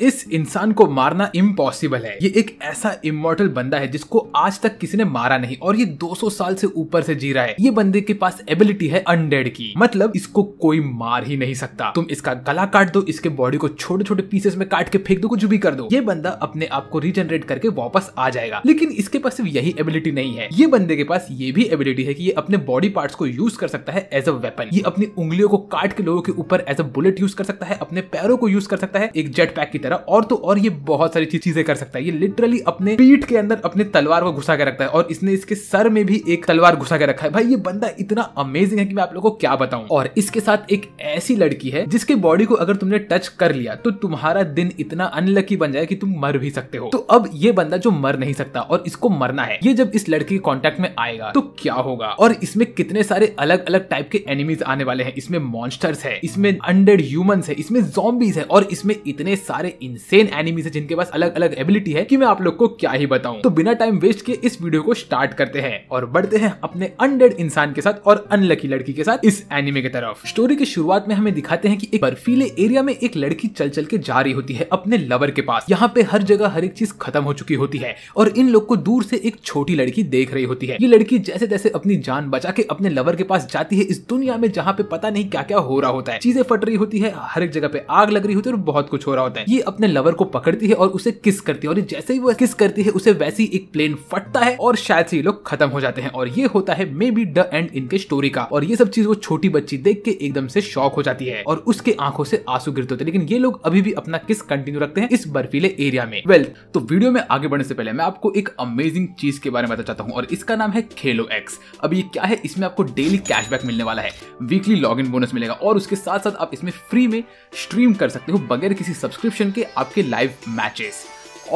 इस इंसान को मारना इम्पॉसिबल है ये एक ऐसा इमोर्टल बंदा है जिसको आज तक किसी ने मारा नहीं और ये 200 साल से ऊपर से जी रहा है ये बंदे के पास एबिलिटी है अनडेड की मतलब इसको कोई मार ही नहीं सकता तुम इसका गला काट दो इसके बॉडी को छोटे छोटे पीसेस में काट के फेंक दो कुछ भी कर दो ये बंदा अपने आप को रिजनरेट करके वापस आ जाएगा लेकिन इसके पास सिर्फ यही एबिलिटी नहीं है ये बंदे के पास ये भी एबिलिटी है की ये अपने बॉडी पार्ट को यूज कर सकता है एज अ वेपन ये अपनी उंगलियों को काट के लोगों के ऊपर एज अ बुलेट यूज कर सकता है अपने पैरों को यूज कर सकता है एक जेट पैक की तरह और तो और ये बहुत सारी चीज चीजें कर सकता है ये लिटरली अपने पीठ के अंदर अपने तलवार को घुसा के रखता है और इसने इसके सर में भी एक तलवार घुसा के रखा है भाई ये बंदा इतना अमेजिंग है कि मैं आप लोगों को क्या बताऊं और इसके साथ एक ऐसी लड़की है जिसके बॉडी को अगर तुमने टच कर लिया तो तुम्हारा दिन इतना अनलकी बन जाए कि तुम मर भी सकते हो तो अब ये बंदा जो मर नहीं सकता और इसको मरना है ये जब इस लड़की के कॉन्टेक्ट में आएगा तो क्या होगा और इसमें कितने सारे अलग अलग टाइप के एनिमीज आने वाले हैं इसमें मॉन्स्टर्स है इसमें अंडेड ह्यूमन है इसमें जॉम्बीज है और इसमें इतने सारे इनसेन एनिमीज है जिनके पास अलग अलग एबिलिटी है कि मैं आप लोग को क्या ही बताऊं तो बिना टाइम वेस्ट के इस वीडियो को स्टार्ट करते हैं और बढ़ते हैं अपने अनडेड इंसान के साथ और अनलकी लड़की के साथ इस एनिमे की तरफ स्टोरी की शुरुआत में हमें दिखाते हैं की एक बर्फीले एरिया में एक लड़की चल चल के जा रही होती है अपने लवर के पास यहाँ पे हर जगह हर एक चीज खत्म हो चुकी होती है और इन लोग को दूर से एक छोटी लड़की देख रही होती है ये लड़की जैसे तैसे अपनी जान बचा के अपने लवर के पास जाती है इस दुनिया में जहाँ पे पता नहीं क्या क्या हो रहा होता है चीजें फट रही होती है हर एक जगह पे आग लग रही होती है और बहुत कुछ हो रहा होता है ये अपने लवर को पकड़ती है और उसे किस करती है और जैसे ही वो किस करती है उसे वैसी एक प्लेन फटता है और शायद से ये लोग खत्म हो जाते हैं और ये होता है मे बी द एंड इनके स्टोरी का और ये सब चीज वो छोटी बच्ची देख के एकदम से शॉक हो जाती है और उसके आंखों से आंसू गिरते होते हैं लेकिन ये लोग अभी भी अपना किस कंटिन्यू रखते हैं इस बर्फीले एरिया में वेल तो वीडियो में आगे बढ़ने से पहले मैं आपको एक अमेजिंग चीज के बारे में बता चाहता हूँ और इसका नाम है खेलो एक्स अब ये क्या है इसमें आपको डेली कैशबैक मिलने वाला है वीकली लॉग बोनस मिलेगा और उसके साथ साथ आप इसमें फ्री में स्ट्रीम कर सकते हो बगैर किसी सब्सक्रिप्शन के आपके लाइव मैचेस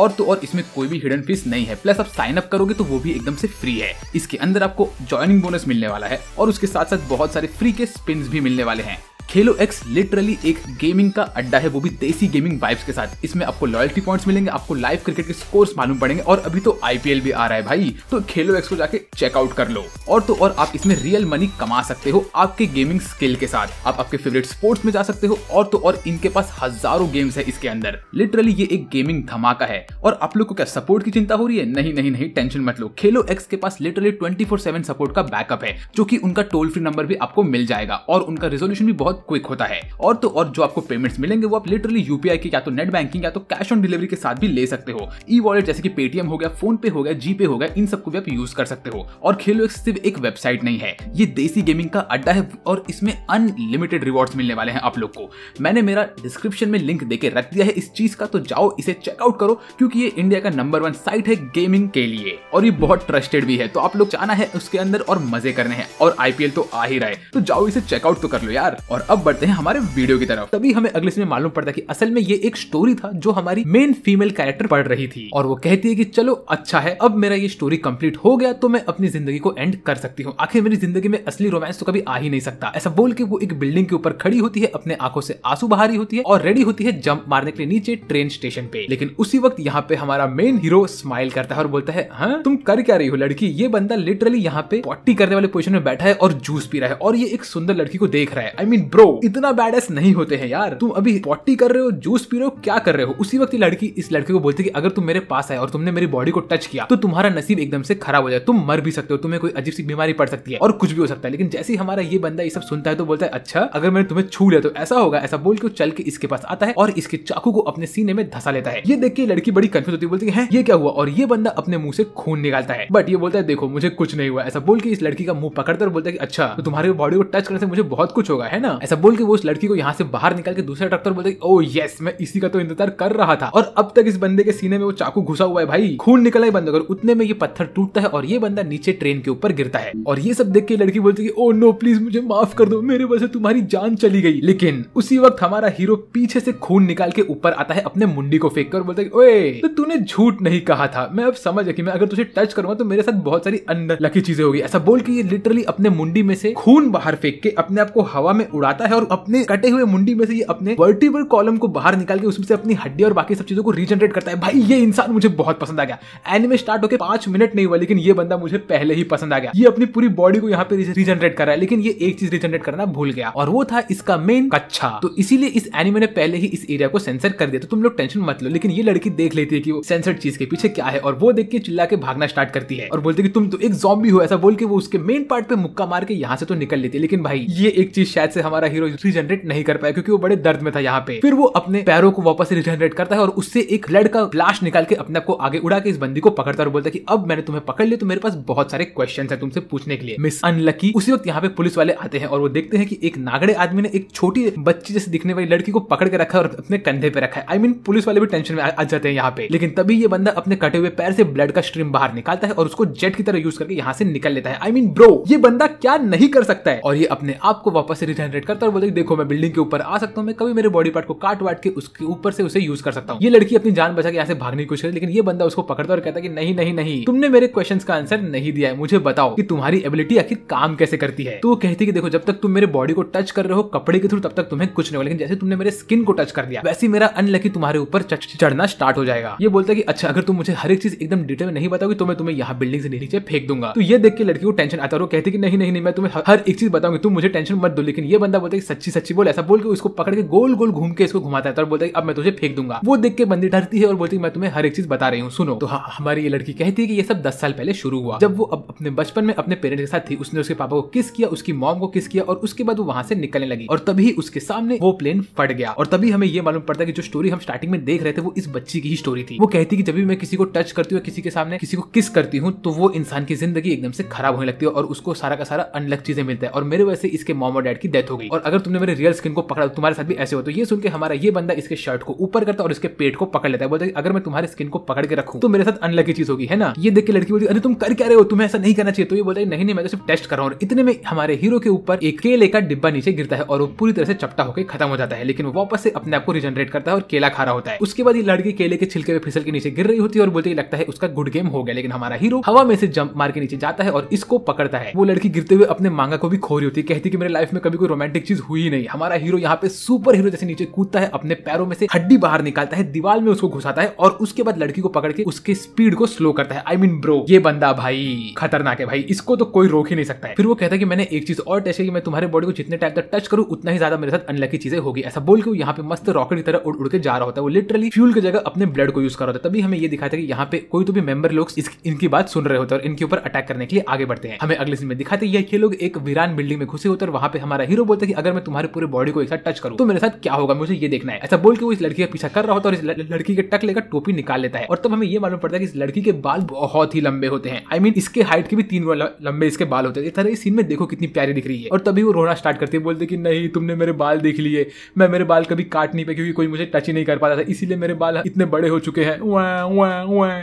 और तो और इसमें कोई भी हिडन फीस नहीं है प्लस आप साइन अप करोगे तो वो भी एकदम से फ्री है इसके अंदर आपको ज्वाइनिंग बोनस मिलने वाला है और उसके साथ साथ बहुत सारे फ्री के स्पिन भी मिलने वाले हैं खेलो एक्स लिटरली एक गेमिंग का अड्डा है वो भी देसी गेमिंग वाइब्स के साथ इसमें आपको लॉयल्टी पॉइंट्स मिलेंगे आपको लाइव क्रिकेट के स्कोर्स मालूम पड़ेंगे और अभी तो आईपीएल भी आ रहा है भाई तो खेलो एक्स को जाके चेकआउट कर लो और तो और आप इसमें रियल मनी कमा सकते हो आपके गेमिंग स्किल के साथ आप आपके फेवरेट स्पोर्ट्स में जा सकते हो और तो और इनके पास हजारों गेम्स है इसके अंदर लिटरली ये एक गेमिंग धमाका है और आप लोग को क्या सपोर्ट की चिंता हो रही है नहीं नहीं नहीं टेंशन मत लो खेलो एक्स के पास लिटरली ट्वेंटी सपोर्ट का बैकअप है जो की उनका टोल फ्री नंबर भी आपको मिल जाएगा और उनका रेजोल्यूशन भी बहुत क्विक होता है और तो और जो आपको पेमेंट्स मिलेंगे वो आप लिटरली यूपीआई के या तो नेट बैंकिंग या तो कैश ऑन डिलीवरी के साथ भी ले सकते हो ई वॉलेट जैसे कि पेटीएम हो गया फोन पे हो गया जीपे हो गया इन सबको भी आप यूज कर सकते हो और खेलो एक सिर्फ एक वेबसाइट नहीं है ये देसी गेमिंग का अड्डा है और इसमें अनलिमिटेड रिवॉर्ड मिलने वाले हैं आप लोग को मैंने मेरा डिस्क्रिप्शन में लिंक देकर रख दिया है इस चीज का तो जाओ इसे चेकआउट करो क्योंकि ये इंडिया का नंबर वन साइट है गेमिंग के लिए और ये बहुत ट्रस्टेड भी है तो आप लोग जाना है उसके अंदर और मजे करने हैं और आईपीएल तो आ ही रहा है तो जाओ इसे चेकआउट तो कर लो यार और अब बढ़ते हैं हमारे वीडियो की तरफ तभी हमें अगले में मालूम पड़ता है कि असल में ये एक स्टोरी था जो हमारी मेन फीमेल कैरेक्टर पढ़ रही थी और वो कहती है कि चलो अच्छा है अब मेरा ये स्टोरी कंप्लीट हो गया तो मैं अपनी जिंदगी को एंड कर सकती हूँ आखिर मेरी जिंदगी में असली रोमांस तो कभी आ ही नहीं सकता ऐसा बोल के वो एक बिल्डिंग के ऊपर खड़ी होती है अपने आंखों से आंसू बहारी होती है और रेडी होती है जंप मारने के लिए नीचे ट्रेन स्टेशन पे लेकिन उसी वक्त यहाँ पे हमारा मेन हीरो स्माइल करता है और बोलता है हाँ, तुम कर क्या रही हो लड़की ये बंदा लिटरली यहाँ पे पॉट्टी करने वाले पोजिशन में बैठा है और जूस पी रहा है और ये एक सुंदर लड़की को देख रहा है आई मीन ब्रो इतना बैड एस नहीं होते हैं यार तुम अभी पॉटी कर रहे हो जूस पी रहे हो क्या कर रहे हो उसी वक्त लड़की इस लड़के को बोलती है कि अगर तुम मेरे पास आए और तुमने मेरी बॉडी को टच किया तो तुम्हारा नसीब एकदम से खराब हो जाए तुम मर भी सकते हो तुम्हें कोई अजीब सी बीमारी पड़ सकती है और कुछ भी हो सकता है लेकिन जैसे ही हमारा ये बंदा ये सब सुनता है तो बोलता है अच्छा अगर मैंने तुम्हें छू लिया तो ऐसा होगा ऐसा बोल के चल के इसके पास आता है और इसके चाकू को अपने सीने में धसा लेता है ये देख के लड़की बड़ी कंफ्यूज होती है बोलती है ये क्या हुआ और ये बंदा अपने मुंह से खून निकालता है बट ये बोलता है देखो मुझे कुछ नहीं हुआ ऐसा बोल के इस लड़की का मुंह पकड़ता है बोलता है कि अच्छा तो तुम्हारी बॉडी को टच करने से मुझे बहुत कुछ होगा है ना हाँ। ऐसा बोल के वो उस लड़की को यहाँ से बाहर निकाल के दूसरे ट्रक पर बोलते ओ यस मैं इसी का तो इंतजार कर रहा था और अब तक इस बंदे के सीने में वो चाकू घुसा हुआ है भाई खून निकला है बंदा उतने में ये पत्थर टूटता है और ये बंदा नीचे ट्रेन के ऊपर गिरता है और ये सब देख के लड़की बोलती है ओ नो प्लीज मुझे माफ कर दो मेरे वजह से तुम्हारी जान चली गई लेकिन उसी वक्त हमारा हीरो पीछे से खून निकाल के ऊपर आता है अपने मुंडी को फेंक कर बोलता है ओए तो तूने झूठ नहीं कहा था मैं अब समझ कि मैं अगर तुझे टच करूंगा तो मेरे साथ बहुत सारी अनलकी चीजें होगी ऐसा बोल के ये लिटरली अपने मुंडी में से खून बाहर फेंक के अपने आप को हवा में उड़ा लगाता है और अपने कटे हुए मुंडी में से ये अपने वर्टिबल कॉलम को बाहर निकाल के उसमें से अपनी हड्डी और बाकी सब चीजों को रीजनरेट करता है भाई ये इंसान मुझे बहुत पसंद आ गया एनिमे स्टार्ट होकर पांच मिनट नहीं हुआ लेकिन ये बंदा मुझे पहले ही पसंद आ गया ये अपनी पूरी बॉडी को यहाँ पे रिजनरेट कर रहा है लेकिन ये एक चीज रिजनरेट करना भूल गया और वो था इसका मेन कच्छा तो इसीलिए इस एनिमे ने पहले ही इस एरिया को सेंसर कर दिया तो तुम लोग टेंशन मत लो लेकिन ये लड़की देख लेती है कि वो सेंसर चीज के पीछे क्या है और वो देख के चिल्ला के भागना स्टार्ट करती है और बोलते कि तुम तो एक जॉम्बी हो ऐसा बोल के वो उसके मेन पार्ट पे मुक्का मार के यहाँ से तो निकल लेती है लेकिन भाई ये एक चीज शायद से हमारा दोबारा हीरो रिजनरेट नहीं कर पाया क्योंकि वो बड़े दर्द में था यहाँ पे फिर वो अपने पैरों को वापस रिजनरेट करता है और उससे एक लड़का ब्लास्ट निकाल के अपने को आगे उड़ा के इस बंदी को पकड़ता और बोलता है कि अब मैंने तुम्हें पकड़ लिया तो मेरे पास बहुत सारे क्वेश्चन है तुमसे पूछने के लिए मिस अनलकी उसी वक्त यहाँ पे पुलिस वाले आते हैं और वो देखते हैं कि एक नागड़े आदमी ने एक छोटी बच्ची जैसे दिखने वाली लड़की को पकड़ के रखा है और अपने कंधे पे रखा है आई मीन पुलिस वाले भी टेंशन में आ जाते हैं यहाँ पे लेकिन तभी ये बंदा अपने कटे हुए पैर से ब्लड का स्ट्रीम बाहर निकालता है और उसको जेट की तरह यूज करके यहाँ से निकल लेता है आई मीन ब्रो ये बंदा क्या नहीं कर सकता है और ये अपने आप को वापस रिजनरेट करता है और बोलती देखो मैं बिल्डिंग के ऊपर आ सकता हूँ मैं कभी मेरे बॉडी पार्ट को काट वाट के उसके ऊपर से उसे यूज कर सकता हूँ ये लड़की अपनी जान बचा के यहाँ से भागने की कोशिश करती लेकिन ये बंदा उसको पकड़ता और कहता है कि नहीं नहीं नहीं तुमने मेरे क्वेश्चन का आंसर नहीं दिया है मुझे बताओ कि तुम्हारी एबिलिटी आखिर काम कैसे करती है तो वो कहती है देखो जब तक तुम मेरे बॉडी को टच कर रहे हो कपड़े के थ्रू तब तक तुम्हें कुछ नहीं होगा लेकिन जैसे तुमने मेरे स्किन को टच कर दिया वैसे मेरा अनलकी तुम्हारे ऊपर चढ़ना स्टार्ट हो जाएगा ये बोलता है कि अच्छा अगर तुम मुझे हर एक चीज एकदम डिटेल में नहीं बताओगी तो मैं तुम्हें यहाँ बिल्डिंग से नीचे फेंक दूंगा तो ये देख के लड़की को टेंशन आता है वो कहती है कि नहीं नहीं नहीं मैं तुम्हें हर एक चीज बताऊंगी तुम मुझे टेंशन मत दो लेकिन ये बंदा मतलब बोलता है सच्ची सच्ची बोल ऐसा बोल के उसको पकड़ के गोल गोल घूम के इसको घुमाता है और तो बोलता है अब मैं तुझे फेंक दूंगा वो देख के बंदी डरती है और बोलती है मैं तुम्हें हर एक चीज बता रही हूँ सुनो तो हाँ, हमारी ये लड़की कहती है कि ये सब दस साल पहले शुरू हुआ जब वो अब अपने बचपन में अपने पेरेंट्स के साथ थी उसने उसके पापा को किस किया उसकी मॉम को किस किया और उसके बाद वो वहां से निकलने लगी और तभी उसके सामने वो प्लेन फट गया और तभी हमें ये मालूम पड़ता है कि जो स्टोरी हम स्टार्टिंग में देख रहे थे वो इस बच्ची की ही स्टोरी थी वो कहती कि जब भी मैं किसी को टच करती हूँ किसी के सामने किसी को किस करती हूँ तो वो इंसान की जिंदगी एकदम से खराब होने लगती है और उसको सारा का सारा अनलग चीजें मिलता है और मेरे वजह से इसके मॉम और डैड की डेथ हो गई और अगर तुमने मेरे रियल स्किन को पकड़ा तुम्हारे साथ भी ऐसे हो तो ये सुनकर हमारा ये बंदा इसके शर्ट को ऊपर करता और इसके पेट को पकड़ लेता है बोलता है अगर मैं तुम्हारे स्किन को पकड़ के रखूँ तो मेरे साथ अनलकी चीज होगी है ना ये देख के लड़की बोलती अरे तुम कर क्या रहे हो तुम्हें ऐसा नहीं करना चाहिए तो ये बोलता है नहीं नहीं मैं तो सिर्फ टेस्ट कर रहा हूँ इतने में हमारे हीरो के ऊपर एक केले का डिब्बा नीचे गिरता है और वो पूरी तरह से चपटा होकर खत्म हो जाता है लेकिन वो वापस से अपने आप को रिजनरेट करता है और केला खा रहा होता है उसके बाद ये लड़की केले के छिलके में फिसल के नीचे गिर रही होती है और बोलते लगता है उसका गुड गेम हो गया लेकिन हमारा हीरो हवा में से जंप मार के नीचे जाता है और इसको पकड़ता है वो लड़की गिरते हुए अपने मांगा को भी खो रही होती है कहती कि मेरे लाइफ में कभी कोई रोमांटिक ड्रामेटिक चीज हुई नहीं हमारा हीरो यहाँ पे सुपर हीरो जैसे नीचे कूदता है अपने पैरों में से हड्डी बाहर निकालता है दीवार में उसको घुसाता है और उसके बाद लड़की को पकड़ के उसके स्पीड को स्लो करता है आई मीन ब्रो ये बंदा भाई खतरनाक है भाई इसको तो कोई रोक ही नहीं सकता है फिर वो कहता है कि मैंने एक चीज और है कि मैं तुम्हारे बॉडी को जितने टाइम तक टच करूं उतना ही ज्यादा मेरे साथ अनलकी चीजें होगी ऐसा बोल के यहाँ पे मस्त रॉकेट की तरह उड़ उड़ के जा रहा होता है वो लिटरली फ्यूल की जगह अपने ब्लड को यूज कर रहा होता है तभी हमें ये दिखाता है कि यहाँ पे कोई तो भी मेंबर लोग इनकी बात सुन रहे होते हैं और इनके ऊपर अटैक करने के लिए आगे बढ़ते हैं हमें अगले सीन में दिखाते हैं ये लोग एक वीरान बिल्डिंग में घुसे होते हैं वहां पर पे हमारा हीरो बोलते कि अगर मैं तुम्हारे पूरे बॉडी को एक साथ टच करूं तो मेरे साथ क्या होगा मुझे ये देखना है ऐसा बोल के वो इस लड़की का पीछा कर रहा होता है और इस लड़की के टक लेकर टोपी निकाल लेता है और तब हमें ये मालूम पड़ता है कि इस लड़की के बाल बहुत ही लंबे होते हैं आई मीन इसके हाइट के भी तीन गुना लंबे इसके बाल होते हैं इस सीन में देखो कितनी प्यारी दिख रही है और तभी वो रोना स्टार्ट करती है बोलते कि नहीं तुमने मेरे बाल देख लिए मैं मेरे बाल कभी काट नहीं पाया क्योंकि कोई मुझे टच ही नहीं कर पाता था इसीलिए मेरे बाल इतने बड़े हो चुके हैं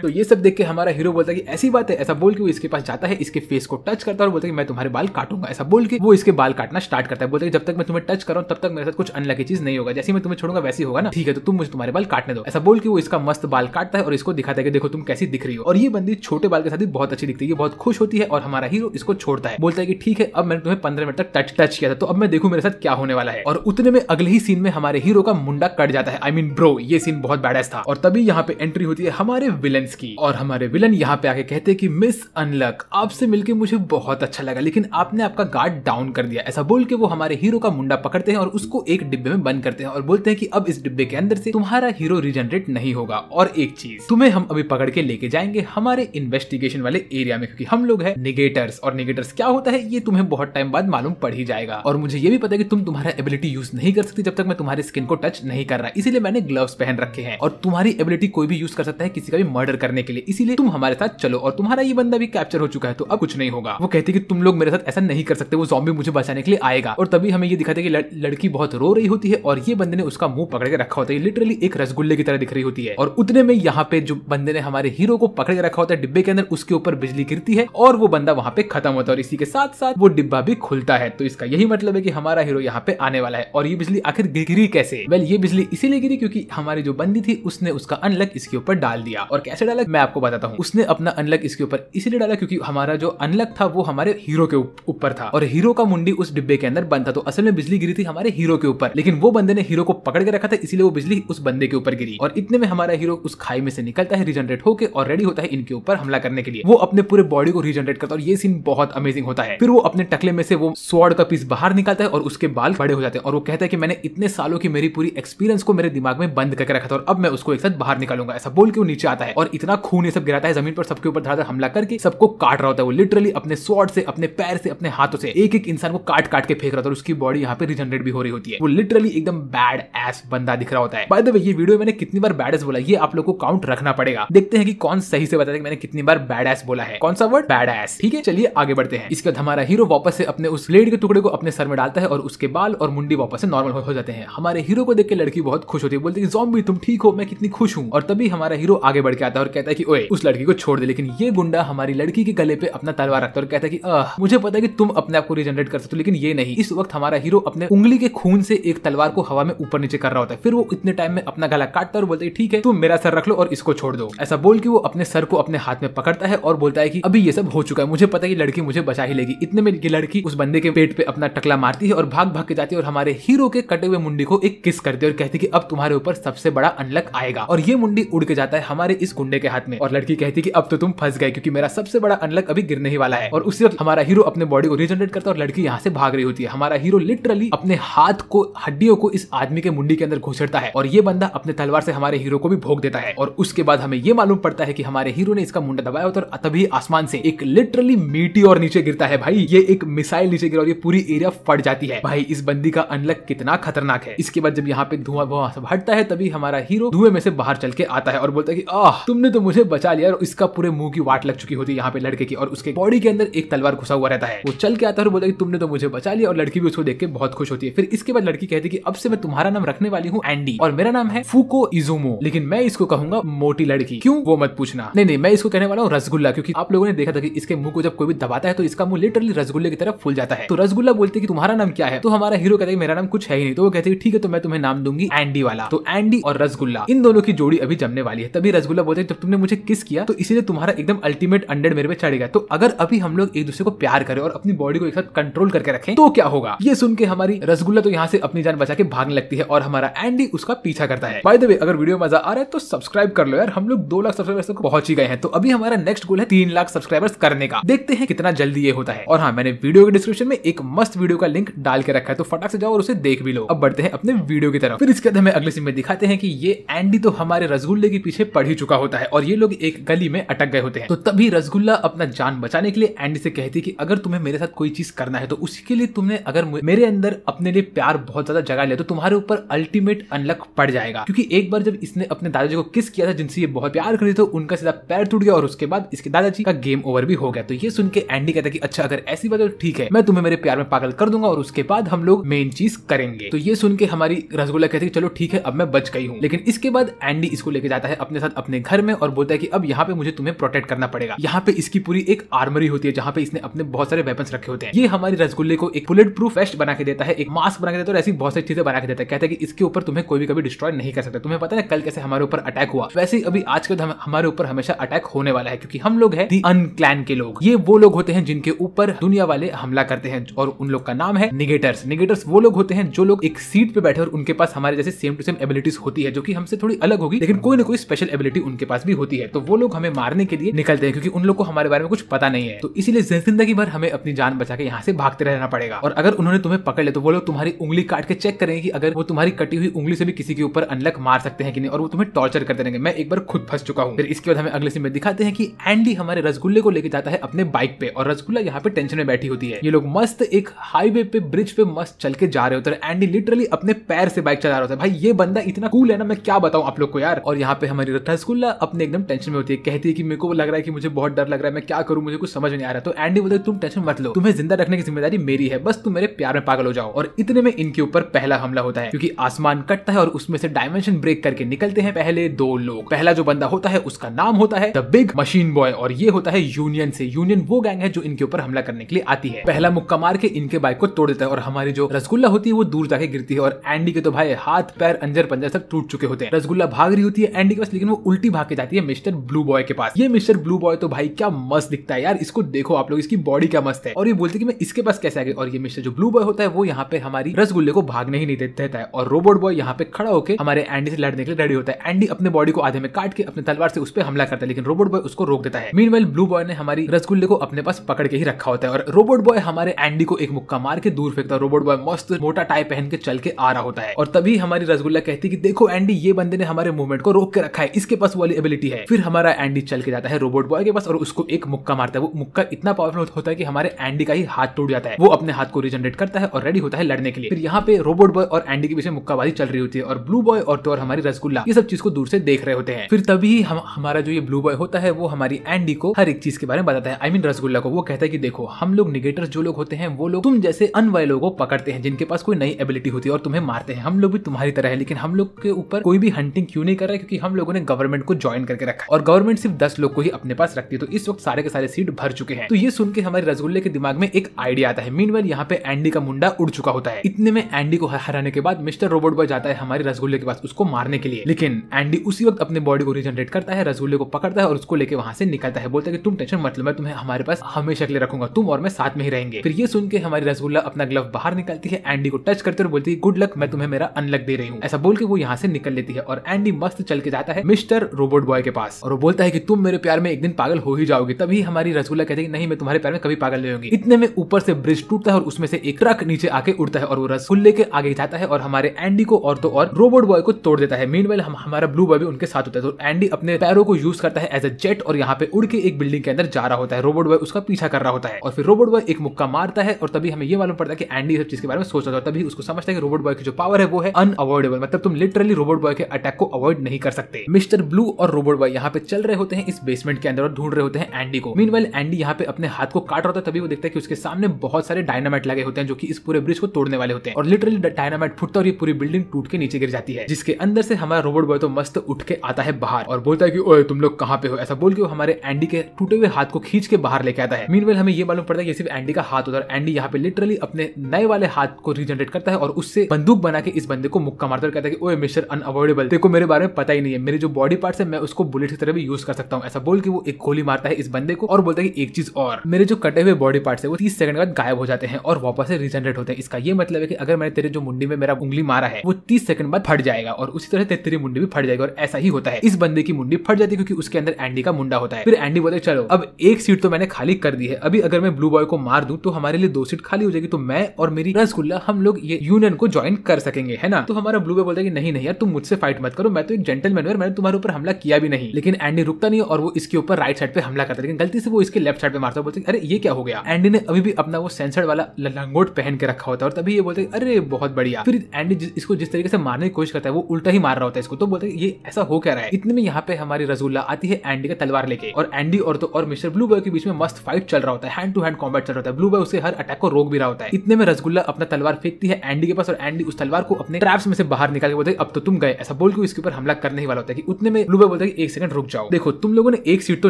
तो ये सब देख के हमारा हीरो बोलता है कि ऐसी बात है ऐसा बोल के वो इसके पास जाता है इसके फेस को टच करता है और बोलता है कि मैं तुम्हारे बाल काटूंगा ऐसा बोल के वो इसके बाल काटना स्टार्ट करता है बोलता सकते जब तक मैं तुम्हें टच करूँ तब तक मेरे साथ कुछ अनलकी चीज नहीं होगा जैसे मैं तुम्हें छोड़ूंगा वैसे होगा ना ठीक है तो तुम मुझे तुम्हारे बाल काटने दो ऐसा बोल के वो इसका मस्त बाल काटता है और इसको दिखाता है कि देखो तुम कैसी दिख रही हो और ये बंदी छोटे बाल के साथ ही बहुत अच्छी दिखती है बहुत खुश होती है और हमारा हीरो इसको छोड़ता है बोलता है कि ठीक है अब मैंने तुम्हें पंद्रह मिनट तक टच टच किया था तो अब मैं देखू मेरे साथ क्या होने वाला है और उतने में अगले ही सीन में हमारे हीरो का मुंडा कट जाता है आई मीन ब्रो ये सीन बहुत बैडेस था और तभी यहाँ पे एंट्री होती है हमारे विलन की और हमारे विलन यहाँ पे आके कहते हैं कि मिस अनलक आपसे मिलकर मुझे बहुत अच्छा लगा लेकिन आपने आपका गार्ड डाउन कर दिया ऐसा बोल के वो हमारे हीरो का मुंडा पकड़ते हैं और उसको एक डिब्बे में बंद करते हैं और बोलते हैं कि अब इस डिब्बे के अंदर से तुम्हारा हीरो रिजनरेट नहीं होगा और एक चीज तुम्हें हम अभी पकड़ के लेके जाएंगे हमारे इन्वेस्टिगेशन वाले एरिया में क्योंकि हम लोग है निगेटर्स और निगेटर्स क्या होता है ये तुम्हें बहुत टाइम बाद मालूम पड़ ही जाएगा और मुझे ये भी पता है की तुम तुम्हारा एबिलिटी यूज नहीं कर सकती जब तक मैं तुम्हारी स्किन को टच नहीं कर रहा इसीलिए मैंने ग्लव्स पहन रखे हैं और तुम्हारी एबिलिटी कोई भी यूज कर सकता है किसी का भी मर्डर करने के लिए इसीलिए तुम हमारे साथ चलो और तुम्हारा ये बंदा भी कैप्चर हो चुका है तो अब कुछ नहीं होगा वो कहते कि तुम लोग मेरे साथ ऐसा नहीं कर सकते वो जॉम्बी मुझे बचाने के लिए आएगा और तभी तभी हमें ये दिखाते हैं कि लड़की बहुत रो रही होती है और ये बंदे ने उसका मुंह पकड़ के रखा होता है लिटरली एक रसगुल्ले की तरह दिख रही होती है और उतने में यहाँ पे जो बंदे ने हमारे हीरो को पकड़ के रखा होता है डिब्बे के अंदर उसके ऊपर बिजली गिरती है और वो बंदा वहाँ पे खत्म होता है और इसी के साथ साथ वो डिब्बा भी खुलता है तो इसका यही मतलब है कि हमारा हीरो यहाँ पे आने वाला है और ये बिजली आखिर गिरी कैसे वेल ये बिजली इसीलिए गिरी क्योंकि हमारी जो बंदी थी उसने उसका अनलक इसके ऊपर डाल दिया और कैसे डाला मैं आपको बताता हूँ उसने अपना अनलक इसके ऊपर इसलिए डाला क्योंकि हमारा जो अनलक था वो हमारे हीरो के ऊपर था और हीरो का मुंडी उस डिब्बे के अंदर बंद था तो तो असल में बिजली गिरी थी हमारे हीरो के ऊपर लेकिन वो बंदे ने हीरो को पकड़ के रखा था इसलिए वो बिजली उस बंदे के ऊपर गिरी और इतने में हमारा हीरो उस खाई में से निकलता है रिजनरेट होकर और रेडी होता है इनके ऊपर हमला करने के लिए वो अपने पूरे बॉडी को रिजनरेट करता है और ये सीन बहुत अमेजिंग होता है फिर वो अपने टकले में से वो स्वॉर्ड का पीस बाहर निकालता है और उसके बाल बड़े हो जाते हैं और वो कहता है कि मैंने इतने सालों की मेरी पूरी एक्सपीरियंस को मेरे दिमाग में बंद करके रखा था और अब मैं उसको एक साथ बाहर निकालूंगा ऐसा बोल के वो नीचे आता है और इतना खून ये सब गिराता है जमीन पर सबके ऊपर धड़ाधड़ हमला करके सबको काट रहा होता है वो लिटरली अपने स्वर्ड से अपने पैर से अपने हाथों से एक एक इंसान को काट काट के फेंक रहा था और उसकी बॉडी यहाँ पे रिजनरेट भी हो रही होती है वो लिटरली एकदम बैड एस बंदा दिख रहा होता है बाय द वे ये वीडियो मैंने कितनी बार बैड एस बोला ये आप लोग को काउंट रखना पड़ेगा देखते हैं कि कौन सही से बताते मैंने कितनी बार बैड एस बोला है कौन सा वर्ड बैड एस ठीक है चलिए आगे बढ़ते हैं इसके बाद हमारा हीरो वापस से अपने उस लेड के टुकड़े को अपने सर में डालता है और उसके बाल और मुंडी वापस से नॉर्मल हो जाते हैं हमारे हीरो को देख के लड़की बहुत खुश होती है बोलती है जॉम्बी तुम ठीक हो मैं कितनी खुश हूँ और तभी हमारा हीरो आगे बढ़ के आता है और कहता है की ओए उस लड़की को छोड़ दे लेकिन ये गुंडा हमारी लड़की के गले पे अपना तलवार रखता है और कहता है की मुझे पता है कि तुम अपने आप को रिजनरेट कर सकते हो लेकिन ये नहीं इस वक्त हमारा हीरो अपने उंगली के खून से एक तलवार को हवा में ऊपर नीचे कर रहा होता है फिर वो इतने टाइम में अपना गला काटता है और बोलता है ठीक है तुम मेरा सर रख लो और इसको छोड़ दो ऐसा बोल के वो अपने सर को अपने हाथ में पकड़ता है और बोलता है की अभी ये सब हो चुका है मुझे पता है लड़की मुझे बचा ही लेगी इतने में ये लड़की उस बंदे के पेट पे अपना टकला मारती है और भाग भाग के जाती है और हमारे हीरो के कटे हुए मुंडी को एक किस करती है और कहती है अब तुम्हारे ऊपर सबसे बड़ा अनलक आएगा और ये मुंडी उड़ के जाता है हमारे इस गुंडे के हाथ में और लड़की कहती है कि अब तो तुम फंस गए क्योंकि मेरा सबसे बड़ा अनलक अभी गिरने ही वाला है और उसी वक्त हमारा हीरो अपने बॉडी को रिजनरेट करता है और लड़की यहाँ से भाग रही होती है हमारा हीरो लिटरली अपने हाथ को हड्डियों को इस आदमी के मुंडी के अंदर घुसेड़ता है और ये बंदा अपने तलवार से हमारे हीरो को भी भोग देता है और उसके बाद हमें ये मालूम पड़ता है कि हमारे हीरो ने इसका मुंडा दबाया होता और तभी आसमान से एक लिटरली मीटी और नीचे गिरता है भाई ये एक मिसाइल नीचे गिरा और ये पूरी एरिया फट जाती है भाई इस बंदी का अनलक कितना खतरनाक है इसके बाद जब यहाँ पे धुआं धुआं सब हटता है तभी हमारा हीरो धुएं में से बाहर चल के आता है और बोलता है कि आह तुमने तो मुझे बचा लिया और इसका पूरे मुंह की वाट लग चुकी होती है यहाँ पे लड़के की और उसके बॉडी के अंदर एक तलवार घुसा हुआ रहता है वो चल के आता है और बोलता है तुमने तो मुझे बचा लिया और लड़की भी उसको देख के बहुत खुश होती है फिर इसके बाद लड़की कहती है कि अब से मैं तुम्हारा नाम रखने वाली हूँ एंडी और मेरा नाम है फूको इजुमो लेकिन मैं इसको कहूंगा मोटी लड़की क्यों वो मत पूछना नहीं नहीं मैं इसको कहने वाला हूँ रसगुल्ला क्योंकि आप लोगों ने देखा था कि इसके मुंह को जब कोई भी दबाता है तो इसका मुंह लिटरली रसगुल्ले की तरफ फूल जाता है तो रसगुल्ला बोलते कि तुम्हारा नाम क्या है तो हमारा हीरो कहता है मेरा नाम कुछ है ही नहीं तो वो कहते ठीक है तो मैं तुम्हें नाम दूंगी एंडी वाला तो एंडी और रसगुल्ला इन दोनों की जोड़ी अभी जमने वाली है तभी रसगुल्ला बोलते हैं जब तुमने मुझे किस किया तो इसीलिए तुम्हारा एकदम अल्टीमेट अंडर मेरे पे चढ़ेगा तो अगर अभी हम लोग एक दूसरे को प्यार करें और अपनी बॉडी को एक साथ कंट्रोल करके रखें तो क्या होगा ये सुन के हमारी रसगुल्ला तो यहाँ से अपनी जान बचा के भागने लगती है और हमारा एंडी उसका पीछा करता है बाय द वे अगर वीडियो मजा आ रहा है तो सब्सक्राइब कर लो यार हम लोग दो लाख सब्सक्राइबर्स तक पहुंच ही गए हैं तो अभी हमारा नेक्स्ट गोल है तीन लाख सब्सक्राइबर्स करने का देखते हैं कितना जल्दी ये होता है और हाँ मैंने वीडियो के डिस्क्रिप्शन में एक मस्त वीडियो का लिंक डाल के रखा है तो फटाक से जाओ और उसे देख भी लो अब बढ़ते हैं अपने वीडियो की तरफ फिर इसके बाद हमें अगले सीन में दिखाते हैं कि ये एंडी तो हमारे रसगुल्ले के पीछे पड़ ही चुका होता है और ये लोग एक गली में अटक गए होते हैं तो तभी रसगुल्ला अपना जान बचाने के लिए एंडी से कहती है कि अगर तुम्हें मेरे साथ कोई चीज करना है तो उसके लिए तुमने अगर मेरे अंदर अपने लिए प्यार बहुत ज्यादा जगा लिया तो तुम्हारे ऊपर अल्टीमेट अनलक पड़ जाएगा क्योंकि एक बार जब इसने अपने दादाजी को किस किया था जिनसे ये बहुत प्यार कर तो उनका सीधा पैर टूट गया और उसके बाद इसके दादाजी का गेम ओवर भी हो गया तो ये सुन के एंडी कहता कि अच्छा अगर ऐसी बात हो तो ठीक है मैं तुम्हें मेरे प्यार में पागल कर दूंगा और उसके बाद हम लोग मेन चीज करेंगे तो ये सुन के हमारी रसगुल्ला कहती है चलो ठीक है अब मैं बच गई हूँ लेकिन इसके बाद एंडी इसको लेके जाता है अपने साथ अपने घर में और बोलता है कि अब यहाँ पे मुझे तुम्हें प्रोटेक्ट करना पड़ेगा यहाँ पे इसकी पूरी एक आर्मरी होती है जहाँ पे इसने अपने बहुत सारे वेपन्स रखे होते हैं ये हमारी रसगुल्ले को एक बुलेट प्रूफ वेस्ट बना के देता है एक मास्क बना के देता है ऐसी बहुत सारी चीजें बना के देता है कहते हैं कि इसके ऊपर तुम्हें कोई भी कभी डिस्ट्रॉय नहीं कर सकता तुम्हें पता है कल कैसे हमारे ऊपर अटैक हुआ वैसे अभी आज के हम, हमारे ऊपर हमेशा अटैक होने वाला है क्योंकि हम लोग है दी अनक्लैन के लोग ये वो लोग होते हैं जिनके ऊपर दुनिया वाले हमला करते हैं और उन लोग का नाम है निगेटर्स निगेटर्स वो लोग होते हैं जो लोग एक सीट पे बैठे और उनके पास हमारे जैसे सेम टू सेम एबिलिटीज होती है जो की हमसे थोड़ी अलग होगी लेकिन कोई ना कोई स्पेशल एबिलिटी उनके पास भी होती है तो वो लोग हमें मारने के लिए निकलते हैं क्योंकि उन लोग को हमारे बारे में कुछ पता नहीं है तो इसीलिए जिंदगी भर हमें अपनी जान बचा के यहाँ से भागते रहना पड़ेगा और अगर उन उन्होंने तुम्हें पकड़ लिया तो वो लोग तुम्हारी उंगली काट के चेक करेंगे कि अगर वो तुम्हारी कटी हुई उंगली से भी किसी के ऊपर अनलक मार सकते हैं कि नहीं और वो तुम्हें टॉर्चर कर देंगे मैं एक बार खुद फंस चुका हूँ फिर इसके बाद हमें अगले सीन में दिखाते हैं कि एंडी हमारे रसगुल्ले को लेकर जाता है अपने बाइक पे और रसगुल्ला यहाँ पे टेंशन में बैठी होती है ये लोग मस्त एक हाईवे पे ब्रिज पे मस्त चल के जा रहे होते हैं एंडी लिटरली अपने पैर से बाइक चला रहा होता है भाई ये बंदा इतना कूल है ना मैं क्या बताऊँ आप लोग को यार और यहाँ पे हमारी रसगुल्ला अपने एकदम टेंशन में होती है कहती है कि मेरे को लग रहा है कि मुझे बहुत डर लग रहा है मैं क्या करूँ मुझे कुछ समझ नहीं आ रहा तो एंडी बोलते तुम टेंशन मत लो तुम्हें जिंदा रखने की जिम्मेदारी मेरी है बस तुम मेरे प्यार में पागल हो जाओ और इतने में इनके ऊपर पहला हमला होता है क्योंकि आसमान कटता है और उसमें से डायमेंशन ब्रेक करके निकलते हैं पहले दो लोग पहला जो बंदा होता है उसका नाम होता है द बिग मशीन बॉय और ये होता है यूनियन से यूनियन वो गैंग है जो इनके ऊपर हमला करने के लिए आती है पहला मुक्का मार के इनके बाइक को तोड़ देता है और हमारी जो रसगुल्ला होती है वो दूर जाके गिरती है और एंडी के तो भाई हाथ पैर अंजर पंजर सब टूट चुके होते हैं रसगुल्ला भाग रही होती है एंडी के पास लेकिन वो उल्टी भाग के जाती है मिस्टर ब्लू बॉय के पास ये मिस्टर ब्लू बॉय तो भाई क्या मस्त दिखता है यार इसको देखो आप लोग इसकी बॉडी क्या मस्त है और ये बोलते कि मैं इसके पास कैसे आ गई और ये मिस्टर जो ब्लू ब्लू बॉय होता है वो यहाँ पे हमारी रसगुल्ले को भागने ही नहीं देता है और रोबोट बॉय यहाँ पे खड़ा होकर हमारे एंडी से लड़ने के लिए रेडी होता है एंडी अपने बॉडी को आधे में काट के अपने तलवार से उस पर हमला करता है लेकिन रोबोट बॉय उसको रोक देता है मीन ब्लू बॉय ने हमारी रसगुल्ले को अपने पास पकड़ के ही रखा होता है और रोबोट बॉय हमारे एंडी को एक मुक्का मार के दूर फेंकता है रोबोट बॉय मस्त मोटा टाई पहन के चल के आ रहा होता है और तभी हमारी रसगुल्ला कहती है कि देखो एंडी ये बंदे ने हमारे मूवमेंट को रोक के रखा है इसके पास वाली एबिलिटी है फिर हमारा एंडी चल के जाता है रोबोट बॉय के पास और उसको एक मुक्का मारता है वो मुक्का इतना पावरफुल होता है कि हमारे एंडी का ही हाथ टूट जाता है वो अपने हाथ को रिजनरेट करता है और रेडी होता है लड़ने के लिए फिर यहाँ पे रोबोट बॉय और एंडी के बीच में मुक्काबाजी चल रही होती है और ब्लू बॉय और तो और हमारी रसगुल्ला ये सब चीज को दूर से देख रहे होते हैं फिर तभी हम हमारा जो ये ब्लू बॉय होता है वो हमारी एंडी को हर एक चीज के बारे में बताता है आई मीन रसगुल्ला को वो कहता है की देखो हम लोग निगेटर्स जो लोग होते हैं वो लोग तुम जैसे अनवय लोगों को पकड़ते हैं जिनके पास कोई नई एबिलिटी होती है और तुम्हें मारते हैं हम लोग भी तुम्हारी तरह है लेकिन हम लोग के ऊपर कोई भी हंटिंग क्यों नहीं कर रहा है क्योंकि हम लोगों ने गवर्नमेंट को ज्वाइन करके रखा और गवर्नमेंट सिर्फ दस लोग को ही अपने पास रखती है तो इस वक्त सारे के सारे सीट भर चुके हैं तो ये सुन के हमारे रसगुल्ले के दिमाग में एक आइडिया आता है मीन वेल यहाँ पे एंडी एंडी का मुंडा उड़ चुका होता है इतने में एंडी को हराने के बाद मिस्टर रोबोट बॉय जाता है हमारे रसगुल्ले के पास उसको मारने के लिए लेकिन एंडी उसी वक्त अपने बॉडी को रिजनरेट करता है रसगुल्ले को पकड़ता है और उसको लेके वहां से निकलता है बोलता है कि तुम टेंशन मतलब मैं तुम्हें हमारे पास हमेशा के लिए रखूंगा तुम और मैं साथ में ही रहेंगे फिर ये सुन के हमारी रसगुल्ला अपना ग्लव बाहर निकालती है एंडी को टच करते और बोलती है गुड लक मैं तुम्हें मेरा अनलक दे रही हूँ ऐसा बोल के वो यहाँ से निकल लेती है और एंडी मस्त चल के जाता है मिस्टर रोबोट बॉय के पास और वो बोलता है कि तुम मेरे प्यार में एक दिन पागल हो ही जाओगे तभी हमारी रसगुल्ला कहते हैं नहीं मैं तुम्हारे प्यार में कभी पागल नहीं होगी इतने में ऊपर से ब्रिज टूटता है और उसमें से एक ट्रक नीचे आके उड़ता है और वो रस खुल लेके आगे जाता है और हमारे एंडी को और तो और रोबोट बॉय को तोड़ देता है मीन हम, हमारा ब्लू बॉय भी उनके साथ होता है तो एंडी अपने पैरों को यूज करता है एज अ जेट और यहाँ पे उड़ के एक बिल्डिंग के अंदर जा रहा होता है रोबोट बॉय उसका पीछा कर रहा होता है और फिर रोबोट बॉय एक मुक्का मारता है और तभी हमें ये मालूम पड़ता है कि एंडी सब चीज के बारे में सोच रहा था तभी उसको समझता है कि रोबोट बॉय की जो पावर है वो है अनअवॉइडेबल मतलब तुम लिटरली रोबोट बॉय के अटैक को अवॉइड नहीं कर सकते मिस्टर ब्लू और रोबोट बॉय यहाँ पे चल रहे होते हैं इस बेसमेंट के अंदर और ढूंढ रहे होते हैं एंडी को मीन एंडी यहाँ पे अपने हाथ को काट रहा था तभी वो देखता है कि उसके सामने बहुत सारे डायनामाइट लगे होते होते हैं जो कि इस पूरे ब्रिज को तोड़ने वाले होते हैं और लिटरली डायनामाइट फुटता और ये पूरी बिल्डिंग टूट के नीचे गिर जाती है जिसके अंदर से हमारा रोबोट बॉय तो मस्त उठ के आता है बाहर और बोलता है कि ओए तुम लोग कहाँ पे हो ऐसा बोल के वो हमारे एंडी के टूटे हुए हाथ को खींच के बाहर लेके आता है मीन हमें ये मालूम पड़ता है कि सिर्फ एंडी का हाथ होता है एंडी यहाँ पे लिटरली अपने नए वाले हाथ को रिजनरेट करता है और उससे बंदूक बना के इस बंदे को मुक्का मारता है कहता है कि ओए मिस्टर अनअवॉइडेबल देखो मेरे बारे में पता ही नहीं है मेरे जो बॉडी पार्ट्स है मैं उसको बुलेट की तरह भी यूज कर सकता हूँ ऐसा बोल के वो एक गोली मारता है इस बंदे को और बोलता है कि एक चीज और मेरे जो कटे हुए बॉडी पार्ट्स है वो तीस सेकंड के बाद गायब हो जाते हैं और वापस से रिजनरेट होते हैं इसका ये मतलब है कि अगर मैंने तेरे जो मुंडी में मेरा उंगली मारा है वो तीस सेकंड बाद फट जाएगा और उसी तरह तेरी मुंडी भी फट जाएगी और ऐसा ही होता है इस बंदे की मुंडी फट जाती है क्योंकि उसके अंदर एंडी का मुंडा होता है फिर एंडी बोले चलो अब एक सीट तो मैंने खाली कर दी है अभी अगर मैं ब्लू बॉय को मार दू तो हमारे लिए दो सीट खाली हो जाएगी तो मैं और मेरी रसगुल्ला हम लोग ये यूनियन को ज्वाइन कर सकेंगे है ना तो हमारा ब्लू बॉय बोलता है कि नहीं नहीं यार तुम मुझसे फाइट मत करो मैं तो एक जेंटलमैन और मैंने तुम्हारे ऊपर हमला किया भी नहीं लेकिन एंडी रुकता नहीं और वो इसके ऊपर राइट साइड पे हमला करता है लेकिन गलती से वो इसके लेफ्ट साइड पे मारता है बोलते अरे ये क्या हो गया एंडी ने अभी भी अपना वो सेंसर वाला लंग रिमोट पहन के रखा होता है और तभी ये बोलते हैं अरे बहुत बढ़िया फिर एंडी इसको जिस तरीके से मारने की कोशिश करता है वो उल्टा ही मार रहा होता है इसको तो बोलते ये ऐसा हो क्या रहा है इतने में यहाँ पे हमारी रजूल्ला आती है एंडी का तलवार लेके और एंडी और तो और मिस्टर ब्लू बॉय के बीच में मस्त फाइट चल रहा होता है हैंड टू हैंड कॉम्बैट चल रहा होता है ब्लू बॉय उसे हर अटैक को रोक भी रहा होता है इतने में रसगुल्ला अपना तलवार फेंकती है एंडी के पास और एंडी उस तलवार को अपने ट्रैप्स में से बाहर निकाल के बोलते अब तो तुम गए ऐसा बोल के इसके ऊपर हमला करने ही वाला होता है कि उतने में ब्लू बॉय बोलता है एक सेकंड रुक जाओ देखो तुम लोगों ने एक सीट तो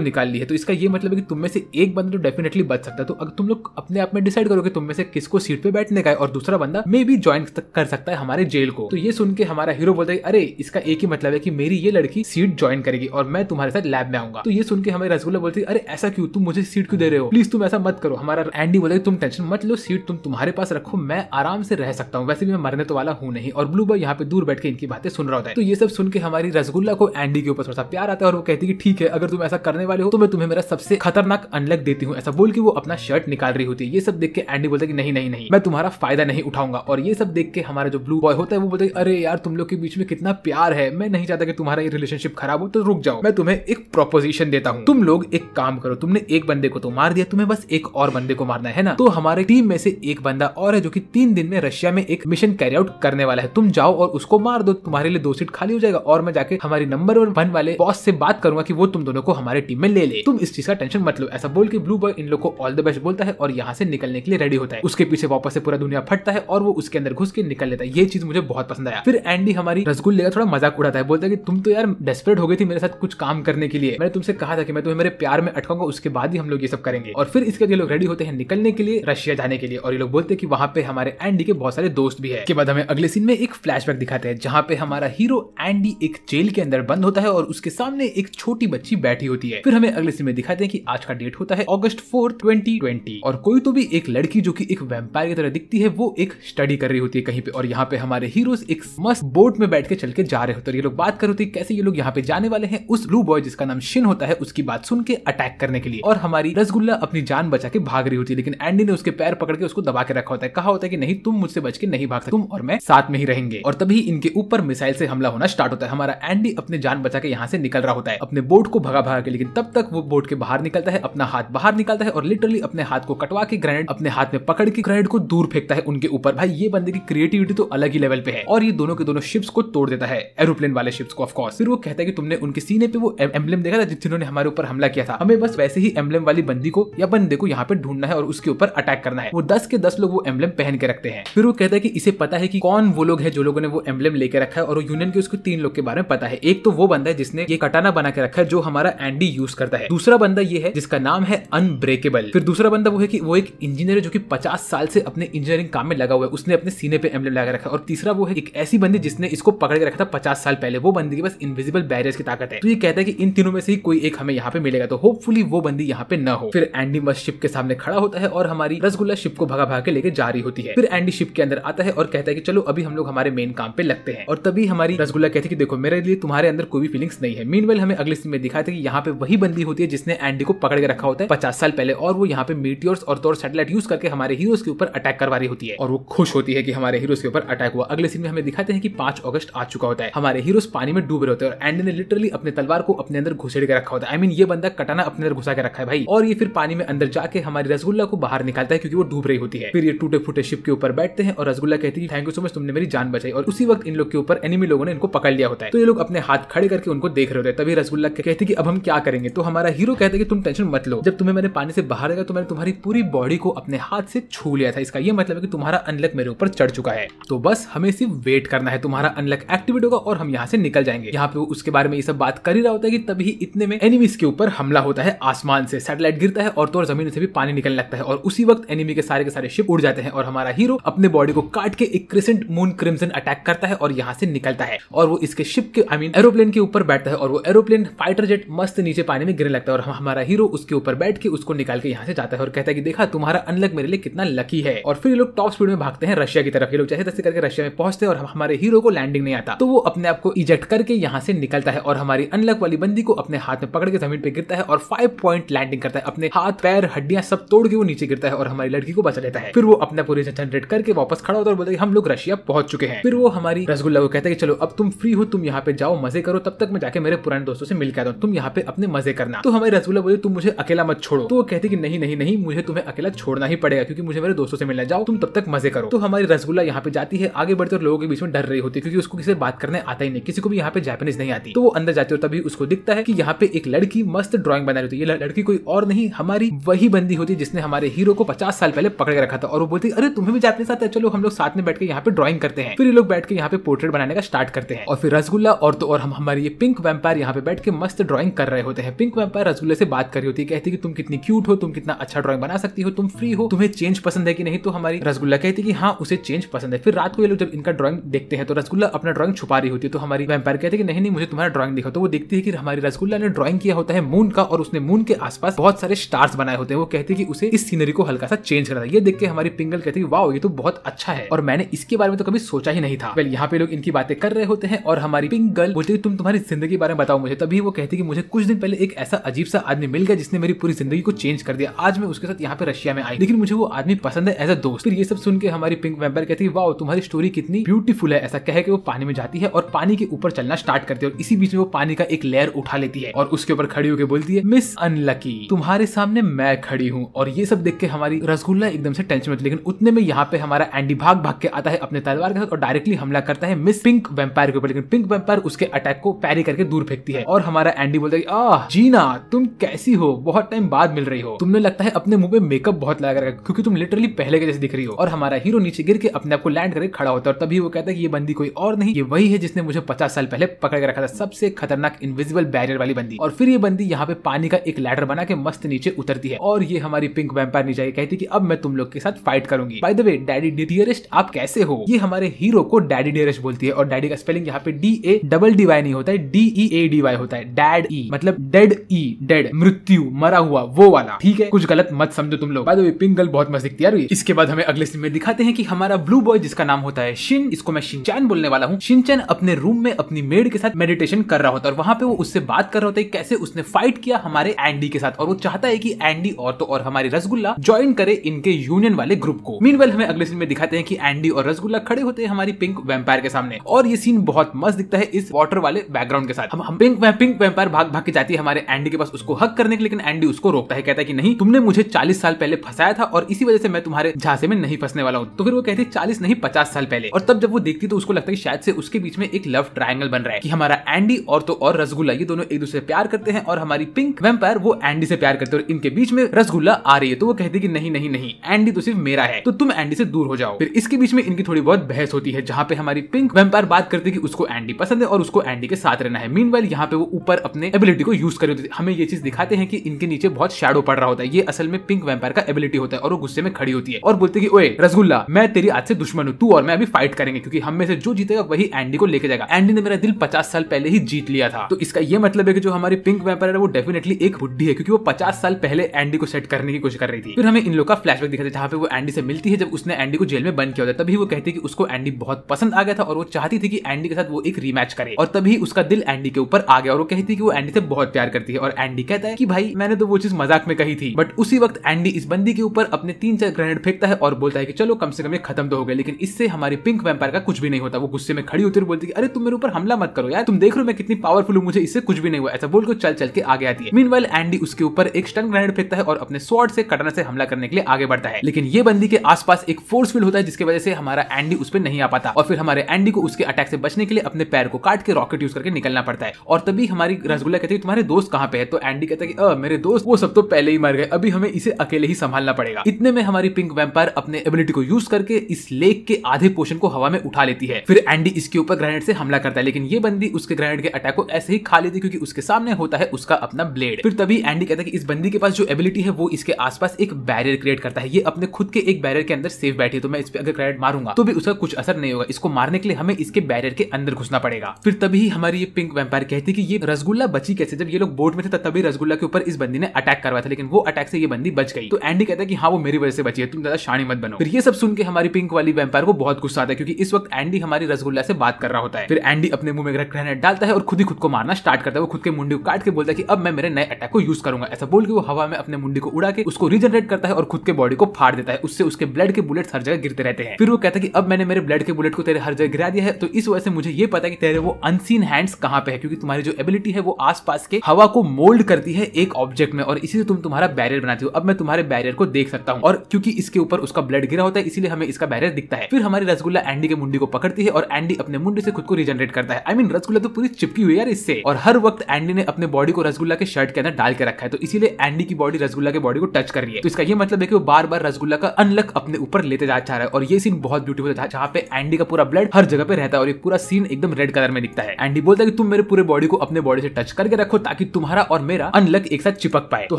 निकाल ली है तो इसका ये मतलब है कि तुम में से एक बंदा तो डेफिनेटली बच सकता है तो अगर तुम लोग अपने आप में डिसाइड करो कि तुम में से किसको उसको सीट पे बैठने का है और दूसरा बंदा मे भी ज्वाइन कर सकता है हमारे जेल को तो ये सुन के हमारा हीरो बोलता है अरे इसका एक ही मतलब है की मेरी ये लड़की सीट ज्वाइन करेगी और मैं तुम्हारे साथ लैब में आऊंगा तो ये सुन के हमारे रसगुल्ला बोलती है अरे ऐसा क्यों तुम मुझे सीट क्यों दे रहे हो प्लीज तुम ऐसा मत करो हमारा एंडी बोले तुम टेंशन मत लो सीट तुम तुम्हारे पास रखो मैं आराम से रह सकता हूँ वैसे भी मैं मरने तो वाला हूँ नहीं और ब्लू बॉय यहाँ पे दूर बैठ के इनकी बातें सुन रहा होता है तो ये सब सुन के हमारी रसगुल्ला को एंडी के ऊपर थोड़ा सा प्यार आता है और वो कहती है कि ठीक है अगर तुम ऐसा करने वाले हो तो मैं तुम्हें मेरा सबसे खतरनाक अनलग देती हूँ ऐसा बोल के वो अपना शर्ट निकाल रही होती है ये सब देख के एंडी बोलता है कि नहीं नहीं नहीं नहीं मैं तुम्हारा फायदा नहीं उठाऊंगा और ये सब देख के हमारा जो ब्लू बॉय होता है वो है अरे यार तुम लोग के बीच में कितना प्यार है मैं नहीं चाहता कि तुम्हारा ये रिलेशनशिप खराब हो तो रुक जाओ मैं तुम्हें एक प्रोपोजिशन देता हूँ तुम लोग एक काम करो तुमने एक बंदे को तो मार दिया तुम्हें बस एक और बंदे को मारना है ना तो हमारे टीम में से एक बंदा और है जो की तीन दिन में रशिया में एक मिशन कैरी आउट करने वाला है तुम जाओ और उसको मार दो तुम्हारे लिए दो सीट खाली हो जाएगा और मैं जाके हमारे नंबर वन वाले बॉस से बात करूंगा की वो तुम दोनों को हमारे टीम में ले ले तुम इस चीज का टेंशन मत लो ऐसा बोल के ब्लू बॉय इन लोग को ऑल द बेस्ट बोलता है और यहाँ से निकलने के लिए रेडी होता है उसके पीछे पीछे वापस से पूरा दुनिया फटता है और वो उसके अंदर घुस के निकल लेता है ये चीज मुझे बहुत पसंद आया फिर एंडी हमारी रसगुल्ले का थोड़ा मजाक उड़ाता है बोलता है कि तुम तो यार डेस्परेट हो गई थी मेरे साथ कुछ काम करने के लिए मैंने तुमसे कहा था कि मैं तुम्हें मेरे प्यार में अटकाऊंगा उसके बाद ही हम लोग ये सब करेंगे और फिर इसके लिए लोग रेडी होते हैं निकलने के लिए रशिया जाने के लिए और ये लोग बोलते हैं कि वहाँ पे हमारे एंडी के बहुत सारे दोस्त भी है के बाद हमें अगले सीन में एक फ्लैश दिखाते हैं जहाँ पे हमारा हीरो एंडी एक जेल के अंदर बंद होता है और उसके सामने एक छोटी बच्ची बैठी होती है फिर हमें अगले सीन में दिखाते हैं कि आज का डेट होता है अगस्त फोर्थ ट्वेंटी और कोई तो भी एक लड़की जो की एक वैम्प वेम्पायर की तरह दिखती है वो एक स्टडी कर रही होती है कहीं पे और यहाँ पे हमारे हीरोज एक मस्त बोट में बैठ के चल के जा रहे होते हैं ये लोग बात कर रहे कैसे ये लोग यहाँ पे जाने वाले हैं उस ब्लू बॉय जिसका नाम शिन होता है उसकी बात सुन के अटैक करने के लिए और हमारी रसगुल्ला अपनी जान बचा के भाग रही होती है लेकिन एंडी ने उसके पैर पकड़ के उसको दबा के रखा होता है कहा होता है कि नहीं तुम मुझसे बच के नहीं भाग सकते तुम और मैं साथ में ही रहेंगे और तभी इनके ऊपर मिसाइल से हमला होना स्टार्ट होता है हमारा एंडी अपने जान बचा के यहाँ से निकल रहा होता है अपने बोट को भगा भगा के लेकिन तब तक वो बोट के बाहर निकलता है अपना हाथ बाहर निकलता है और लिटरली अपने हाथ को कटवा के ग्रेनेड अपने हाथ में पकड़ के हेड को दूर फेंकता है उनके ऊपर भाई ये बंदे की क्रिएटिविटी तो अलग ही लेवल पे है और ये दोनों के दोनों शिप्स को तोड़ देता है एरोप्लेन वाले शिप्स को ऑफकोर्स फिर वो कहता है कि तुमने उनके सीने पे वो एम्बलेम देखा था जिन्होंने हमारे ऊपर हमला किया था हमें बस वैसे ही एम्बलेम वाली बंदी को या बंदे को यहाँ पे ढूंढना है और उसके ऊपर अटैक करना है वो दस के दस लोग वो एम्बलेम पहन के रखते हैं फिर वो कहता है की इसे पता है की कौन वो लोग है जो लोगों ने वो एम्बलेम लेके रखा है और यूनियन के उसको तीन लोग के बारे में पता है एक तो वो बंदा है जिसने ये कटाना बना के रखा है जो हमारा एंडी यूज करता है दूसरा बंदा ये है जिसका नाम है अनब्रेकेबल फिर दूसरा बंदा वो है की वो एक इंजीनियर है जो की पचास साल से अपने इंजीनियरिंग काम में लगा हुआ है उसने अपने सीने पे एम्बलेम लगा रखा और तीसरा वो है एक ऐसी बंदी जिसने इसको पकड़ के रखा था पचास साल पहले वो बंदी के पास इनविजिबल बैरियर की ताकत है तो ये कहता है कि इन तीनों में से ही कोई एक हमें यहाँ पे मिलेगा तो होपफुली वो बंदी यहाँ पे न हो फिर एंडी बस शिप के सामने खड़ा होता है और हमारी रसगुल्ला शिप को भगा भाग के लेके जा रही होती है फिर एंडी शिप के अंदर आता है और कहता है कि चलो अभी हम लोग हमारे मेन काम पे लगते हैं और तभी हमारी रसगुल्ला कहती है कि देखो मेरे लिए तुम्हारे अंदर कोई भी फीलिंग्स नहीं है मीन हमें अगले सीन में दिखाया था कि यहाँ पे वही बंदी होती है जिसने एंडी को पकड़ के रखा होता है पचास साल पहले और वो यहाँ पे मीटियोर्स और तौर सैटेलाइट यूज करके हमारे हीरोज उसके ऊपर अटैक करवा रही होती है और वो खुश होती है कि हमारे हीरोज के ऊपर अटैक हुआ अगले सीन में हमें दिखाते हैं कि पांच अगस्त आ चुका होता है हमारे हीरोज पानी में डूबे होते हैं और एंड ने लिटरली अपने तलवार को अपने अंदर घुसेड़ के रखा होता है आई मीन ये बंदा कटाना अपने अंदर घुसा के रखा है भाई और ये फिर पानी में अंदर जाके हमारे रसगुल्ला को बाहर निकालता है क्योंकि वो डूब रही होती है फिर ये टूटे फूटे शिप के ऊपर बैठते हैं और रसगुल्ला कहती है थैंक यू सो मच तुमने मेरी जान बचाई और उसी वक्त इन लोग के ऊपर एनिमी लोगों ने इनको पकड़ लिया होता है तो ये लोग अपने हाथ खड़े करके उनको देख रहे होते हैं तभी रसगुल्ला कहते कि अब हम क्या करेंगे तो हमारा हीरो कहते हैं कि तुम टेंशन मत लो जब तुम्हें मैंने पानी से बाहर रखा तो मैंने तुम्हारी पूरी बॉडी को अपने हाथ से छू हो लिया था इसका ये मतलब है कि तुम्हारा अनलक मेरे ऊपर चढ़ चुका है तो बस हमें सिर्फ वेट करना है तुम्हारा अनलक एक्टिवेट होगा और हम यहाँ से निकल जाएंगे यहाँ पे उसके बारे में ये सब बात कर ही रहा होता है कि तभी इतने में एनिमीज के ऊपर हमला होता है आसमान से सैटेलाइट गिरता है और तो और जमीन से भी पानी निकलने लगता है और उसी वक्त एनिमी के सारे के सारे शिप उड़ जाते हैं और हमारा हीरो अपने बॉडी को काट के एक क्रिसेंट मून क्रिमसन अटैक करता है और यहाँ से निकलता है और वो इसके शिप के आई मीन एरोप्लेन के ऊपर बैठता है और वो एरोप्लेन फाइटर जेट मस्त नीचे पानी में गिरने लगता है और हमारा हीरो उसके ऊपर बैठ के उसको निकाल के यहाँ से जाता है और कहता है कि देखा तुम्हारा अनलक मेरे लिए कितना लक रखी है और फिर ये लोग टॉप स्पीड में भागते हैं रशिया की तरफ ये लोग जैसे तैसे करके रशिया में पहुंचते हैं और हमारे हीरो को लैंडिंग नहीं आता तो वो अपने आप को इजेक्ट करके यहाँ से निकलता है और हमारी अनलक वाली बंदी को अपने हाथ में पकड़ के जमीन पे गिरता है और फाइव पॉइंट लैंडिंग करता है अपने हाथ पैर हड्डियां सब तोड़ के वो नीचे गिरता है और हमारी लड़की को बचा लेता है फिर वो अपना पोजिशन जनरेट करके वापस खड़ा होता है और बोलता है हम लोग रशिया पहुंच चुके हैं फिर वो हमारी रसगुल्ला को कहता है कि चलो अब तुम फ्री हो तुम यहाँ पे जाओ मजे करो तब तक मैं जाके मेरे पुराने दोस्तों से मिल के हूँ तुम यहाँ पे अपने मजे करना तो हमारे रसगुल्ला बोले तुम मुझे अकेला मत छोड़ो तो वो कहते कि नहीं नहीं नहीं मुझे तुम्हें अकेला छोड़ना ही पड़ेगा क्योंकि मुझे मेरे दोस्तों से मिलने जाओ तुम तब तक मजे करो तो हमारी रसगुल्ला यहाँ पे जाती है आगे बढ़ते लोगों के बीच में डर रही होती है क्योंकि उसको किसी बात करने आता ही नहीं किसी को भी यहाँ पे जापानीज नहीं आती तो वो अंदर जाती है तभी उसको दिखता है कि यहाँ पे एक लड़की मस्त ड्रॉइंग बना रही होती है ये लड़की कोई और नहीं हमारी वही बंदी होती है जिसने हमारे हीरो को पचास साल पहले पकड़ के रखा था और वो बोलती अरे तुम्हें भी जैपनीज आता है चलो हम लोग साथ में बैठ के यहाँ पे ड्रॉइंग करते हैं फिर ये लोग बैठ के यहाँ पे पोर्ट्रेट बनाने का स्टार्ट करते हैं और फिर रसगुल्ला और तो और हम हमारे ये पिंक वैम्पायर यहाँ पे बैठ के मस्त ड्रॉइंग कर रहे होते हैं पिंक वैम्पायर रसगुल्ले से बात कर रही होती है कहती है कि तुम कितनी क्यूट हो तुम कितना अच्छा ड्रॉइंग बना सकती हो तुम फ्री हो तुम्हें चेंज पसंद पसंद है कि नहीं तो हमारी रसगुल्ला कहती कि हाँ उसे चेंज पसंद है फिर रात को ये लोग जब इनका ड्रॉइंग देखते हैं तो रसगुल्ला अपना ड्रॉइंग छुपा रही होती है तो हमारी वैम्पायर कहते हैं कि नहीं नहीं मुझे तुम्हारा ड्रॉइंग दिखा तो वो देखती है कि हमारी रसगुल्ला ने ड्रॉइंग किया होता है मून का और उसने मून के आसपास बहुत सारे स्टार्स बनाए होते हैं वो कहते हैं कि उसे इस सीनरी को हल्का सा चेंज करना ये देख के हमारी पिंगल कहती है वाह ये तो बहुत अच्छा है और मैंने इसके बारे में तो कभी सोचा ही नहीं था वेल यहाँ पे लोग इनकी बातें कर रहे होते हैं और हमारी पिंगल बोलती है तुम तुम्हारी जिंदगी के बारे में बताओ मुझे तभी वो कहती है कि मुझे कुछ दिन पहले एक ऐसा अजीब सा आदमी मिल गया जिसने मेरी पूरी जिंदगी को चेंज कर दिया आज मैं उसके साथ यहाँ पे रशिया में आई लेकिन मुझे वो आदमी पसंद पसंद है एज अ दोस्त फिर ये सब सुन के हमारी पिंक वेम्पायर कहती है वाह तुम्हारी स्टोरी कितनी ब्यूटीफुल है ऐसा कह के वो पानी में जाती है और पानी के ऊपर चलना स्टार्ट करती है और इसी बीच में वो पानी का एक लेयर उठा लेती है और उसके ऊपर खड़ी होकर बोलती है मिस अनलकी तुम्हारे सामने मैं खड़ी हूँ और ये सब देख के हमारी रसगुल्ला एकदम से टेंशन है लेकिन उतने में यहाँ पे हमारा एंडी भाग भाग के आता है अपने तलवार के साथ और डायरेक्टली हमला करता है मिस पिंक वेम्पायर के ऊपर लेकिन पिंक वेम्पायर उसके अटैक को पैरी करके दूर फेंकती है और हमारा एंडी बोलता है आह जीना तुम कैसी हो बहुत टाइम बाद मिल रही हो तुमने लगता है अपने मुंह पे मेकअप बहुत लगा रखा क्योंकि तुम लिटरली बिल्कुल पहले के जैसे दिख रही हो और हमारा हीरो नीचे गिर के अपने आप को लैंड करके खड़ा होता है और तभी वो कहता है कि ये बंदी कोई और नहीं ये वही है जिसने मुझे पचास साल पहले पकड़ के रखा था सबसे खतरनाक इनविजिबल बैरियर वाली बंदी और फिर ये बंदी यहाँ पे पानी का एक लैडर बना के मस्त नीचे उतरती है और ये हमारी पिंक वेम्पायर नीचे कहती है अब मैं तुम लोग के साथ फाइट करूंगी by the way daddy dearest आप कैसे हो ये हमारे हीरो को डैडी डियरेस्ट बोलती है और डैडी का स्पेलिंग यहाँ पे D A double D Y नहीं होता है D E A D Y dad E डैड ई e, मतलब डेड ई डेड मृत्यु मरा हुआ वो वाला ठीक है कुछ गलत मत समझो तुम लोग by the way pink girl बहुत मस्त दिखती है करिए इसके बाद हमें अगले सीन में दिखाते हैं कि हमारा ब्लू बॉय जिसका नाम होता है शिन इसको मैं शिनचैन बोलने वाला हूँ शिनचैन अपने रूम में अपनी मेड के साथ मेडिटेशन कर रहा होता है और वहाँ पे वो उससे बात कर रहा होता है कैसे उसने फाइट किया हमारे एंडी के साथ और वो चाहता है की एंडी और तो और हमारे रसगुल्ला ज्वाइन करे इनके यूनियन वाले ग्रुप को मीन हमें अगले सीन में दिखाते हैं की एंडी और रसगुल्ला खड़े होते हैं हमारी पिंक वेम्पायर के सामने और ये सीन बहुत मस्त दिखता है इस वॉटर वाले बैकग्राउंड के साथ हम, हम पिंक पिंक वेम्पायर भाग भाग के जाती है हमारे एंडी के पास उसको हक करने के लेकिन एंडी उसको रोकता है कहता है कि नहीं तुमने मुझे चालीस साल पहले फंसाया था और इसी वजह से मैं तुम्हारे झांसे में नहीं फंसने वाला हूँ तो फिर वो कहती है चालीस नहीं पचास साल पहले और तब जब वो देखती तो उसको लगता है शायद से उसके बीच में एक लव ट्राइंगल बन रहा है कि हमारा एंडी और तो और रसगुल्ला ये दोनों एक दूसरे प्यार करते हैं और हमारी पिंक वेम्पायर वो एंडी से प्यार करते हैं और इनके बीच में रसगुल्ला आ रही है तो वो कहती की नहीं नहीं नहीं एंडी तो सिर्फ मेरा है तो तुम एंडी से दूर हो जाओ फिर इसके बीच में इनकी थोड़ी बहुत बहस होती है जहाँ पे हमारी पिंक वेम्पायर बात करती है कि उसको एंडी पसंद है और उसको एंडी के साथ रहना है मीन यहाँ पे वो ऊपर अपने एबिलिटी को यूज कर हमें ये चीज दिखाते हैं कि इनके नीचे बहुत शेडो पड़ रहा होता है ये असल में पिंक वेम्पायर का एबिलिटी होता है और वो गुस्से में खड़ी खड़ी होती है और बोलती है कि ओए रसगुल्ला मैं तेरी आज से दुश्मन हूँ तू और मैं अभी फाइट करेंगे क्योंकि हम में से जो जीतेगा वही एंडी को लेके जाएगा एंडी ने मेरा दिल पचास साल पहले ही जीत लिया था तो इसका यह मतलब है कि जो हमारी पिंक वेपर है वो डेफिनेटली एक बुढ़ी है क्योंकि वो पचास साल पहले एंडी को सेट करने की कोशिश कर रही थी फिर हमें इन लोग का फ्लैशबैक दिखाते जहाँ पे वो एंडी से मिलती है जब उसने एंडी को जेल में बंद किया होता है तभी वो कहती है कि उसको एंडी बहुत पसंद आ गया था और वो चाहती थी कि एंडी के साथ वो एक रीमैच करे और तभी उसका दिल एंडी के ऊपर आ गया और वो कहती है कि वो एंडी से बहुत प्यार करती है और एंडी कहता है कि भाई मैंने तो वो चीज मजाक में कही थी बट उसी वक्त एंडी इस बंदी के ऊपर अपने तीन चार ग्रेनेड फेंकता है और बोलता है कि चलो कम से कम ये खत्म तो हो गए लेकिन इससे हमारी पिंक वैम्पायर का कुछ भी नहीं होता वो गुस्से में खड़ी होती है बोलती है अरे तुम मेरे ऊपर हमला मत करो यार तुम देख रहे हो मैं कितनी पावरफुल हूँ मुझे इससे कुछ भी नहीं हुआ ऐसा को चल चल के आगे आती है मीन एंडी उसके ऊपर एक स्टन ग्रेनेड फेंकता है और अपने स्वॉर्ड से कटना से हमला करने के लिए आगे बढ़ता है लेकिन ये बंदी के आसपास एक फोर्स फील्ड होता है जिसकी वजह से हमारा एंडी उस पर नहीं आ पाता और फिर हमारे एंडी को उसके अटैक से बचने के लिए अपने पैर को काट के रॉकेट यूज करके निकलना पड़ता है और तभी हमारी रसगुल्ला कहती है तुम्हारे दोस्त कहाँ पे है तो एंडी कहता है कि मेरे दोस्त वो सब तो पहले ही मर गए अभी हमें इसे अकेले ही संभालना पड़ेगा इतने में हमारी हमारी पिंक वेम्पायर अपने एबिलिटी को यूज करके इस लेक के आधे पोर्शन को हवा में उठा लेती है फिर एंडी इसके ऊपर ग्रेनेड से हमला करता है लेकिन ये बंदी उसके ग्रेनेड के अटैक को ऐसे ही खा लेती है क्योंकि उसके सामने होता है उसका अपना ब्लेड फिर तभी एंडी कहता है कि इस बंदी के पास जो एबिलिटी है वो इसके आसपास एक बैरियर क्रिएट करता है ये अपने खुद के एक बैरियर के अंदर सेफ बैठी है तो मैं इस पर अगर ग्रेनेड मारूंगा तो भी उसका कुछ असर नहीं होगा इसको मारने के लिए हमें इसके बैरियर के अंदर घुसना पड़ेगा फिर तभी हमारी ये पिंक वेम्पायर कहती है कि ये रसगुल्ला बची कैसे जब ये लोग बोट में थे तभी रसगुल्ला के ऊपर इस बंदी ने अटैक करवाया था लेकिन वो अटैक से ये बंदी बच गई तो एंडी कहता है कि हाँ वो मेरी वजह से बच चाहिए तुम ज्यादा शाणी मत बनो फिर ये सब सुन के हमारी पिंक वाली वेम्पायर को बहुत गुस्सा आता है क्योंकि इस वक्त एंडी हमारी रसगुल्ला से बात कर रहा होता है फिर एंडी अपने मुंह में ग्रेनेड डालता है और खुद ही खुद को मारना स्टार्ट करता है वो खुद के मुंडी को काट के बोलता है कि अब मैं मेरे नए अटैक को यूज करूंगा ऐसा बोल के वो हवा में अपने मुंडी को उड़ा के उसको रिजनरेट करता है और खुद के बॉडी को फाड़ देता है उससे उसके ब्लड के बुलेट हर जगह गिरते रहते हैं फिर वो कहता है कि अब मैंने मेरे ब्लड के बुलेट को तेरे हर जगह गिरा दिया है तो इस वजह से मुझे ये पता है कि तेरे वो अनसीन हैंड्स कहाँ पे है क्योंकि तुम्हारी जो एबिलिटी है वो आसपास के हवा को मोल्ड करती है एक ऑब्जेक्ट में और इसी से तुम तुम्हारा बैरियर बनाती हो अब मैं तुम्हारे बैरियर को देख सकता हूँ और क्योंकि क्योंकि इसके ऊपर उसका ब्लड गिरा होता है इसलिए हमें इसका बैरियर दिखता है फिर हमारी रसगुल्ला एंडी के मुंडी को पकड़ती है और एंडी अपने मुंडी से खुद को रिजनरेट करता है I I mean mean, rasgulla तो पूरी चिपकी हुई है यार इससे और हर वक्त एंडी ने अपने बॉडी को रसगुल्ला के शर्ट के अंदर डाल के रखा है तो इसीलिए एंडी की बॉडी रसगुल्ला के बॉडी को टच कर रही है तो इसका यह मतलब है कि वो बार बार रसगुल्ला का अनलक अपने ऊपर लेते जा रहा है और ये सीन बहुत ब्यूटीफुल था जहाँ पे एंडी का पूरा ब्लड हर जगह पे रहता है और ये पूरा सीन एकदम रेड कलर में दिखता है एंडी बोलता है कि तुम मेरे पूरे बॉडी को अपने बॉडी से टच करके रखो ताकि तुम्हारा और मेरा अनलक एक साथ चिपक पाए तो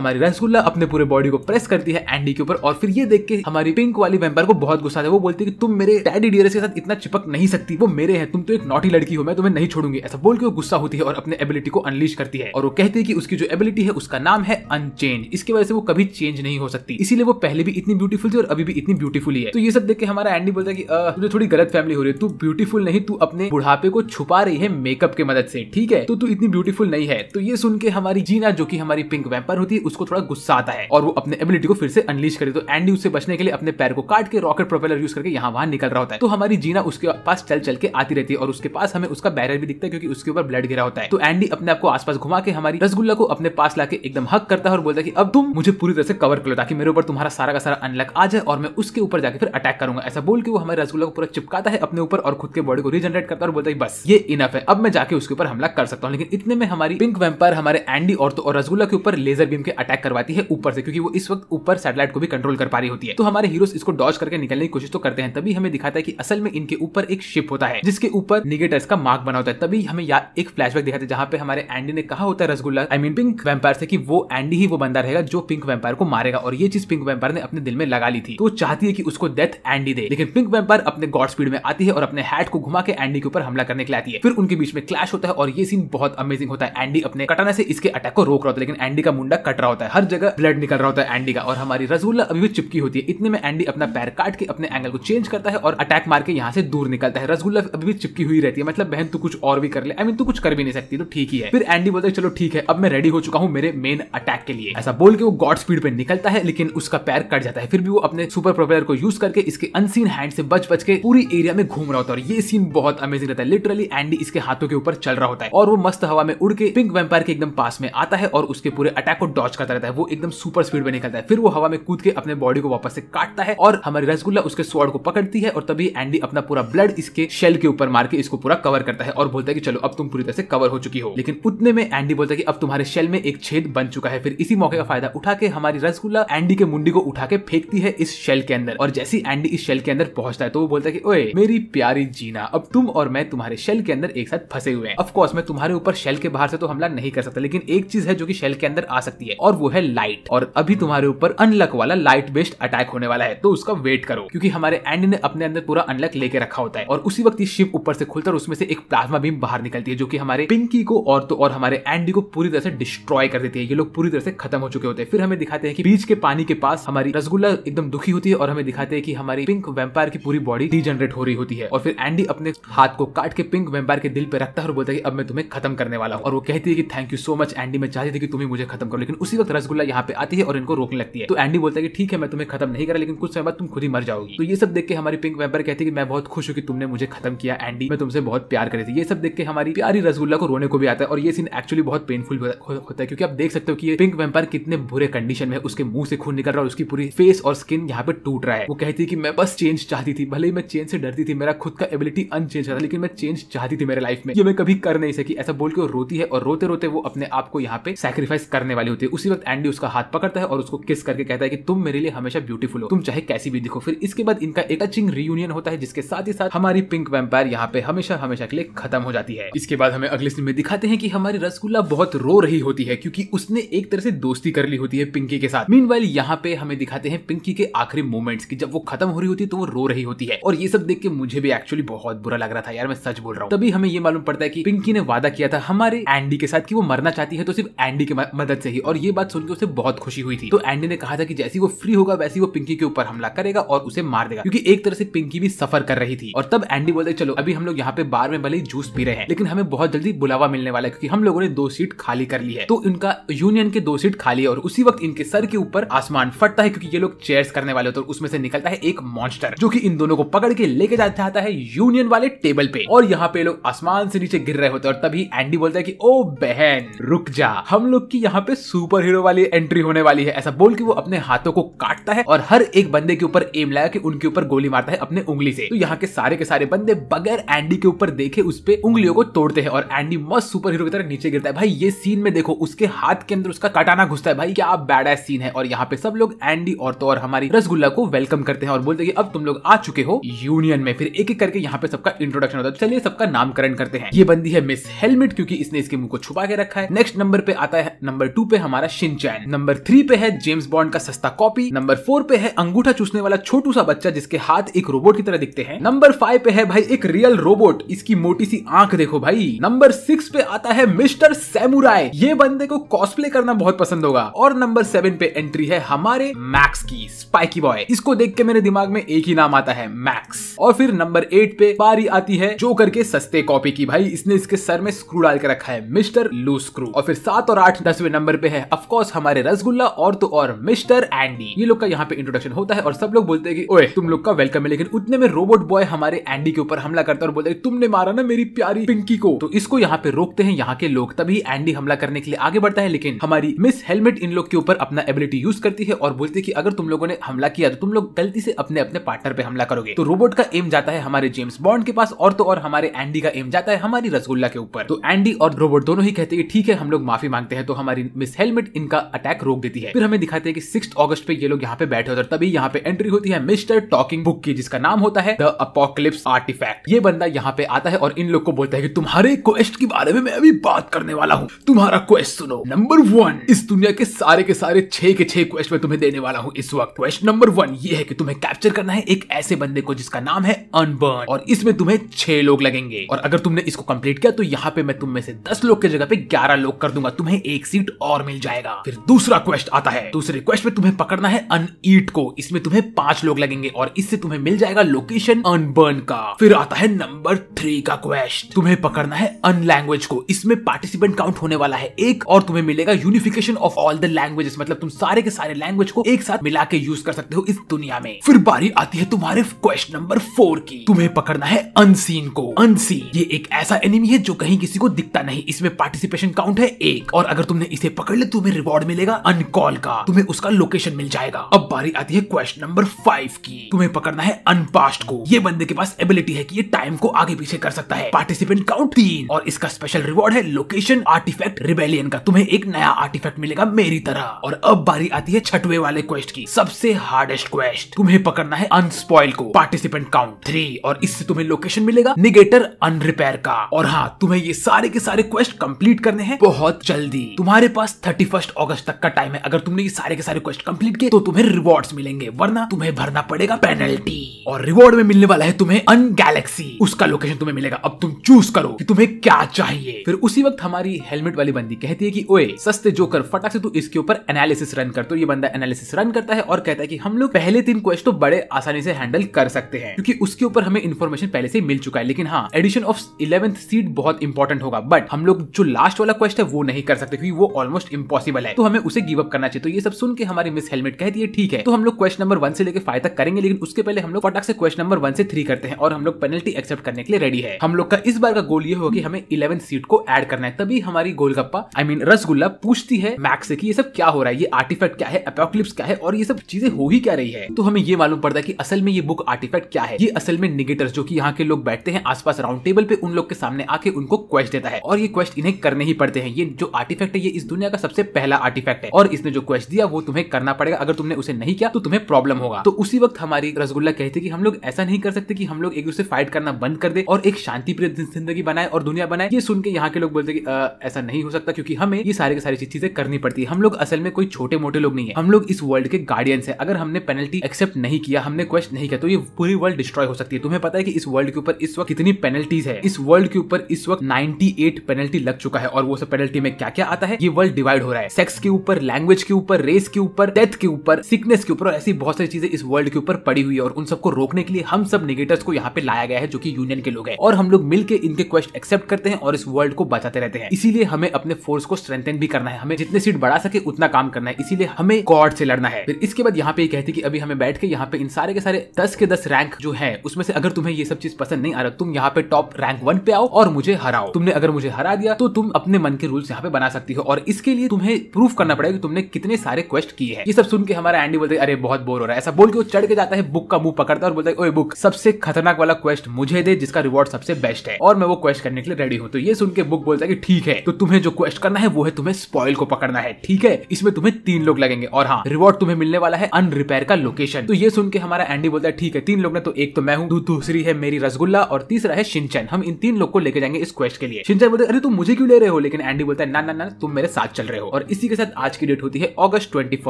हमारी रसगुल्ला अपने पूरे बॉडी को प्रेस करती है एंडी के ऊपर और फिर ये देख के हमारी पिंक वाली वेम्पायर को बहुत गुस्सा था वो बोलती है कि तुम मेरे डैडी डियरेस के साथ इतना चिपक नहीं सकती वो मेरे हैं तुम तो एक नॉटी लड़की हो मैं तुम्हें नहीं छोड़ूंगी ऐसा बोल के वो गुस्सा होती है और अपने एबिलिटी को अनलीश करती है और वो कहती है कि उसकी जो एबिलिटी है उसका नाम है अनचेंज इसकी वजह से वो कभी चेंज नहीं हो सकती इसीलिए वो पहले भी इतनी ब्यूटीफुल थी और अभी भी इतनी ब्यूटीफुल ही है तो ये सब देख के हमारा एंडी बोलता है कि तुझे थोड़ी गलत फैमिली हो रही है तू ब्यूटीफुल नहीं तू अपने बुढ़ापे को छुपा रही है मेकअप के मदद से ठीक है तो तू इतनी ब्यूटीफुल नहीं है तो ये सुन के हमारी जीना जो की हमारी पिंक वेम्पर होती है उसको थोड़ा गुस्सा आता है और वो अपने एबिलिटी को फिर से अनलीश करे तो एंडी उससे बचने के लिए अपने पैर को काट के रॉकेट प्रोपेलर यूज करके यहाँ वहां निकल रहा होता है तो हमारी जीना उसके पास चल चल के आती रहती है और उसके पास हमें उसका बैरियर भी दिखता है क्योंकि उसके ऊपर ब्लड गिरा होता है तो एंडी अपने आपको आसपास घुमा के हमारी रसगुल्ला को अपने पास लाके एकदम हक करता है और बोलता है अब तुम मुझे पूरी तरह से कवर करो ताकि मेरे ऊपर तुम्हारा सारा का सारा अनलक आ जाए और मैं उसके ऊपर जाकर फिर अटैक करूंगा ऐसा बोल के वो हमारे रसगुल्ला को पूरा चिपकाता है अपने ऊपर और खुद के बॉडी को रिजनरेट करता है और बोलता है बस ये इनफ है अब मैं जाके उसके ऊपर हमला कर सकता हूँ लेकिन इतने में हमारी पिंक वेम्पायर हमारे एंडी और, तो और रसगुल्ला के ऊपर लेजर बीम के अटैक करवाती है ऊपर से क्योंकि वो इस वक्त ऊपर सैटेलाइट को भी कंट्रोल कर पा मारी होती है तो हमारे हीरोज इसको डॉच करके निकलने की कोशिश तो करते हैं तभी हमें दिखाता है कि असल में इनके ऊपर एक शिप होता है जिसके ऊपर निगेटर्स का मार्क बना होता है तभी हमें याद एक फ्लैश बैक दिखाते हैं जहाँ पे हमारे एंडी ने कहा होता है rasgulla I mean pink vampire से कि वो एंडी ही वो बंदा रहेगा जो पिंक वेम्पायर को मारेगा और ये चीज पिंक वेम्पायर ने अपने दिल में लगा ली थी तो चाहती है कि उसको डेथ एंडी दे लेकिन पिंक वेम्पायर अपने गॉड स्पीड में आती है और अपने हैट को घुमा के एंडी के ऊपर हमला करने के लिए आती है फिर उनके बीच में क्लैश होता है और ये सीन बहुत अमेजिंग होता है एंडी अपने कटाना से इसके अटैक को रोक रहा होता है लेकिन एंडी का मुंडा कट रहा होता है हर जगह ब्लड निकल रहा होता है एंडी का और हमारी रसगुल्ला अभी भी चिपकी की होती है इतने में एंडी अपना पैर काट के अपने एंगल को चेंज करता है और अटैक मार के यहाँ से दूर निकलता है रसगुल्ला अभी भी चिपकी हुई रहती है मतलब बहन तू कुछ और भी कर ले आई मीन तू कुछ कर भी नहीं सकती तो ठीक ही है फिर एंडी बोलता है चलो ठीक है अब मैं रेडी हो चुका हूँ मेरे मेन अटैक के लिए ऐसा बोल के वो गॉड स्पीड पर निकलता है लेकिन उसका पैर कट जाता है फिर भी वो अपने सुपर प्रोपेलर को यूज करके इसके अनसीन हैंड से बच बच के पूरी एरिया में घूम रहा होता है और ये सीन बहुत अमेजिंग रहता है लिटरली एंडी इसके हाथों के ऊपर चल रहा होता है और वो मस्त हवा में उड़ के पिंक वेम्पायर के एकदम पास में आता है और उसके पूरे अटैक को डॉच करता रहता है वो एकदम सुपर स्पीड पर निकलता है फिर वो हवा में कूद के अपने बॉडी को वापस से काटता है और हमारी रसगुल्ला उसके स्वॉर्ड को पकड़ती है और तभी एंडी अपना पूरा ब्लड इसके शेल के ऊपर मार के इसको पूरा कवर करता है और बोलता है कि चलो अब तुम पूरी तरह से कवर हो चुकी हो लेकिन उतने में एंडी बोलता है कि अब तुम्हारे शेल में एक छेद बन चुका है फिर इसी मौके का फायदा उठा के हमारी रसगुल्ला एंडी के मुंडी को उठा के फेंकती है इस शेल के अंदर और जैसी एंडी इस शेल के अंदर पहुंचता है तो वो बोलता है कि ओए मेरी प्यारी जीना अब तुम और मैं तुम्हारे शेल के अंदर एक साथ फंसे हुए हैं ऑफकोर्स मैं तुम्हारे ऊपर शेल के बाहर से तो हमला नहीं कर सकता लेकिन एक चीज है जो कि शेल के अंदर आ सकती है और वो है लाइट और अभी तुम्हारे ऊपर अनलक वाला लाइट बेस्ड नेक्स्ट अटैक होने वाला है तो उसका वेट करो क्योंकि हमारे एंड ने अपने अंदर पूरा अनलक लेके रखा होता है और उसी वक्त ये शिप ऊपर से खुलता है उसमें से एक प्लाज्मा बीम बाहर निकलती है जो कि हमारे पिंकी को और तो और हमारे एंडी को पूरी तरह से डिस्ट्रॉय कर देती है ये लोग पूरी तरह से खत्म हो चुके होते हैं फिर हमें दिखाते हैं कि बीच के पानी के पास हमारी रसगुल्ला एकदम दुखी होती है और हमें दिखाते हैं कि हमारी पिंक वेम्पायर की पूरी बॉडी डिजनरेट हो रही होती है और फिर एंडी अपने हाथ को काट के पिंक वेम्पायर के दिल पर रखता है और बोलता है कि अब मैं तुम्हें खत्म करने वाला हूँ और वो कहती है कि thank you so much Andy मैं चाहती थी कि तुम्हें मुझे खत्म करो लेकिन उसी वक्त रसगुल्ला यहाँ पे आती है और इनको रोकने लगती है तो एंडी बोलता है कि ठीक है मैं तुम्हें तुम्हें खत्म नहीं करा लेकिन कुछ समय बाद तुम खुद ही मर जाओगी तो ये सब देख के हमारी पिंक वेम्पर कहती है कि मैं बहुत खुश हूँ कि तुमने मुझे खत्म किया एंडी मैं तुमसे बहुत प्यार करी थी ये सब देख के हमारी प्यारी रसगुल्ला को रोने को भी आता है और ये सीन एक्चुअली बहुत पेनफुल होता है क्योंकि आप देख सकते हो कि पिंक वेम्पर कितने बुरे कंडीशन में उसके मुंह से खून निकल रहा है उसकी पूरी फेस और स्किन यहाँ पे टूट रहा है वो कहती है कि मैं बस चेंज चाहती थी भले ही मैं चेंज से डरती थी मेरा खुद का एबिलिटी अनचेंज था लेकिन मैं चेंज चाहती थी मेरे लाइफ में ये मैं कभी कर नहीं सकी ऐसा बोल के वो रोती है और रोते रोते वो अपने आप को यहाँ पे सैक्रीफाइस करने वाली होती है उसी वक्त एंडी उसका हाथ पकड़ता है और उसको किस करके कहता है कि तुम मेरे लिए हमेशा हमेशा ब्यूटीफुल हो तुम चाहे कैसी भी दिखो फिर इसके बाद इनका एक टचिंग रियूनियन होता है जिसके साथ ही साथ हमारी पिंक वेम्पायर यहाँ पे हमेशा हमेशा के लिए खत्म हो जाती है इसके बाद हमें अगले सीन में दिखाते हैं कि हमारी रसगुल्ला बहुत रो रही होती है क्योंकि उसने एक तरह से दोस्ती कर ली होती है पिंकी के साथ मीन वाइल यहाँ पे हमें दिखाते हैं पिंकी के आखिरी मोमेंट्स की जब वो खत्म हो रही होती है तो वो रो रही होती है और ये सब देख के मुझे भी एक्चुअली बहुत बुरा लग रहा था यार मैं सच बोल रहा हूँ तभी हमें ये मालूम पड़ता है की पिंकी ने वादा किया था हमारे एंडी के साथ की वो मरना चाहती है तो सिर्फ एंडी की मदद से ही और ये बात सुनकर उसे बहुत खुशी हुई थी तो एंडी ने कहा था कि जैसी वो फ्री होगा वैसे वो पिंकी के ऊपर हमला करेगा और उसे मार देगा क्योंकि एक तरह से पिंकी भी सफर कर रही थी और तब एंडी बोलते चलो अभी हम लोग यहाँ पे बार में भले जूस पी रहे हैं लेकिन हमें बहुत जल्दी बुलावा मिलने वाला है क्योंकि हम लोगों ने दो सीट खाली कर ली है तो इनका यूनियन के दो सीट खाली है और उसी वक्त इनके सर के ऊपर आसमान फटता है क्योंकि ये लोग चेयर्स करने वाले होते हैं उसमें से निकलता है एक मॉन्स्टर जो की इन दोनों को पकड़ के लेके जाता आता है यूनियन वाले टेबल पे और यहाँ पे लोग आसमान से नीचे गिर रहे होते और तभी एंडी बोलता है की ओ बहन रुक जा हम लोग की यहाँ पे सुपर हीरो वाली एंट्री होने वाली है ऐसा बोल के वो अपने हाथों को काटता है और हर एक बंदे के ऊपर एम लगा के उनके ऊपर गोली मारता है अपने उंगली से तो यहाँ के सारे के सारे बंदे बगैर एंडी के ऊपर देखे उस पर उंगलियों को तोड़ते हैं और एंडी मस्त सुपर हीरो की तरह नीचे गिरता है भाई ये सीन में देखो उसके हाथ के अंदर उसका कटाना घुसता है भाई क्या बैड सीन है और यहाँ पे सब लोग एंडी और तो और हमारी रसगुल्ला को वेलकम करते हैं और बोलते हैं अब तुम लोग आ चुके हो यूनियन में फिर एक एक करके यहाँ पे सबका इंट्रोडक्शन होता है तो चलिए सबका नामकरण करते हैं ये बंदी है मिस हेलमेट क्योंकि इसने इसके मुंह को छुपा के रखा है नेक्स्ट नंबर पे आता है नंबर टू पे हमारा शिनचैन नंबर थ्री पे है जेम्स बॉन्ड का सस्ता कॉपी नंबर नंबर फोर पे है अंगूठा चूसने वाला छोटू सा बच्चा जिसके हाथ एक रोबोट की तरह दिखते हैं नंबर फाइव पे है भाई एक रियल रोबोट इसकी मोटी सी आंख देखो भाई नंबर सिक्स पे आता है मिस्टर सैमुराय ये बंदे को कॉस्प्ले करना बहुत पसंद होगा और नंबर सेवन पे एंट्री है हमारे मैक्स की स्पाइकी बॉय इसको देख के मेरे दिमाग में एक ही नाम आता है मैक्स और फिर नंबर एट पे बारी आती है जो करके सस्ते कॉपी की भाई इसने इसके सर में स्क्रू डाल के रखा है मिस्टर लू स्क्रू और फिर सात और आठ दसवें नंबर पे है अफकोर्स हमारे रसगुल्ला और तो और मिस्टर एंडी ये लोग का यहाँ पे इंट्रोडक्शन होता है और सब लोग बोलते हैं कि ओए तुम लोग का वेलकम है लेकिन उतने में रोबोट बॉय हमारे एंडी के ऊपर हमला करता है और बोलते हैं तुमने मारा ना मेरी प्यारी पिंकी को तो इसको यहाँ पे रोकते हैं यहाँ के लोग तभी एंडी हमला करने के लिए आगे बढ़ता है लेकिन हमारी मिस हेलमेट इन लोग के ऊपर अपना एबिलिटी यूज करती है और बोलती है की अगर तुम लोगों ने हमला किया तो तुम लोग गलती से अपने अपने पार्टनर पे हमला करोगे तो रोबोट का एम जाता है हमारे जेम्स बॉन्ड के पास और तो और हमारे एंडी का एम जाता है हमारी रसगुल्ला के ऊपर तो एंडी और रोबोट दोनों ही कहते हैं ठीक है हम लोग माफी मांगते हैं तो हमारी मिस हेलमेट इनका अटैक रोक देती है फिर हमें दिखाते हैं कि सिक्स अगस्त पे ये लोग यहाँ यहाँ पे बैठे होते हैं तभी यहाँ पे एंट्री होती है मिस्टर टॉकिंग बुक की जिसका नाम होता है द अपोकलिप्स आर्टिफैक्ट ये बंदा यहाँ पे आता है और इन लोग को बोलता है कि तुम्हारे क्वेस्ट के बारे में मैं अभी बात करने वाला हूँ तुम्हारा क्वेस्ट सुनो नंबर वन इस दुनिया के सारे के सारे छह के छह क्वेस्ट में तुम्हें देने वाला हूँ इस वक्त क्वेस्ट नंबर वन ये है कि तुम्हें कैप्चर करना है एक ऐसे बंदे को जिसका नाम है अनबर्न और इसमें तुम्हें छह लोग लगेंगे और अगर तुमने इसको कंप्लीट किया तो यहाँ पे मैं तुम में से दस लोग के जगह पे ग्यारह लोग कर दूंगा तुम्हें एक सीट और मिल जाएगा फिर दूसरा क्वेस्ट आता है दूसरे क्वेस्ट में तुम्हें पकड़ना है वन ईट को इसमें तुम्हें पांच लोग लगेंगे और इससे तुम्हें मिल जाएगा लोकेशन अनबर्न का फिर आता है नंबर थ्री का क्वेश्चन तुम्हें पकड़ना है अन लैंग्वेज को इसमें पार्टिसिपेंट काउंट होने वाला है एक और तुम्हें मिलेगा unification of all the languages मतलब तुम सारे के सारे लैंग्वेज को एक साथ मिला के यूज कर सकते हो इस दुनिया में फिर बारी आती है तुम्हारे क्वेश्चन नंबर फोर की तुम्हें पकड़ना है अनसीन को अनसीन ये एक ऐसा एनिमी है जो कहीं किसी को दिखता नहीं इसमें पार्टिसिपेशन काउंट है एक और अगर तुमने इसे पकड़ ले तो तुम्हें रिवॉर्ड मिलेगा अनकॉल का तुम्हें उसका लोकेशन मिल जाएगा अब बारी आती है क्वेश्चन नंबर फाइव की तुम्हें पकड़ना है अनपास्ट को ये बंदे के पास एबिलिटी है कि ये टाइम को आगे पीछे कर सकता है पार्टिसिपेंट काउंट तीन और इसका स्पेशल रिवॉर्ड है लोकेशन आर्टिफैक्ट रिबेलियन का तुम्हें एक नया आर्टिफैक्ट मिलेगा मेरी तरह और अब बारी आती है छठवे वाले क्वेस्ट की सबसे हार्डेस्ट क्वेस्ट तुम्हें पकड़ना है अनस्पॉइल को पार्टिसिपेंट काउंट थ्री और इससे तुम्हें लोकेशन मिलेगा निगेटर अनरिपेयर का और हाँ तुम्हें ये सारे के सारे क्वेस्ट कंप्लीट करने हैं बहुत जल्दी तुम्हारे पास थर्टी फर्स्ट अगस्त तक का टाइम है अगर तुमने ये सारे के सारे क्वेस्ट कंप्लीट किए तो तुम्हें फिर रिवॉर्ड्स मिलेंगे वरना तुम्हें भरना पड़ेगा पेनल्टी और रिवॉर्ड में मिलने वाला है तुम्हें अन गैलेक्सी उसका लोकेशन तुम्हें मिलेगा अब तुम चूज करो कि तुम्हें क्या चाहिए फिर उसी वक्त हमारी हेलमेट वाली बंदी कहती है कि ओए सस्ते जोकर फटाक से तू इसके ऊपर एनालिसिस रन कर तो ये बंदा एनालिसिस रन करता है और कहता है कि हम लोग पहले तीन क्वेश्चन तो बड़े आसानी से हैंडल कर सकते हैं क्योंकि उसके ऊपर हमें इन्फॉर्मेशन पहले से मिल चुका है लेकिन हाँ एडिशन ऑफ इलेवेंथ सीट बहुत इंपॉर्टेंट होगा बट हम लोग जो लास्ट वाला क्वेश्चन है वो नहीं कर सकते क्योंकि वो ऑलमोस्ट इम्पॉसिबल है तो हमें उसे गिव अप करना चाहिए तो ये सब सुन के हमारी मिस हेलमेट कहती है ठीक है तो हम लोग क्वेश्चन नंबर वन से लेकर फाइव तक करेंगे लेकिन उसके पहले हम लोग फटाक से क्वेश्चन नंबर वन से थ्री करते हैं और हम लोग पेनल्टी एक्सेप्ट करने के लिए रेडी है हम लोग का इस बार का गोल ये होगा कि हमें इलेवन सीट को एड करना है तभी हमारी गोलगप्पा आई मीन रसगुल्ला पूछती है मैक्स से ये सब क्या हो रहा है ये आर्टिफैक्ट क्या है अपोक्लिप्स क्या है और ये सब चीजें हो ही क्या रही है तो हमें ये मालूम पड़ता है कि असल में ये बुक आर्टिफैक्ट क्या है ये असल में निगेटर्स जो की यहाँ के लोग बैठते हैं आसपास राउंड टेबल पे उन लोग के सामने आके उनको क्वेश्चन देता है और ये क्वेश्चन इन्हें करने ही पड़ते हैं ये जो आर्टिफैक्ट है ये इस दुनिया का सबसे पहला आर्टिफैक्ट है और इसने जो क्वेश्चन दिया वो तुम्हें करना पड़ेगा अगर तुमने उसे नहीं किया तो तुम्हें प्रॉब्लम होगा तो उसी वक्त हमारी रसगुल्ला कहते कि हम लोग ऐसा नहीं कर सकते कि हम लोग एक दूसरे फाइट करना बंद कर दे और एक शांति जिंदगी बनाए और दुनिया बनाए ये सुन के यहाँ के लोग बोलते कि आ, ऐसा नहीं हो सकता क्योंकि हमें ये सारी की सारी चीजें करनी पड़ती है हम लोग असल में कोई छोटे मोटे लोग नहीं है हम लोग इस वर्ल्ड के गार्डियन है अगर हमने पेनल्टी एक्सेप्ट नहीं किया हमने क्वेश्चन नहीं किया तो ये पूरी वर्ल्ड डिस्ट्रॉय हो सकती है तुम्हें पता है कि इस वर्ल्ड के ऊपर इस वक्त कितनी पेनल्टीज है इस वर्ल्ड के ऊपर इस वक्त नाइनटी पेनल्टी लग चुका है और वो सब पेनल्टी में क्या क्या आता है ये वर्ल्ड डिवाइड हो रहा है सेक्स के ऊपर लैंग्वेज के ऊपर रेस के ऊपर डेथ के ऊपर सिकनेस के ऊपर और ऐसी बहुत सारी चीजें इस वर्ल्ड के ऊपर पड़ी हुई है और उन सबको रोकने के लिए हम सब निगेटर्स को यहाँ पे लाया गया है जो कि यूनियन के लोग हैं और हम लोग मिलकर इनके क्वेश्चन एक्सेप्ट करते हैं और इस वर्ल्ड को बचाते रहते हैं इसीलिए हमें अपने फोर्स को स्ट्रेंथन भी करना है हमें जितने सीट बढ़ा सके उतना काम करना है इसीलिए हमें गॉड से लड़ना है फिर इसके बाद यहाँ पे कहती है कि अभी हमें बैठ के यहाँ पे इन सारे के सारे दस के दस रैंक जो है उसमें से अगर तुम्हें ये सब चीज पसंद नहीं आ रहा तुम यहाँ पे टॉप रैंक वन पे आओ और मुझे हराओ तुमने अगर मुझे हरा दिया तो तुम अपने मन के रूल्स यहाँ पे बना सकती हो और इसके लिए तुम्हें प्रूफ करना पड़ेगा कि तुमने कितने सारे क्वेश्चन किए हैं ये सब सुन के हमारा रहा है एंडी बोलते अरे बहुत बोर हो रहा है ऐसा बोल के वो चढ़ के जाता है बुक का मुंह पकड़ता है और बोलता है ओए बुक सबसे खतरनाक वाला क्वेस्ट मुझे दे जिसका रिवॉर्ड सबसे बेस्ट है और मैं वो क्वेस्ट करने के लिए रेडी हूँ तो ये सुन के बुक बोलता है कि ठीक है तो तुम्हें जो क्वेस्ट करना है वो है तुम्हें स्पॉइल को पकड़ना है ठीक है इसमें तुम्हें तीन लोग लगेंगे और हाँ रिवॉर्ड तुम्हें मिलने वाला है अनरिपेयर का लोकेशन तो ये सुन के हमारा एंडी बोलता है ठीक है तीन लोग ने तो एक तो मैं हूँ दूसरी है मेरी रसगुल्ला और तीसरा है शिनचैन हम इन तीन लोग को लेके जाएंगे इस क्वेस्ट के लिए शिनचैन बोलते अरे तुम मुझे क्यों ले रहे हो लेकिन एंडी बोलता है ना ना ना तुम मेरे साथ चल रहे हो और इसी के साथ आज की डेट होती है अगस्त ट्वेंटी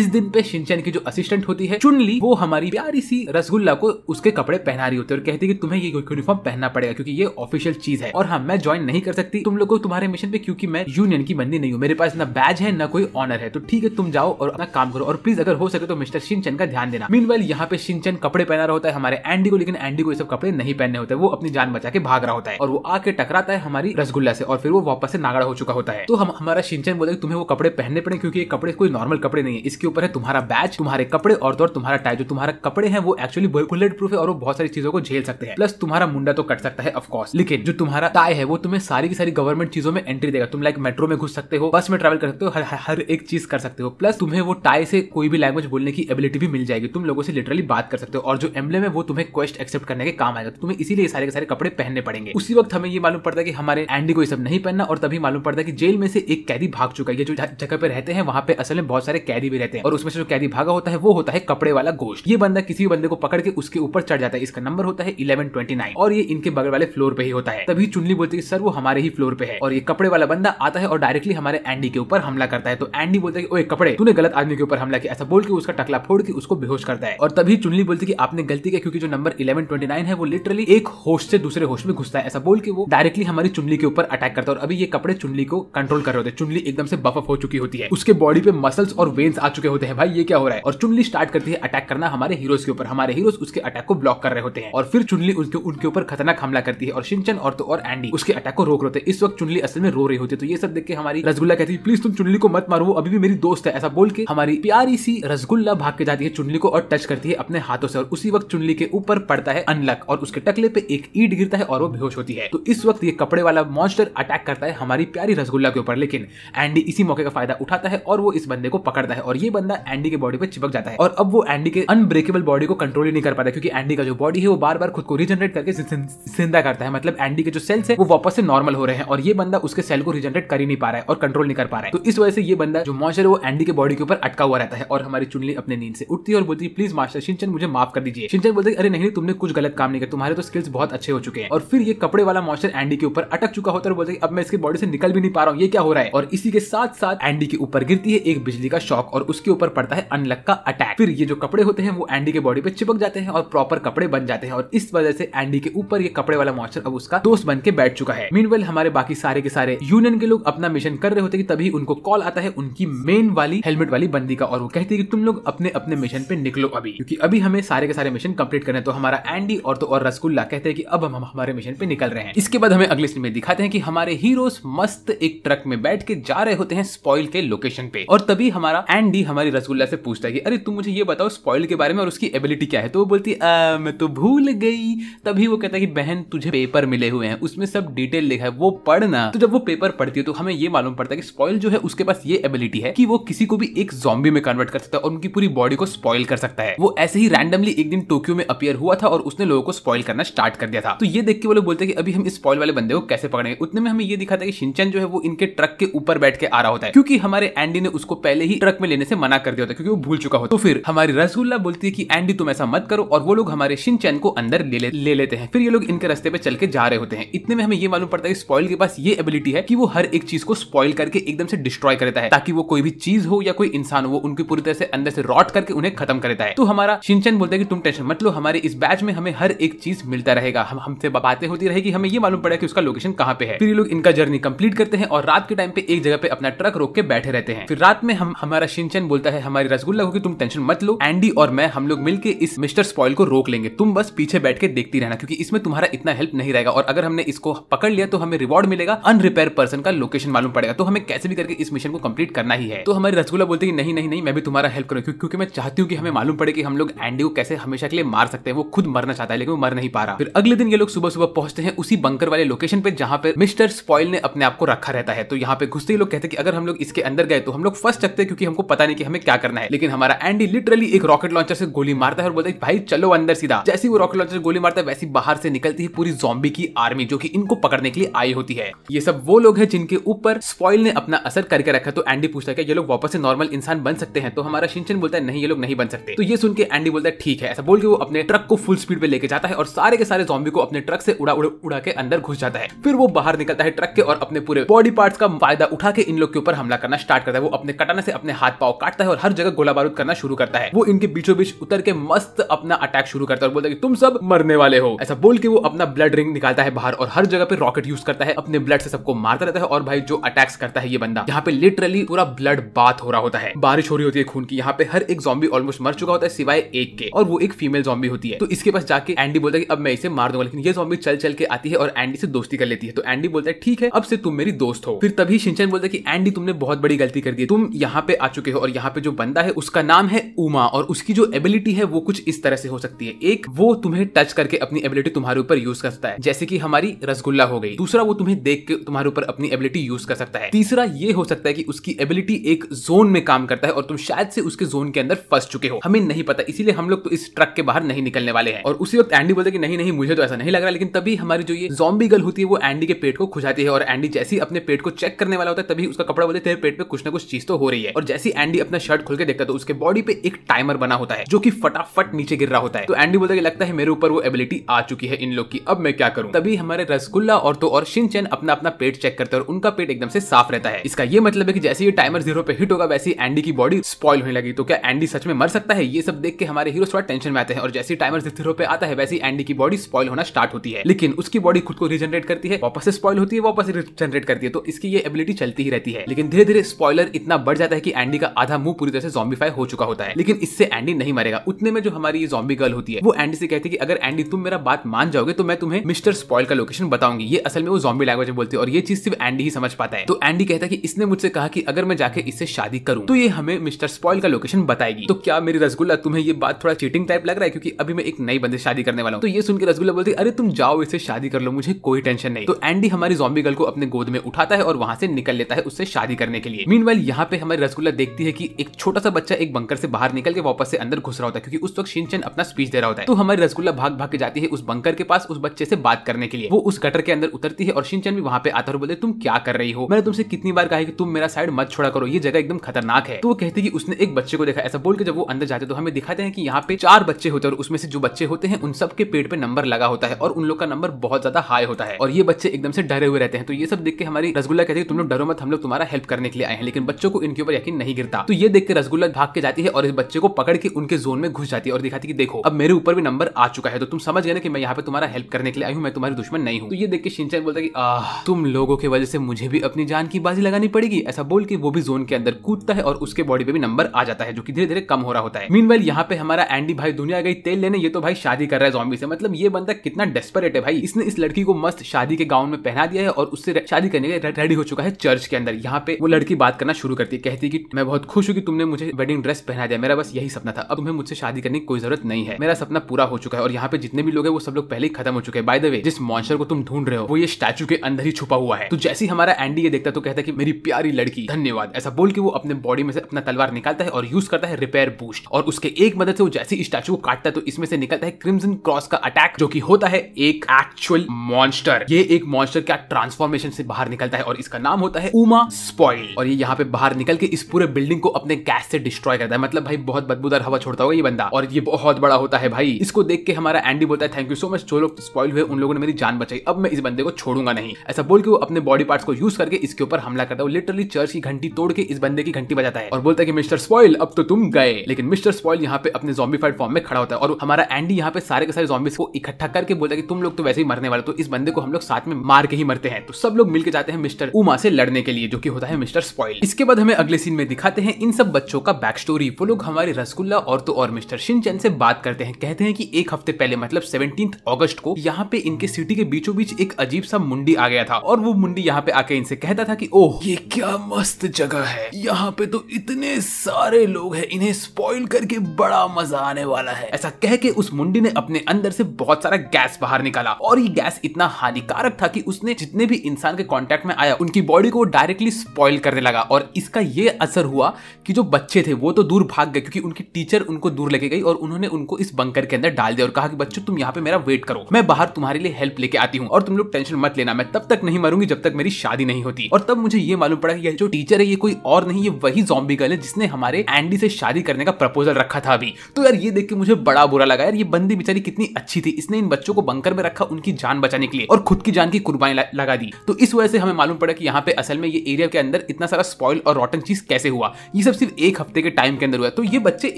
इस दिन पे शिंचन की जो असिस्टेंट होती है चुनली वो हमारी प्यारी सी रसगुल्ला को उसके कपड़े पहना रही होती है और कहती है कि तुम्हें ये यूनिफॉर्म पहनना पड़ेगा क्योंकि ये ऑफिशियल चीज है और हाँ मैं ज्वाइन नहीं कर सकती तुम लोग को तुम्हारे मिशन पे क्योंकि मैं यूनियन की बंदी नहीं हूँ मेरे पास ना बैज है ना कोई ऑनर है तो ठीक है तुम जाओ और अपना काम करो और प्लीज अगर हो सके तो मिस्टर सिंचन का ध्यान देना मीन वेल यहाँ पे सिंचन कपड़े पहना रहा होता है हमारे एंडी को लेकिन एंडी को ये सब कपड़े नहीं पहने होते वो अपनी जान बचा के भाग रहा होता है और वो आके टकराता है हमारी रसगुल्ला से और फिर वो वापस से नागड़ा हो चुका होता है तो हम हमारा सिंचन बोले तुम्हें वो कपड़े पहनने पड़े क्योंकि ये कपड़े कोई नॉर्मल कपड़े नहीं है इसके ऊपर है तुम्हारा बैच तुम्हारे कपड़े और तो तुम्हारा टाई जो तुम्हारा कपड़े हैं वो एक्चुअली बुलेट प्रूफ है और वो बहुत सारी चीजों को झेल सकते हैं प्लस तुम्हारा मुंडा तो कट सकता है ऑफकोर्स लेकिन जो तुम्हारा टाई है वो तुम्हें सारी की सारी गवर्नमेंट चीजों में एंट्री देगा तुम लाइक मेट्रो में घुस सकते हो बस में ट्रेवल कर सकते हो हर, हर एक चीज कर सकते हो प्लस तुम्हें वो टाई से कोई भी लैंग्वेज बोलने की एबिलिटी भी मिल जाएगी तुम लोगों से लिटरली बात कर सकते हो और जो एम्बलेम है वो तुम्हें क्वेश्चन एक्सेप्ट करने के काम आएगा तो तुम्हें इसीलिए सारे के सारे कपड़े पहनने पड़ेंगे उसी वक्त हमें ये मालूम पड़ता है कि हमारे एंडी को ये सब नहीं पहनना और तभी मालूम पड़ता है कि जेल में से एक कैदी भाग चुका है जो जगह पे रहते हैं वहां पे असल में बहुत सारे कैदी भी रहते हैं और उसमें से जो शायद भागा होता है वो होता है कपड़े वाला गोश्त ये बंदा किसी भी बंदे को पकड़ के उसके ऊपर चढ़ जाता है इसका नंबर होता है इलेवन ट्वेंटी नाइन और ये इनके बगल वाले फ्लोर पे ही होता है तभी चुनली बोलती है सर वो हमारे ही फ्लोर पे है और ये कपड़े वाला बंदा आता है और डायरेक्टली हमारे एंडी के ऊपर हमला करता है तो एंडी बोलता है ओए कपड़े तूने गलत आदमी के ऊपर हमला किया ऐसा बोल के उसका टकला फोड़ के उसको बेहोश करता है और तभी चुनली बोलती है आपने गलती किया क्योंकि जो नंबर इलेवन ट्वेंटी नाइन है वो लिटरली एक होश से दूसरे होश में घुसता है ऐसा बोल के वो डायरेक्टली हमारी चुनली के ऊपर अटैक करता है और अभी ये कपड़े चुनली को कंट्रोल कर रहे होते चुनली एकदम से बफअप हो चुकी होती है उसके बॉडी पे मसल्स और वेन्स आ चुके होते हैं भाई ये क्या हो रहा है और चुनली स्टार्ट करती है अटैक करना हमारे हीरोज के ऊपर हमारे हीरोज उसके अटैक को ब्लॉक कर रहे होते हैं और फिर चुनली उनके उनके ऊपर खतरनाक हमला करती है और शिनचन और तो और एंडी उसके अटैक को रोक रहे होते इस वक्त चुनली असल में रो रही होती है तो ये सब देख के हमारी रसगुल्ला कहती है प्लीज तुम चुनली को मत मारो वो अभी भी मेरी दोस्त है ऐसा बोल के हमारी प्यारी सी रसगुल्ला भाग के जाती है चुनली को और टच करती है अपने हाथों से और उसी वक्त चुनली के ऊपर पड़ता है अनलक और उसके टकले पे एक ईट गिरता है और वो बेहोश होती है तो इस वक्त ये कपड़े वाला मॉन्स्टर अटैक करता है हमारी प्यारी रसगुल्ला के ऊपर लेकिन एंडी इसी मौके का फायदा उठाता है और वो इस बंदे को पकड़ता है और ये बंदा एंडी के बॉडी पर चिपक जाता है और अब वो एंडी के अनब्रेकेबल बॉडी को कंट्रोल ही नहीं कर पाता क्योंकि एंडी का जो बॉडी है वो बार बार खुद को रिजनरेट करके जिंदा करता है मतलब एंडी के जो सेल्स है वो वापस से नॉर्मल हो रहे हैं और ये बंदा उसके सेल को रिजनरेट कर ही नहीं पा रहा है और कंट्रोल नहीं कर पा रहा है तो इस वजह से ये बंदा जो मॉन्स्टर है वो एंडी के बॉडी के ऊपर अटका हुआ रहता है और हमारी चुनली अपने नींद से उठती है और बोलती है प्लीज मास्टर शिंचन मुझे माफ कर दीजिए शिंचन बोलते अरे नहीं तुमने कुछ गलत काम नहीं किया तुम्हारे तो स्किल्स बहुत अच्छे हो चुके हैं और फिर ये कपड़े वाला मॉन्स्टर एंडी के ऊपर अटक चुका होता है और बोलते अब मैं इसके बॉडी से निकल भी नहीं पा रहा हूँ ये क्या हो रहा है और इसी के साथ साथ एंडी के ऊपर गिरती है एक बिजली का शॉक और उसके ऊपर पड़ता है अनलक का अटैक फिर ये जो कपड़े होते हैं वो एंडी के बॉडी पे चिपक जाते हैं और प्रॉपर कपड़े बन जाते हैं और इस वजह से एंडी के ऊपर ये कपड़े वाला मॉस्टर अब उसका दोस्त बन के बैठ चुका है मीन हमारे बाकी सारे के सारे यूनियन के लोग अपना मिशन कर रहे होते कि तभी उनको कॉल आता है उनकी मेन वाली हेलमेट वाली बंदी का और वो कहती है कि तुम लोग अपने अपने मिशन पे निकलो अभी क्योंकि अभी हमें सारे के सारे मिशन कंप्लीट करने तो हमारा एंडी और तो और रसगुल्ला कहते हैं कि अब हम हमारे मिशन पे निकल रहे हैं इसके बाद हमें अगले सीन में दिखाते हैं कि हमारे हीरोज मस्त एक ट्रक में बैठ के जा रहे होते हैं स्पॉइल के लोकेशन पे और तभी हमारा एंडी हमारी रसगुल्ला से पूछता है कि अरे तुम मुझे ये बताओ स्पॉइल के बारे में और उसकी एबिलिटी क्या है तो वो बोलती है मैं तो भूल गई तभी वो कहता है कि बहन तुझे पेपर मिले हुए हैं उसमें सब डिटेल लिखा है वो पढ़ना तो जब वो पेपर पढ़ती है तो हमें ये मालूम पड़ता है कि स्पॉइल जो है उसके पास ये एबिलिटी है कि वो किसी को भी एक जॉम्बी में कन्वर्ट कर सकता है और उनकी पूरी बॉडी को स्पॉइल कर सकता है वो ऐसे ही रैंडमली एक दिन टोक्यो में अपियर हुआ था और उसने लोगों को स्पॉइल करना स्टार्ट कर दिया था तो ये देख के वो लोग बोलते हैं कि अभी हम इस स्पॉइल वाले बंदे को कैसे पकड़ेंगे उतने में हमें ये दिखा था कि शिंचन जो है वो इनके ट्रक के ऊपर बैठ के आ रहा होता है क्योंकि हमारे एंडी ने उसको पहले ही ट्रक में लेने से मना कर दिया होता है क्योंकि वो भूल चुका होता तो फिर हमारी रसगुल्ला बोलती है कि एंडी तुम ऐसा मत करो और वो लोग हमारे शिनचैन को अंदर ले, ले, ले लेते हैं फिर ये लोग इनके रस्ते पे चल के जा रहे होते हैं इतने में हमें ये मालूम पड़ता है कि स्पॉइल के पास ये एबिलिटी है कि वो हर एक चीज को स्पॉइल करके एकदम से डिस्ट्रॉय करता है ताकि वो कोई भी चीज हो या कोई इंसान हो उनकी पूरी तरह से अंदर से रॉट करके उन्हें खत्म करता है तो हमारा शिनचैन बोलता है कि तुम टेंशन मत लो हमारे इस बैच में हमें हर एक चीज मिलता रहेगा हम हमसे बातें होती रहेगी हमें ये मालूम पड़ा कि उसका लोकेशन कहाँ पे है फिर ये लोग इनका जर्नी कंप्लीट करते हैं और रात के टाइम पे एक जगह पे अपना ट्रक रोक के बैठे रहते हैं फिर रात में हम हमारा शिनचैन बोलता है हमारी रसगुल्ला को कि तुम टेंशन मत लो एंडी और मैं हम लोग मिलकर इस मिस्टर स्पॉइल को रोक लेंगे तुम बस पीछे बैठ के देखती रहना क्योंकि इसमें तुम्हारा इतना हेल्प नहीं रहेगा और अगर हमने इसको पकड़ लिया तो हमें रिवॉर्ड मिलेगा अनरिपेयर पर्सन का लोकेशन मालूम पड़ेगा तो हमें कैसे भी करके इस मिशन को कंप्लीट करना ही है तो हमारे रसगुल्ला बोलते हैं नहीं नहीं नहीं मैं भी तुम्हारा हेल्प करूँ क्योंकि मैं चाहती हूँ कि हमें मालूम पड़े कि हम लोग एंडी को कैसे हमेशा के लिए मार सकते हैं वो खुद मरना चाहता है लेकिन वो मर नहीं पा रहा फिर अगले दिन ये लोग सुबह सुबह पहुंचते हैं उसी बंकर वाले लोकेशन पे जहाँ पे मिस्टर स्पॉइल ने अपने आप को रखा रहता है तो यहाँ पे घुसते ही लोग कहते हैं कि अगर हम लोग इसके अंदर गए तो हम लोग फर्स्ट सकते हैं क्योंकि हमको पता नहीं कि हमें क्या करना है लेकिन हमारा एंडी लिटरली एक रॉकेट लॉन्चर से गोली मारता है और बोलता है भाई चलो अंदर सीधा जैसे वो रॉकेट लॉन्चर गोली मारता है वैसी बाहर से निकलती है पूरी जॉम्बी की आर्मी जो की इनको पकड़ने के लिए आई होती है ये सब वो लोग है जिनके ऊपर स्पॉइल ने अपना असर करके रखा तो एंडी पूछता है ये लोग वापस से नॉर्मल इंसान बन सकते हैं तो हमारा शिंचन बोलता है नहीं ये लोग नहीं बन सकते तो ये सुन के एंडी बोलता है ठीक है ऐसा बोल के वो अपने ट्रक को फुल स्पीड पे लेके जाता है और सारे के सारे जॉम्बी को अपने ट्रक से उड़ा उड़ा उड़ा के अंदर घुस जाता है फिर वो बाहर निकलता है ट्रक के और अपने पूरे बॉडी पार्ट्स का फायदा उठा के इन लोग के ऊपर हमला करना स्टार्ट करता है वो अपने कटाना से अपने हाथ पाव काटता है और हर जगह जाकर गोला बारूद करना शुरू करता है वो इनके बीचों बीच उतर के मस्त अपना अटैक शुरू करता है और बोलता है कि तुम सब मरने वाले हो ऐसा बोल के वो अपना ब्लड रिंग निकालता है बाहर और हर जगह पे रॉकेट यूज करता है अपने ब्लड से सबको मारता रहता है और भाई जो अटैक्स करता है ये बंदा यहाँ पे लिटरली पूरा ब्लड बात हो रहा होता है बारिश हो रही होती है खून की यहाँ पे हर एक जॉम्बी ऑलमोस्ट मर चुका होता है सिवाय एक के और वो एक फीमेल जॉम्बी होती है तो इसके पास जाके एंडी बोलता है कि अब मैं इसे मार दूंगा लेकिन ये जॉम्बी चल चल के आती है और एंडी से दोस्ती कर लेती है तो एंडी बोलता है ठीक है अब से तुम मेरी दोस्त हो फिर तभी सिंचन बोलता है कि एंडी तुमने बहुत बड़ी गलती कर दी तुम यहाँ पे आ चुके हो और यहाँ पे जो बंदा बंदा है उसका नाम है उमा और उसकी जो एबिलिटी है वो कुछ इस तरह से हो सकती है एक वो तुम्हें टच करके अपनी एबिलिटी तुम्हारे ऊपर यूज कर सकता है जैसे की हमारी रसगुल्ला हो गई दूसरा वो तुम्हें देख के तुम्हारे ऊपर अपनी एबिलिटी यूज कर सकता है तीसरा ये हो सकता है की उसकी एबिलिटी एक जोन में काम करता है और तुम शायद से उसके जोन के अंदर फंस चुके हो हमें नहीं पता इसीलिए हम लोग तो इस ट्रक के बाहर नहीं निकलने वाले हैं और उसी वक्त एंडी बोलते नहीं नहीं मुझे तो ऐसा नहीं लग रहा लेकिन तभी हमारी जो ये जॉम्बी गर्ल होती है वो एंडी के पेट को खुजाती है और एंडी जैसी अपने पेट को चेक करने वाला होता है तभी उसका कपड़ा बोलते तेरे पेट पे कुछ ना कुछ चीज तो हो रही है और जैसी एंडी अपना शर्ट खोल के देखता तो उसके बॉडी पे एक टाइमर बना होता है जो की फटाफट नीचे गिर रहा होता है तो एंडी बोलता है लगता है मेरे ऊपर वो एबिलिटी आ चुकी है इन लोग की अब मैं क्या करूँ तभी हमारे रसगुल्ला और तो और शिनचैन अपना अपना पेट चेक करते हैं और उनका पेट एकदम से साफ रहता है इसका ये मतलब है कि जैसे ये टाइमर जीरो पे हिट होगा वैसे एंडी की बॉडी स्पॉइल होने लगी तो क्या एंडी सच में मर सकता है ये सब देख के हमारे हीरो थोड़ा टेंशन में आते हैं और जैसे टाइमर जीरो पे आता है वैसे एंडी की बॉडी स्पॉइल होना स्टार्ट होती है लेकिन उसकी बॉडी खुद को रिजनरेट करती है वापस से स्पॉइल होती है वापस रिजनरेट करती है तो इसकी ये एबिलिटी चलती ही रहती है लेकिन धीरे धीरे स्पॉइलर इतना बढ़ जाता है कि एंडी का आधा मुंह पूरी तरह से जॉम्बीफाई हो चुका होता है लेकिन इससे एंडी नहीं मरेगा उतने में जो हमारी जॉम्बी गर्ल होती है वो एंडी से कहती है कि अगर एंडी तुम मेरा बात मान जाओगे तो मैं तुम्हें मिस्टर स्पॉइल का लोकेशन बताऊंगी ये असल में वो जॉम्बी लैंग्वेज में बोलती है और ये चीज सिर्फ एंडी ही समझ पाता है तो एंडी कहता है कि इसने मुझसे कहा कि अगर मैं जाके इससे शादी करूं तो ये हमें मिस्टर स्पॉइल का लोकेशन बताएगी तो क्या मेरी रसगुल्ला तुम्हें ये बात थोड़ा चीटिंग टाइप लग रहा है क्योंकि अभी मैं एक नई बंदे शादी करने वाला हूँ तो ये सुनकर रसगुल्ला बोलती है अरे तुम जाओ इससे शादी कर लो मुझे कोई टेंशन नहीं तो एंडी हमारी जॉम्बी गर्ल को अपने गोद में उठाता है और वहां से निकल लेता है उससे शादी करने के लिए मीन यहाँ पे हमारी रसगुल्ला देखती है की एक छोटा सा सा बच्चा एक बंकर से बाहर निकल के वापस से अंदर घुस रहा होता है क्योंकि उस वक्त शिनचन अपना स्पीच दे रहा होता है तो हमारी रसगुल्ला भाग भाग के जाती है उस बंकर के पास उस बच्चे से बात करने के लिए वो उस गटर के अंदर उतरती है और शिनचन भी वहाँ पे आता है बोले तुम क्या कर रही हो मैंने तुमसे कितनी बार कहा कि तुम मेरा साइड मत छोड़ा करो ये जगह एकदम खतरनाक है तो वो कहती है कि उसने एक बच्चे को देखा ऐसा बोल के जब वो अंदर जाते तो हमें दिखाते हैं कि यहाँ पे चार बच्चे होते हैं और उसमें से जो बच्चे होते हैं उन सबके पेट पे नंबर लगा होता है और उन लोग का नंबर बहुत ज्यादा हाई होता है और ये बच्चे एकदम से डरे हुए रहते हैं तो ये सब देख के हमारी रसगुल्ला कहते हैं तुम लोग डरो मत हम लोग तुम्हारा हेल्प करने के लिए आए हैं लेकिन बच्चों को इनके ऊपर यकीन नहीं गिरता तो ये देख के रसगुल्ला भाग के जाती है और इस बच्चे को पकड़ के उनके जोन में घुस जाती है और दिखाती है कि देखो अब मेरे ऊपर भी नंबर आ चुका है तो तुम समझ गए ना कि मैं यहाँ पे तुम्हारा हेल्प करने के लिए आई हूँ मैं तुम्हारी दुश्मन नहीं हूँ तो ये देख के शिनचैन बोलता है कि आ, तुम लोगों की वजह से मुझे भी अपनी जान की बाजी लगानी पड़ेगी ऐसा बोल के वो भी जोन के अंदर कूदता है और उसके बॉडी पे भी नंबर आ जाता है जो की धीरे धीरे कम हो रहा होता है मीन वाइल यहाँ पे हमारा एंडी भाई दुनिया गई तेल लेने ये तो भाई शादी कर रहा है जॉम्बी से मतलब ये बंदा कितना डेस्परेट है भाई इसने इस लड़की को मस्त शादी के गाउन में पहना दिया है और उससे शादी करने के रेडी हो चुका है चर्च के अंदर यहाँ पे वो लड़की बात करना शुरू करती है कहती है कि मैं बहुत खुश हूँ कि तुमने मुझे मुझे वेडिंग ड्रेस पहना जाए मेरा बस यही सपना था अब तुम्हें मुझसे शादी करने की कोई जरूरत नहीं है मेरा सपना पूरा हो चुका है और यहाँ पे जितने भी लोग है वो सब लोग पहले ही खत्म हो चुके हैं बाय द वे जिस मॉन्सर को तुम ढूंढ रहे हो वो ये स्टैचू के अंदर ही छुपा हुआ है तो जैसे ही हमारा एंडी ये देखता तो कहता है कि मेरी प्यारी लड़की धन्यवाद ऐसा बोल के वो अपने बॉडी में से अपना तलवार निकालता है और यूज करता है रिपेयर बूस्ट और उसके एक मदद से वो जैसे स्टैचू को काटता है तो इसमें से निकलता है क्रिमजन क्रॉस का अटैक जो की होता है एक एक्चुअल मॉन्स्टर ये एक मॉन्स्टर क्या ट्रांसफॉर्मेशन से बाहर निकलता है और इसका नाम होता है उमा स्पॉइल और ये यहाँ पे बाहर निकल के इस पूरे बिल्डिंग को अपने गैस से डिस्ट्रॉय करता है मतलब भाई बहुत बदबूदार हवा छोड़ता होगा ये बंदा और ये बहुत बड़ा होता है भाई इसको देख के हमारा एंडी बोलता है थैंक यू सो मच जो लोग स्पॉइल हुए उन लोगों ने मेरी जान बचाई अब मैं इस बंदे को छोड़ूंगा नहीं ऐसा बोल के वो अपने बॉडी पार्ट को यूज करके इसके ऊपर हमला करता है लिटरली चर्च की घंटी तोड़ के इस बंदे की घंटी बजाता है और बोलता है कि मिस्टर स्पॉइल अब तो तुम गए लेकिन मिस्टर स्पॉइल यहाँ पे अपने जॉम्बीफाइड फॉर्म में खड़ा होता है और हमारा एंडी यहाँ पे सारे के सारे जॉम्बिस को इकट्ठा करके बोलता है कि तुम लोग तो वैसे ही मरने वाले तो इस बंदे को हम लोग साथ में मार के ही मरते हैं तो सब लोग मिलकर जाते हैं मिस्टर उमा से लड़ने के लिए जो की होता है मिस्टर स्पॉइल इसके बाद हमें अगले सीन में दिखाते हैं इन सब बच्चों का बैक स्टोरी वो लोग हमारे रसगुल्ला और तो और मिस्टर शिनचैन से बात करते हैं कहते हैं कि एक हफ्ते पहले मतलब सेवनटीन अगस्त को यहाँ पे इनके सिटी के बीचों बीच एक अजीब सा मुंडी आ गया था और वो मुंडी यहाँ पे आके इनसे कहता था की ओह ये क्या मस्त जगह है यहाँ पे तो इतने सारे लोग है इन्हें स्पॉइल करके बड़ा मजा आने वाला है ऐसा कह के उस मुंडी ने अपने अंदर से बहुत सारा गैस बाहर निकाला और ये गैस इतना हानिकारक था कि उसने जितने भी इंसान के कॉन्टेक्ट में आया उनकी बॉडी को डायरेक्टली स्पॉइल करने लगा और इसका ये असर हुआ कि जो बच्चे बच्चे थे वो तो दूर भाग गए क्योंकि उनकी टीचर उनको दूर लेके गई और उन्होंने उनको इस बंकर के अंदर डाल दिया और कहा कि बच्चों तुम यहाँ पे मेरा वेट करो मैं बाहर तुम्हारे लिए हेल्प लेके आती हूँ और तुम लोग टेंशन मत लेना मैं तब तक नहीं मरूंगी जब तक मेरी शादी नहीं होती और तब मुझे ये मालूम पड़ा कि यह जो टीचर है ये कोई और नहीं ये वही जॉम्बी गर्ल है जिसने हमारे एंडी से शादी करने का प्रपोजल रखा था अभी तो यार ये देख के मुझे बड़ा बुरा लगा यार ये बंदी बेचारी कितनी अच्छी थी इसने इन बच्चों को बंकर में रखा उनकी जान बचाने के लिए और खुद की जान की कुर्बानी लगा दी तो इस वजह से हमें मालूम पड़ा कि यहाँ पे असल में ये एरिया के अंदर इतना सारा स्पॉइल और रॉटन चीज कैसे हुआ ये सब सिर्फ एक हफ्ते के टाइम के अंदर हुआ तो ये बच्चे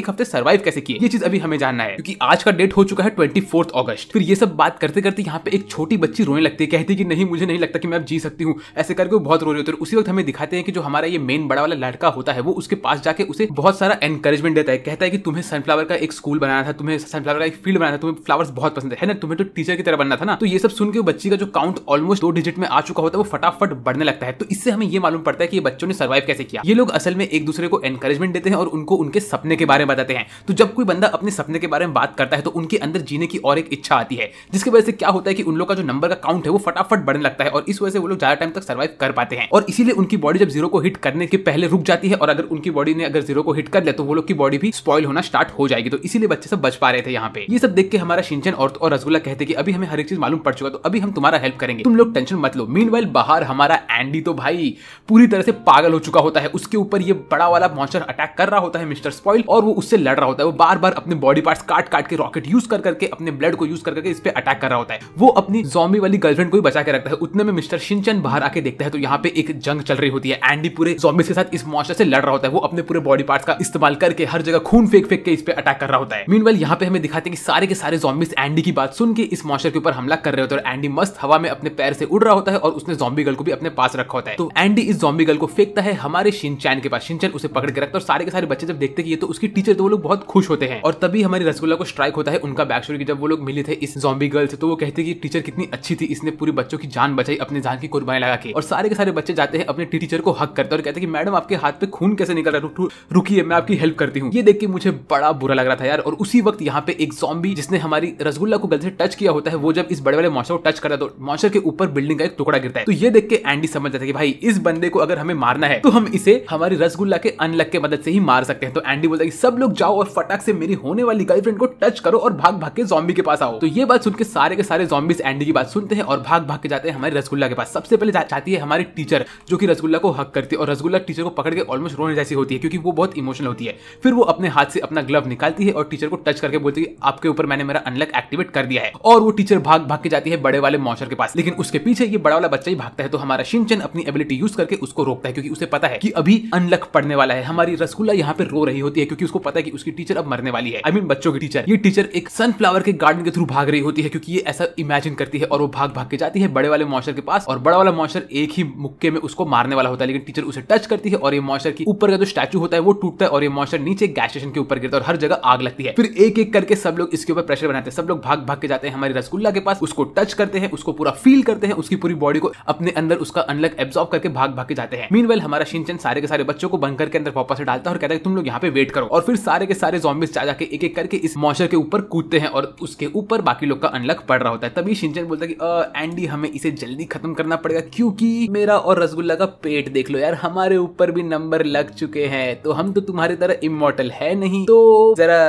एक हफ्ते सर्वाइव कैसे किए ये चीज अभी हमें जानना है क्योंकि आज का डेट हो चुका है ट्वेंटी फोर्थ ऑगस्ट फिर ये सब बात करते करते यहाँ पे एक छोटी बच्ची रोने लगती है कहती कि नहीं मुझे नहीं लगता कि मैं अब जी सकती हूँ ऐसे करके बहुत रो रही होती है उसी वक्त हमें दिखाते हैं कि जो हमारा ये मेन बड़ा वाला लड़का होता है वो उसके पास जाके उसे बहुत सारा एनकरेजमेंट देता है कहता है कि तुम्हें सनफ्लावर का एक स्कूल बनाना था तुम्हें सनफ्लावर का एक फील्ड बनाना था तुम्हें फ्लावर्स बहुत पसंद है ना तुम्हें तो टीचर की तरह बनना था ना तो ये सब सुन के बच्ची का जो काउंट ऑलमोस्ट दो डिजिट में आ चुका होता है वो फटाफट बढ़ने लगता है तो इससे हमें ये मालूम पड़ता है कि बच्चों ने सर्वाइव कैसे किया ये लोग असल में एक दूसरे को एनकरेजमेंट मोटिवेशन देते हैं और उनको उनके सपने के बारे में बताते हैं तो जब कोई बंदा अपने सपने के बारे में बात करता है तो उनके अंदर जीने की और एक इच्छा आती है जिसकी वजह से क्या होता है कि उन लोग का जो नंबर का काउंट है वो फटाफट बढ़ने लगता है और इस वजह से वो लोग ज्यादा टाइम तक सर्वाइव कर पाते हैं और इसीलिए उनकी बॉडी जब जीरो को हिट करने के पहले रुक जाती है और अगर उनकी बॉडी ने अगर जीरो को हिट कर लिया तो वो लोग की बॉडी भी स्पॉइल होना स्टार्ट हो जाएगी तो इसीलिए बच्चे सब बच पा रहे थे यहाँ पे ये सब देख के हमारा शिंचन औरत तो और रसगुल्ला कहते कि अभी हमें हर एक चीज मालूम पड़ चुका तो अभी हम तुम्हारा हेल्प करेंगे तुम लोग टेंशन मत लो मीन बाहर हमारा एंडी तो भाई पूरी तरह से पागल हो चुका होता है उसके ऊपर ये बड़ा वाला मॉन्स्टर अटैक कर रहा होता है मिस्टर स्पॉइल और वो उससे लड़ रहा होता है वो बार बार अपने बॉडी पार्ट काट काट के रॉकेट यूज कर करके अपने ब्लड को यूज कर करके इस पे अटैक कर रहा होता है वो अपनी जॉम्बी वाली गर्लफ्रेंड को बचा के रखता है उतने में मिस्टर शिंचन बाहर आके देखता है तो यहाँ पे एक जंग चल रही होती है एंडी पूरे जॉम्बी के साथ इस मॉस्टर से लड़ रहा होता है वो अपने पूरे बॉडी पार्ट का इस्तेमाल करके हर जगह खून फेंक फेंक के इस पे अटैक कर रहा होता है मीन वाल यहाँ पे हमें दिखाते हैं कि सारे के सारे जॉम्बिस एंडी की बात सुन के इस मॉस्टर के ऊपर हमला कर रहे होते हैं और एंडी मस्त हवा में अपने पैर से उड़ रहा होता है और उसने जॉम्बी गर्ल को भी अपने पास रखा होता है तो एंडी इस जॉम्बी गर्ल को फेंकता है हमारे शिनचैन के पास शिंचन उसे पकड़ के रखता है सारे के सारे बच्चे जब देखते हैं ये तो उसकी टीचर तो वो लोग बहुत खुश होते हैं और तभी हमारी रसगुल्ला को स्ट्राइक होता है उनका बैक स्टोरी जब वो लोग मिले थे इस जॉम्बी गर्ल से तो वो कहते कि टीचर कितनी अच्छी थी इसने पूरी बच्चों की जान बचाई अपने जान की कुर्बानी लगा के और सारे के सारे बच्चे जाते हैं अपने टीचर को हक करते और कहते हैं कि मैडम आपके हाथ पे खून कैसे निकल रहा है रुकी मैं आपकी हेल्प करती हूँ ये देख के मुझे बड़ा बुरा लग रहा था यार और उसी वक्त यहाँ पे एक जॉम्बी जिसने हमारी रसगुल्ला को गल से टच किया होता है वो जब इस बड़े वाले मॉन्स्टर को टच करता है तो मॉन्स्टर के ऊपर बिल्डिंग का एक टुकड़ा गिरता है तो ये देख के एंडी समझ जाता है कि भाई इस बंदे को अगर हमें मारना है तो हम इसे हमारी रसगुल्ला के अनलक के मदद से ही मार सकते हैं तो एंडी बोलता है सब लोग जाओ और फटाक से मेरी होने वाली गर्लफ्रेंड को टच करो और भाग भाग के जॉम्बी के पास आओ तो ये बात सुनकर सारे के सारे जॉम्बीज एंडी की बात सुनते हैं और भाग भाग के जाते हैं हमारे रसगुल्ला के पास सबसे पहले चाहती है हमारी टीचर जो की रसगुल्ला को हक करती है और रसगुल्ला टीचर को पकड़ के ऑलमोस्ट रोने जैसी होती है क्योंकि वो बहुत इमोशनल होती है फिर वो अपने हाथ से अपना ग्लव निकालती है और टीचर को टच करके बोलती है आपके ऊपर मैंने मेरा अनलक एक्टिवेट कर दिया है और वो टीचर भाग भाग के जाती है बड़े वाले मॉशर के पास लेकिन उसके पीछे ये बड़ा वाला बच्चा ही भागता है तो हमारा शिनचन अपनी एबिलिटी यूज करके उसको रोकता है क्योंकि उसे पता है कि अभी अनलक पड़ने वाला है हमारी रसगुल्ला यहाँ पे रो रही होती है क्योंकि उसको पता है कि उसकी टीचर अब मरने वाली है आई I मीन mean, बच्चों की टीचर ये टीचर एक सनफ्लावर के गार्डन के थ्रू भाग रही होती है क्योंकि ये ऐसा इमेजिन करती है और वो भाग भाग के जाती है बड़े वाले मॉशर के पास और बड़ा वाला मॉशर एक ही मुक्के में उसको मारने वाला होता है लेकिन टीचर उसे टच करती है और ये मॉशर की ऊपर का जो स्टैचू होता है वो टूटता है और ये मॉशर नीचे गैस स्टेशन के ऊपर गिरता है और हर जगह आग लगती है फिर एक एक करके सब लोग इसके ऊपर प्रेशर बनाते हैं सब लोग भाग भाग के जाते हैं हमारे रसगुल्ला के पास उसको टच करते हैं उसको पूरा फील करते हैं उसकी पूरी बॉडी को अपने अंदर उसका अनलक एब्जॉर्व करके भाग भाग के जाते हैं मीन हमारा सिंचन सारे के सारे बच्चों को बनकर के अंदर वापस डालता है और कहता है तुम लोग यहाँ पे वेट करो और फिर सारे के सारे जॉम्बिस जा जाके एक एक करके इस मॉशर के ऊपर कूदते हैं और उसके ऊपर बाकी लोग का अनलक पड़ रहा होता है तभी शिंचन बोलता है कि एंडी हमें इसे जल्दी खत्म करना पड़ेगा क्योंकि मेरा और रसगुल्ला का पेट देख लो यार हमारे ऊपर भी नंबर लग चुके हैं तो हम तो तुम्हारी तरह इमोटल है नहीं तो जरा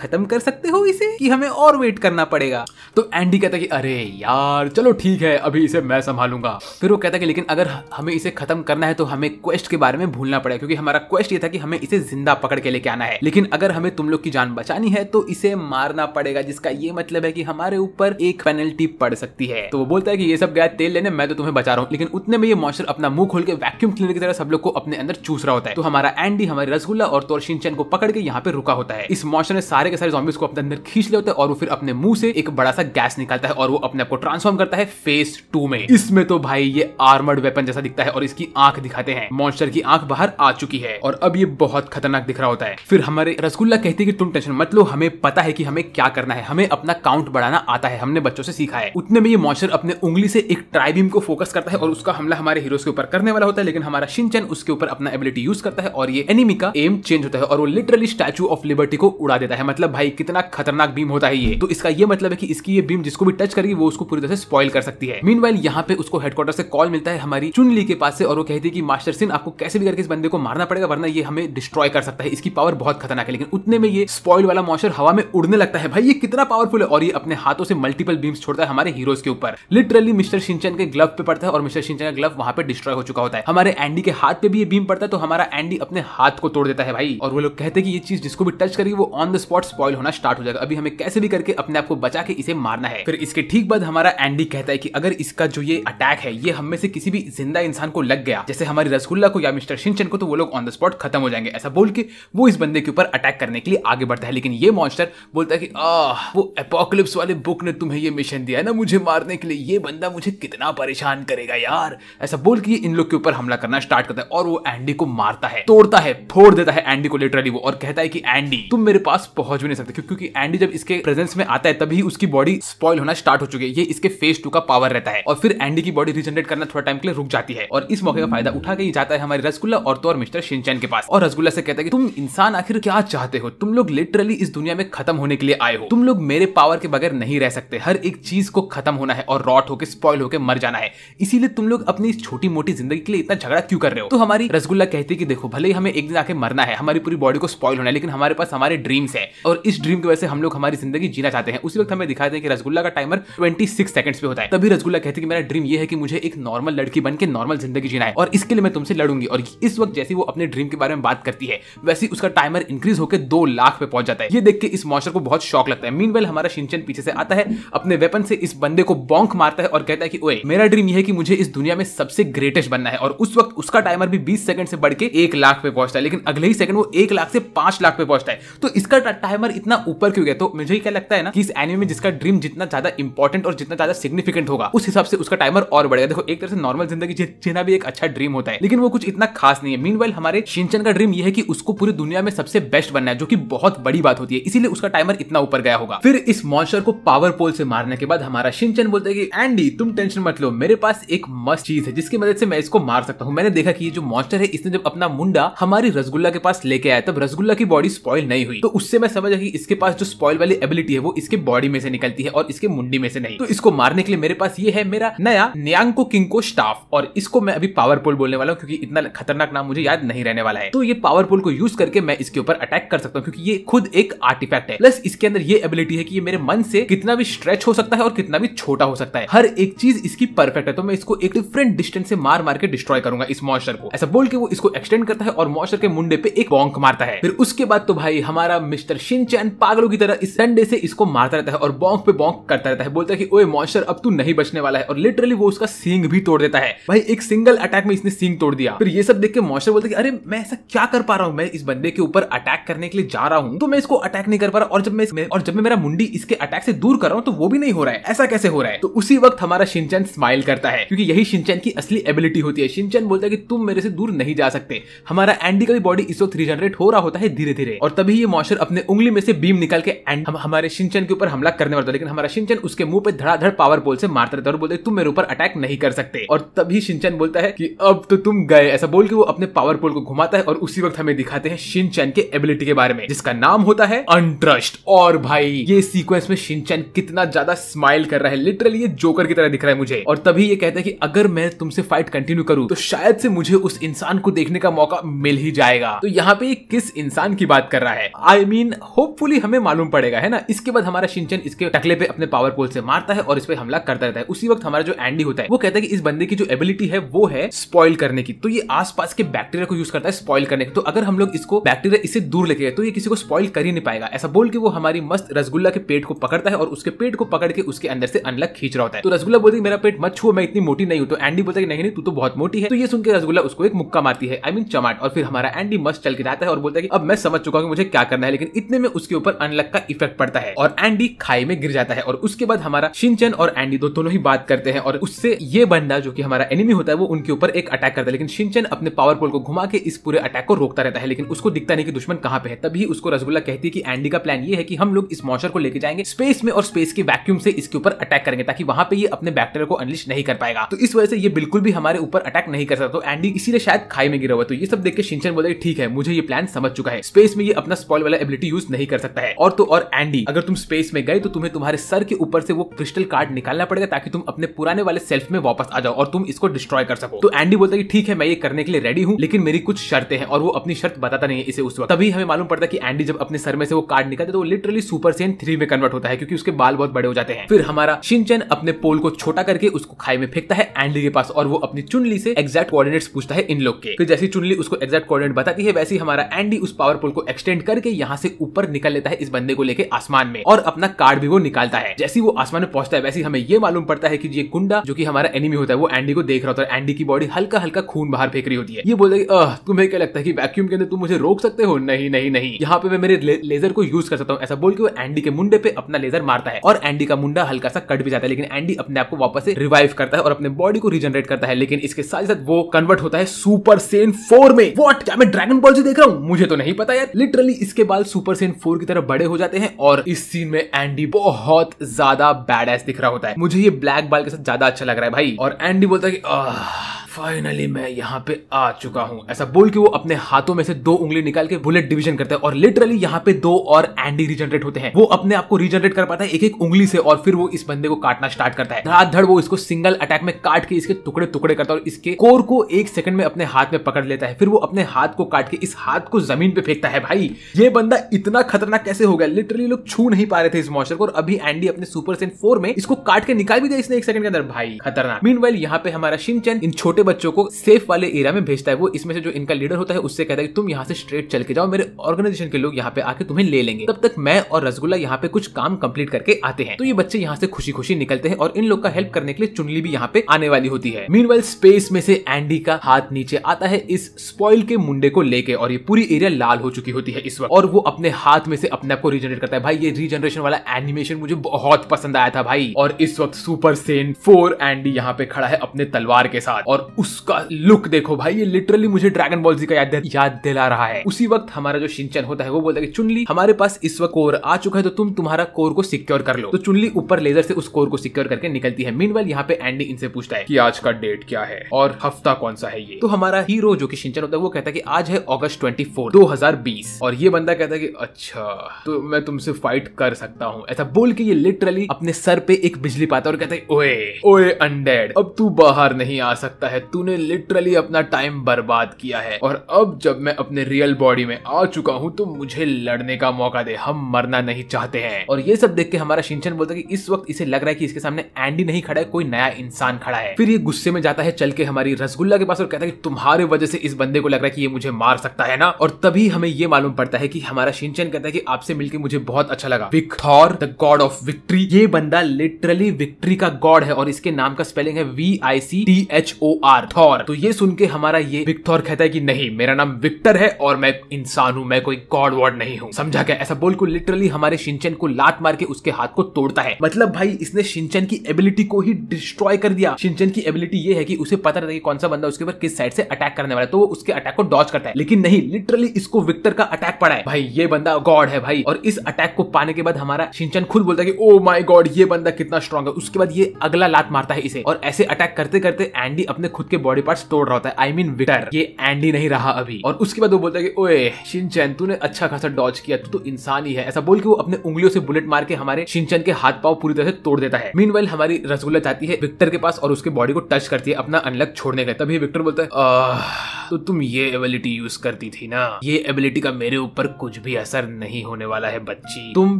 खत्म कर सकते हो इसे कि हमें और वेट करना पड़ेगा तो एंडी कहता है कि अरे यार चलो ठीक है अभी इसे मैं संभालूंगा फिर वो कहता है कि लेकिन अगर हमें इसे खत्म करना है तो हमें क्वेस्ट के बारे में भूलना पड़ेगा क्योंकि हमारा क्वेस्ट ये था कि कि हमें इसे जिंदा पकड़ के लेके आना है लेकिन अगर हमें तुम लोग की जान बचानी है तो इसे मारना पड़ेगा जिसका ये मतलब है कि हमारे ऊपर एक पेनल्टी पड़ सकती है तो वो बोलता है कि ये सब गया तेल लेने मैं तो तुम्हें बचा रहा हूँ लेकिन उतने में ये मॉस्टर अपना मुंह खोल के वैक्यूम क्लीनर की तरह सब लोग को अपने अंदर चूस रहा होता है तो हमारा एंडी हमारे रसगुल्ला और तोरशिनचन को पकड़ के यहाँ पे रुका होता है इस मॉस्टर ने सारे के सारे जॉम्बिस को अपने अंदर खींच लिया होता है और वो फिर अपने मुंह से एक बड़ा सा गैस निकालता है और वो अपने आपको ट्रांसफॉर्म करता है फेस टू में इसमें तो भाई ये आर्मर्ड वेपन जैसा दिखता है और इसकी आंख दिखाते हैं मॉन्स्टर की आंख बाहर आ चुकी है और अब ये भी बहुत खतरनाक दिख रहा होता है फिर हमारे रसगुल्ला कहते हैं कि तुम टेंशन मत लो हमें पता है कि हमें क्या करना है हमें अपना काउंट बढ़ाना आता है हमने बच्चों से सीखा है उतने में ये मॉशर अपने उंगली से एक ट्राइबीम को फोकस करता है और उसका हमला हमारे हीरोज के ऊपर करने वाला होता है लेकिन हमारा शिनचैन उसके ऊपर अपना एबिलिटी यूज करता है और ये एनिमी का एम चेंज होता है और वो लिटरली स्टैचू ऑफ लिबर्टी को उड़ा देता है मतलब भाई कितना खतरनाक बीम होता है ये तो इसका ये मतलब है कि इसकी ये बीम जिसको भी टच करेगी वो उसको पूरी तरह से स्पॉइल कर सकती है मीन वाइल यहाँ पे उसको हेडक्वार्टर से कॉल मिलता है हमारी चुनली के पास से और वो कहती है कि मास्टर सिंह आपको कैसे भी करके इस बंदे को मारना पड़ेगा वरना ये हम हमें डिस्ट्रॉय कर सकता है इसकी पावर बहुत खतरनाक है लेकिन उतने में ये स्पॉइल वाला मॉशर हवा में उड़ने लगता है भाई ये कितना पावरफुल है और ये अपने हाथों से मल्टीपल बीम्स छोड़ता है हमारे हीरोज के ऊपर लिटरली मिस्टर सिंचन के ग्लव पे पड़ता है और मिस्टर सिंचन का ग्लव वहां पर डिस्ट्रॉय हो चुका होता है हमारे एंडी के हाथ पे भी ये बीम पड़ता है तो हमारा एंडी अपने हाथ को तोड़ देता है भाई और वो लोग कहते हैं कि ये चीज जिसको भी टच करेगी वो ऑन द स्पॉट स्पॉइल होना स्टार्ट हो जाएगा अभी हमें कैसे भी करके अपने आप को बचा के इसे मारना है फिर इसके ठीक बाद हमारा एंडी कहता है कि अगर इसका जो ये अटैक है ये हम में से किसी भी जिंदा इंसान को लग गया जैसे हमारी रसगुल्ला को या मिस्टर सिंचन को तो वो लोग ऑन द स्पॉट खत्म हो जाएंगे ऐसा बोल के वो इस बंदे के ऊपर अटैक करने के लिए आगे बढ़ता है लेकिन ये मॉन्स्टर बोलता है कि आह वो एपोकलिप्स वाले बुक ने तुम्हें ये मिशन दिया है ना मुझे मारने के लिए ये बंदा मुझे कितना परेशान करेगा यार ऐसा बोल के इन लोग के ऊपर हमला करना स्टार्ट करता है और वो एंडी को मारता है तोड़ता है फोड़ देता है एंडी को लिटरली वो और कहता है कि एंडी तुम मेरे पास पहुंच भी नहीं सकते क्योंकि एंडी जब इसके प्रेजेंस में आता है तभी उसकी बॉडी स्पॉइल होना स्टार्ट हो चुकी है ये इसके फेज टू का पावर रहता है और फिर एंडी की बॉडी रिजनरेट करना थोड़ा टाइम के लिए रुक जाती है और इस मौके का फायदा उठा के जाता है हमारे रसगुल्ला और तो और मिस्टर शिनचैन के पास और रसगुल्ला से कहता है कि तुम इंसान आखिर क्या चाहते हो तुम लोग लिटरली इस दुनिया में खत्म होने के लिए आए हो तुम लोग मेरे पावर के बगैर नहीं रह सकते हर एक चीज को खत्म होना है और रॉट होकर स्पॉइल होकर मर जाना है इसीलिए तुम लोग अपनी इस छोटी मोटी जिंदगी के लिए इतना झगड़ा क्यों कर रहे हो तो हमारी रसगुल्ला कहती है कि देखो भले ही हमें एक दिन आके मरना है हमारी पूरी बॉडी को स्पॉइल होना है लेकिन हमारे पास हमारे ड्रीम्स है और इस ड्रीम की वजह से हम लोग हमारी जिंदगी जीना चाहते हैं उसी वक्त हमें दिखाते हैं कि रसगुल्ला का टाइमर ट्वेंटी सिक्स सेकंड पे होता है तभी रसगुल्ला कहती है कि मेरा ड्रीम ये है कि मुझे एक नॉर्मल लड़की बन के नॉर्मल जिंदगी जीना है और इसके लिए मैं तुमसे लड़ूंगी और इस वक्त जैसे वो अपने ड्रीम के बारे में में बात करती है वैसे उसका टाइमर इंक्रीज होकर दो लाख पे पहुंच जाता है ये देख के इस मॉन्स्टर को बहुत शौक लगता है मीन हमारा शिंचन पीछे से आता है अपने वेपन से इस बंदे को बॉन्क मारता है और कहता है कि ओए मेरा ड्रीम यह है कि मुझे इस दुनिया में सबसे ग्रेटेस्ट बनना है और उस वक्त उसका टाइमर भी बीस सेकंड से बढ़ के एक लाख पे पहुंचता है लेकिन अगले ही सेकंड वो एक लाख से पांच लाख पे पहुंचता है तो इसका टाइमर इतना ऊपर क्यों गया तो मुझे क्या लगता है ना कि इस एनिमे में जिसका ड्रीम जितना ज्यादा इंपॉर्टेंट और जितना ज्यादा सिग्निफिकेंट होगा उस हिसाब से उसका टाइमर और बढ़ेगा देखो एक तरह से नॉर्मल जिंदगी जीना भी एक अच्छा ड्रीम होता है लेकिन वो कुछ इतना खास नहीं है मीन हमारे शिंचन का ड्रीम ये है कि उसको पूरी दुनिया में सबसे बेस्ट बनना है जो कि बहुत बड़ी बात होती है इसीलिए उसका टाइमर इतना ऊपर गया होगा फिर इस मॉन्स्टर को पावर पोल से मारने के बाद हमारा शिनचन बोलता है कि एंडी तुम टेंशन मत लो मेरे पास एक मस्त चीज है जिसकी मदद से मैं इसको मार सकता हूँ मैंने देखा कि जो मॉन्स्टर है इसने जब अपना मुंडा हमारी रसगुल्ला के पास लेके आया तब रसगुल्ला की बॉडी स्पॉइल नहीं हुई तो उससे मैं समझा कि इसके पास जो स्पॉइल वाली एबिलिटी है वो इसके बॉडी में से निकलती है और इसके मुंडी में से नहीं तो इसको मारने के लिए मेरे पास ये है मेरा नया न्यांगो किंग को स्टाफ और इसको मैं अभी पोल बोलने वाला हूँ क्योंकि इतना खतरनाक नाम मुझे याद नहीं रहने वाला है तो ये पावर पावरफुल को यूज करके मैं इसके ऊपर अटैक कर सकता हूँ क्योंकि ये खुद एक आर्टिफैक्ट है प्लस इसके अंदर ये एबिलिटी है कि ये मेरे मन से कितना भी स्ट्रेच हो सकता है और कितना भी छोटा हो सकता है हर एक चीज इसकी परफेक्ट है तो मैं इसको एक डिफरेंट डिस्टेंस से मार मार के डिस्ट्रॉय करूंगा इस मॉन्स्टर को ऐसा बोल के वो इसको एक्सटेंड करता है और मॉन्स्टर के मुंडे पे एक बॉन्क मारता है फिर उसके बाद तो भाई हमारा मिस्टर शिनचैन पागलों की तरह इस डंडे से इसको मारता रहता है और बॉन्क पे बॉन्क करता रहता है बोलता है कि ओए मॉन्स्टर अब तू नहीं बचने वाला है और लिटरली वो उसका सिंग भी तोड़ देता है भाई एक सिंगल अटैक में इसने सिंग तोड़ दिया फिर ये सब देख के मॉन्स्टर बोलता है कि अरे मैं ऐसा क्या कर पा रहा हूँ मैं इस बंदे के ऊपर अटैक करने के लिए जा रहा हूँ तो मैं इसको अटैक नहीं कर पा रहा और जब मैं और जब मैं मेरा मुंडी इसके अटैक से दूर कर रहा हूँ तो वो भी नहीं हो रहा है ऐसा कैसे हो रहा है तो उसी वक्त हमारा शिनचैन स्माइल करता है क्योंकि यही शिनचैन की असली एबिलिटी होती है शिनचैन बोलता है कि तुम मेरे से दूर नहीं जा सकते हमारा एंडी का भी बॉडी इस वक्त रिजनरेट हो रहा होता है धीरे धीरे और तभी ये मॉशर अपने उंगली में से बीम निकाल के एंड हम, हमारे शिनचैन के ऊपर हमला करने वाला लेकिन हमारा शिनचैन उसके मुंह पे धड़ाधड़ पावर बोल से मारता रहता है और बोलते तुम मेरे ऊपर अटैक नहीं कर सकते और तभी शिनचैन बोलता है कि अब तो तुम गए ऐसा बोल के वो अपने पावर पोल को घुमाता है और और उसी वक्त हमें दिखाते हैं शिन चैन के एबिलिटी के बारे में जिसका नाम होता है अनट्रस्ट और भाई ये सीक्वेंस में शिन चैन कितना ज्यादा स्माइल कर रहा है लिटरली ये जोकर की तरह दिख रहा है मुझे और तभी ये कहता है कि अगर मैं तुमसे फाइट कंटिन्यू करूँ तो शायद से मुझे उस इंसान को देखने का मौका मिल ही जाएगा तो यहाँ पे किस इंसान की बात कर रहा है आई मीन होपफुली हमें मालूम पड़ेगा है ना इसके बाद हमारा शिनचन इसके टकले पे अपने पावर पोल से मारता है और इस पर हमला करता रहता है उसी वक्त हमारा जो एंडी होता है वो कहता है कि इस बंदे की जो एबिलिटी है वो है स्पॉइल करने की तो ये आसपास के बैक्टीरिया को यूज करता है स्पॉइल स्पॉइल करने तो अगर हम लोग इसको बैक्टीरिया इसे दूर लेके गए तो ये किसी को स्पॉइल कर ही नहीं पाएगा ऐसा बोल के वो हमारी मस्त रसगुल्ला के पेट को पकड़ता है और उसके पेट को पकड़ के उसके अंदर से अनलग खींच रहा होता है तो रसगुल्ला बोलती है मेरा पेट मत छू मैं इतनी मोटी नहीं हूँ तो एंडी बोलता है नहीं नहीं तू तो बहुत मोटी है तो ये सुनकर रसगुल्ला उसको एक मुक्का मारती है आई मीन चमाट और फिर हमारा एंडी मस्त चल के जाता है और बोलता है अब मैं समझ चुका हूँ मुझे क्या करना है लेकिन इतने में उसके ऊपर अनलग का इफेक्ट पड़ता है और एंडी खाई में गिर जाता है और उसके बाद हमारा शिनचन और एंडी दो दोनों ही बात करते हैं और उससे ये बंदा जो कि हमारा एनिमी होता है वो उनके ऊपर एक अटैक करता है लेकिन शिनचन अपने पावरपुल को घुमा के इस पूरे अटैक अटैक को रोकता रहता है लेकिन उसको दिखता नहीं कि दुश्मन कहाँ पे है तभी उसको रसगुल्ला कहती है कि एंडी का प्लान ये है कि हम लोग इस मॉशर को लेकर जाएंगे स्पेस में और स्पेस के वैक्यूम से इसके ऊपर अटैक करेंगे ताकि वहां पे ये अपने बैक्टेरिया को अनलिश नहीं कर पाएगा तो इस वजह से ये बिल्कुल भी हमारे ऊपर अटैक नहीं कर सकता तो एंडी इसीलिए शायद खाई में गिरा हुआ तो ये सब देख के शिंचन बोले ठीक है मुझे ये प्लान समझ चुका है स्पेस में ये अपना स्पॉल वाला एबिलिटी यूज नहीं कर सकता है और तो और एंडी अगर तुम स्पेस में गए तो तुम्हें तुम्हारे सर के ऊपर से वो क्रिस्टल कार्ड निकालना पड़ेगा ताकि तुम अपने पुराने वाले सेल्फ में वापस आ जाओ और तुम इसको डिस्ट्रॉय कर सको तो एंडी बोलता है ठीक है मैं ये करने के लिए रेडी हूँ लेकिन मेरी कुछ शर्तें है और वो अपनी शर्त बताता नहीं है इसे उस वक्त तभी हमें मालूम पड़ता है कि एंडी जब अपने सर में से वो कार्ड निकलता है तो वो लिटरली सुपर सेन थ्री में कन्वर्ट होता है क्योंकि उसके बाल बहुत बड़े हो जाते हैं फिर हमारा शिनचैन अपने पोल को छोटा करके उसको खाई में फेंकता है एंडी के पास और वो अपनी चुनली से एक्जैक्ट कोऑर्डिनेट्स पूछता है इन लोग के फिर जैसी चुनली उसको एक्जैक्ट कोऑर्डिनेट बताती है वैसे हमारा एंडी उस पावर पोल को एक्सटेंड करके यहाँ से ऊपर निकल लेता है इस बंदे को लेकर आसमान में और अपना कार्ड भी वो निकालता है जैसे वो आसमान में पहुंचता है वैसे हमें ये मालूम पड़ता है कि ये गुंडा जो कि हमारा एनिमी होता है वो एंडी को देख रहा होता है एंडी की बॉडी हल्का हल्का खून बाहर फेंक रही होती है ये बोलते तुम्हें क्या लगता है कि वैक्यूम के अंदर तुम मुझे रोक सकते हो नहीं नहीं नहीं यहाँ पे मैं मेरे ले, लेजर को यूज कर सकता हूँ ऐसा बोल के वो एंडी के मुंडे पे अपना लेजर मारता है और एंडी का मुंडा हल्का सा कट भी जाता है लेकिन एंडी अपने आप को वापस से रिवाइव करता है और अपने बॉडी को रिजनरेट करता है लेकिन इसके साथ साथ वो कन्वर्ट होता है सुपर सेन फोर में वॉट क्या मैं ड्रैगन बॉल से देख रहा हूँ मुझे तो नहीं पता यार लिटरली इसके बाल सुपर सेन फोर की तरह बड़े हो जाते हैं और इस सीन में एंडी बहुत ज्यादा बैड दिख रहा होता है मुझे ये ब्लैक बाल के साथ ज्यादा अच्छा लग रहा है भाई और एंडी बोलता है कि फाइनली मैं यहाँ पे आ चुका हूँ ऐसा बोल के वो अपने हाथों में से दो उंगली निकाल के बुलेट डिवीजन करता है और लिटरली यहाँ पे दो और एंडी रिजनरेट होते हैं वो अपने आप को रिजनरेट कर पाता है एक एक उंगली से और फिर वो इस बंदे को काटना स्टार्ट करता है धड़ाधड़ वो इसको सिंगल अटैक में काट के इसके टुकड़े टुकड़े करता है और इसके कोर को एक सेकंड में अपने हाथ में पकड़ लेता है फिर वो अपने हाथ को काट के इस हाथ को जमीन पे फेंकता है भाई ये बंदा इतना खतरनाक कैसे हो गया लिटरली लोग छू नहीं पा रहे थे इस मॉइस्चर को और अभी एंडी अपने सुपर सेन फोर में इसको काट के निकाल भी दिया इसने एक सेकंड के अंदर भाई खतरनाक मीन यहाँ पे हमारा शिमचैन इन छोटे बच्चों को सेफ वाले एरिया में भेजता है वो इसमें से जो इनका लीडर होता है उससे कहता है कि तुम यहाँ से स्ट्रेट चल के जाओ मेरे ऑर्गेनाइजेशन के लोग यहाँ पे आके तुम्हें ले लेंगे तब तक मैं और रसगुल्ला यहाँ पे कुछ काम कम्प्लीट करके आते हैं तो ये बच्चे यहाँ से खुशी खुशी निकलते हैं और इन लोग का हेल्प करने के लिए चुनली भी यहाँ पे आने वाली होती है मीन स्पेस में से एंडी का हाथ नीचे आता है इस स्पॉइल के मुंडे को लेके और ये पूरी एरिया लाल हो चुकी होती है इस वक्त और वो अपने हाथ में से अपने आप को रिजनरेट करता है भाई ये रिजनरेशन वाला एनिमेशन मुझे बहुत पसंद आया था भाई और इस वक्त सुपर सेन फोर एंडी यहाँ पे खड़ा है अपने तलवार के साथ और उसका लुक देखो भाई ये लिटरली मुझे ड्रैगन बॉल जी का याद याद दिला रहा है उसी वक्त हमारा जो शिंचन होता है वो बोलता है चुनली हमारे पास इस वक्त कोर आ चुका है तो तुम तुम्हारा कोर को सिक्योर कर लो तो चुनली ऊपर लेजर से उस कोर को सिक्योर करके निकलती है मीन यहाँ पे एंडी इनसे पूछता है की आज का डेट क्या है और हफ्ता कौन सा है ये तो हमारा हीरो जो की शिंचन होता है वो कहता है की आज है ऑगस्ट ट्वेंटी फोर दो हजार बीस और ये बंदा कहता है की अच्छा तो मैं तुमसे फाइट कर सकता हूँ ऐसा बोल के ये लिटरली अपने सर पे एक बिजली पाता है और कहता है ओए ओए अनडेड अब तू बाहर नहीं आ सकता है तूने लिटरली अपना टाइम बर्बाद किया है और अब जब मैं अपने रियल बॉडी में आ चुका हूँ तो मुझे लड़ने का मौका दे हम मरना नहीं चाहते हैं और ये सब देख के हमारा शिंचन बोलता है कि इस वक्त इसे लग रहा है कि इसके सामने एंडी नहीं खड़ा है कोई नया इंसान खड़ा है फिर ये गुस्से में जाता है चल के हमारी रसगुल्ला के पास और कहता है कि तुम्हारे वजह से इस बंदे को लग रहा है कि ये मुझे मार सकता है ना और तभी हमें ये मालूम पड़ता है कि हमारा शिंचन कहता है कि आपसे मिलकर मुझे बहुत अच्छा लगा Victhor the god of victory ये बंदा लिटरली विक्ट्री का गॉड है और इसके नाम का स्पेलिंग है V I C T H O R Thor तो ये सुन के हमारा ये बिग कहता है कि नहीं मेरा नाम विक्टर है और मैं इंसान हूँ मैं कोई गॉड वॉर्ड नहीं हूँ समझा क्या ऐसा बोल को लिटरली हमारे शिंचन को लात मार के उसके हाथ को तोड़ता है मतलब भाई इसने शिंचन की एबिलिटी को ही डिस्ट्रॉय कर दिया शिंचन की एबिलिटी ये है कि उसे पता रहता है कौन सा बंदा उसके ऊपर किस साइड से अटैक करने वाला है तो वो उसके अटैक को डॉच करता है लेकिन नहीं लिटरली इसको विक्टर का अटैक पड़ा है भाई ये बंदा गॉड है भाई और इस अटैक को पाने के बाद हमारा शिंचन खुद बोलता है कि ओ माई गॉड ये बंदा कितना स्ट्रॉन्ग है उसके बाद ये अगला लात मारता है इसे और ऐसे अटैक करते करते एंडी अपने खुद के बॉडी पार्ट तोड़ रहा होता है I I mean mean Victor ये एंडी नहीं रहा अभी और उसके बाद वो बोलता है कि ओए शिनचैन ने अच्छा खासा डॉज किया तू तो इंसान ही है ऐसा बोल के वो अपने उंगलियों से बुलेट मार के हमारे शिनचैन के हाथ पाव पूरी तरह से तोड़ देता है मीन हमारी रसगुल्ला जाती है विक्टर के पास और उसके बॉडी को टच करती है अपना अनलक छोड़ने के तभी विक्टर बोलता है तो तुम ये एबिलिटी यूज करती थी ना ये एबिलिटी का मेरे ऊपर कुछ भी असर नहीं होने वाला है बच्ची तुम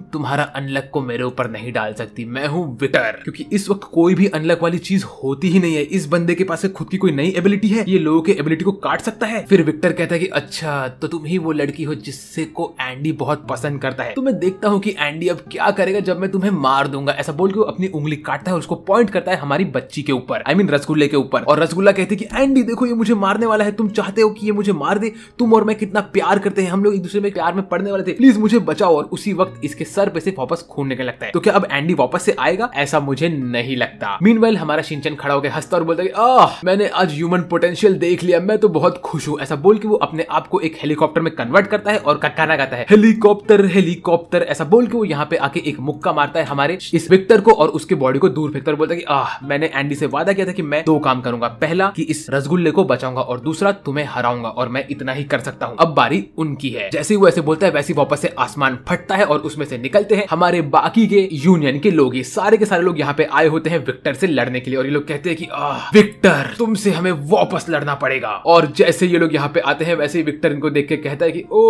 तुम्हारा अनलक को मेरे ऊपर नहीं डाल सकती मैं हूँ विक्टर क्योंकि इस वक्त कोई भी अनलक वाली चीज होती ही नहीं है इस बंदे के पास खुद खुद की कोई नई एबिलिटी है ये लोगों के एबिलिटी को काट सकता है फिर विक्टर कहता है कि अच्छा तो तुम ही वो लड़की हो जिससे को एंडी बहुत पसंद करता है तो मैं देखता हूँ की एंडी अब क्या करेगा जब मैं तुम्हें मार दूंगा ऐसा बोल के अपनी उंगली काटता है उसको पॉइंट करता है हमारी बच्ची के ऊपर आई मीन रसगुल्ले के ऊपर और रसगुल्ला कहते हैं कि एंडी देखो ये मुझे मारने वाला है तुम चाहते हो कि ये मुझे मार दे तुम और मैं कितना प्यार करते हैं हम लोग एक दूसरे में प्यार में पड़ने वाले थे प्लीज मुझे बचाओ और उसी वक्त इसके सर पे से वापस खून निकल लगता है तो क्या अब एंडी वापस से आएगा ऐसा मुझे नहीं लगता मीन हमारा सिंचन खड़ा हो गया हंसता और बोलता है मैंने आज ह्यूमन पोटेंशियल देख लिया मैं तो बहुत खुश हूँ ऐसा बोल के वो अपने आप को एक हेलीकॉप्टर में कन्वर्ट करता है और गाना गाता है हेलीकॉप्टर हेलीकॉप्टर ऐसा बोल के वो यहाँ पे आके एक मुक्का मारता है हमारे इस विक्टर को और उसके बॉडी को दूर फेंकता बोलता है की आह मैंने एंडी से वादा किया था कि मैं दो काम करूंगा पहला की इस रसगुल्ले को बचाऊंगा और दूसरा तुम्हें हराऊंगा और मैं इतना ही कर सकता हूँ अब बारी उनकी है जैसे ही वो ऐसे बोलता है वैसे वापस से आसमान फटता है और उसमें से निकलते हैं हमारे बाकी के यूनियन के लोग सारे के सारे लोग यहाँ पे आए होते हैं विक्टर से लड़ने के लिए और ये लोग कहते हैं कि आह विक्टर तुमसे हमें वापस लड़ना पड़ेगा और जैसे ये लोग यहाँ पे आते हैं वैसे ही विक्टर इनको देख के कहता है कि ओ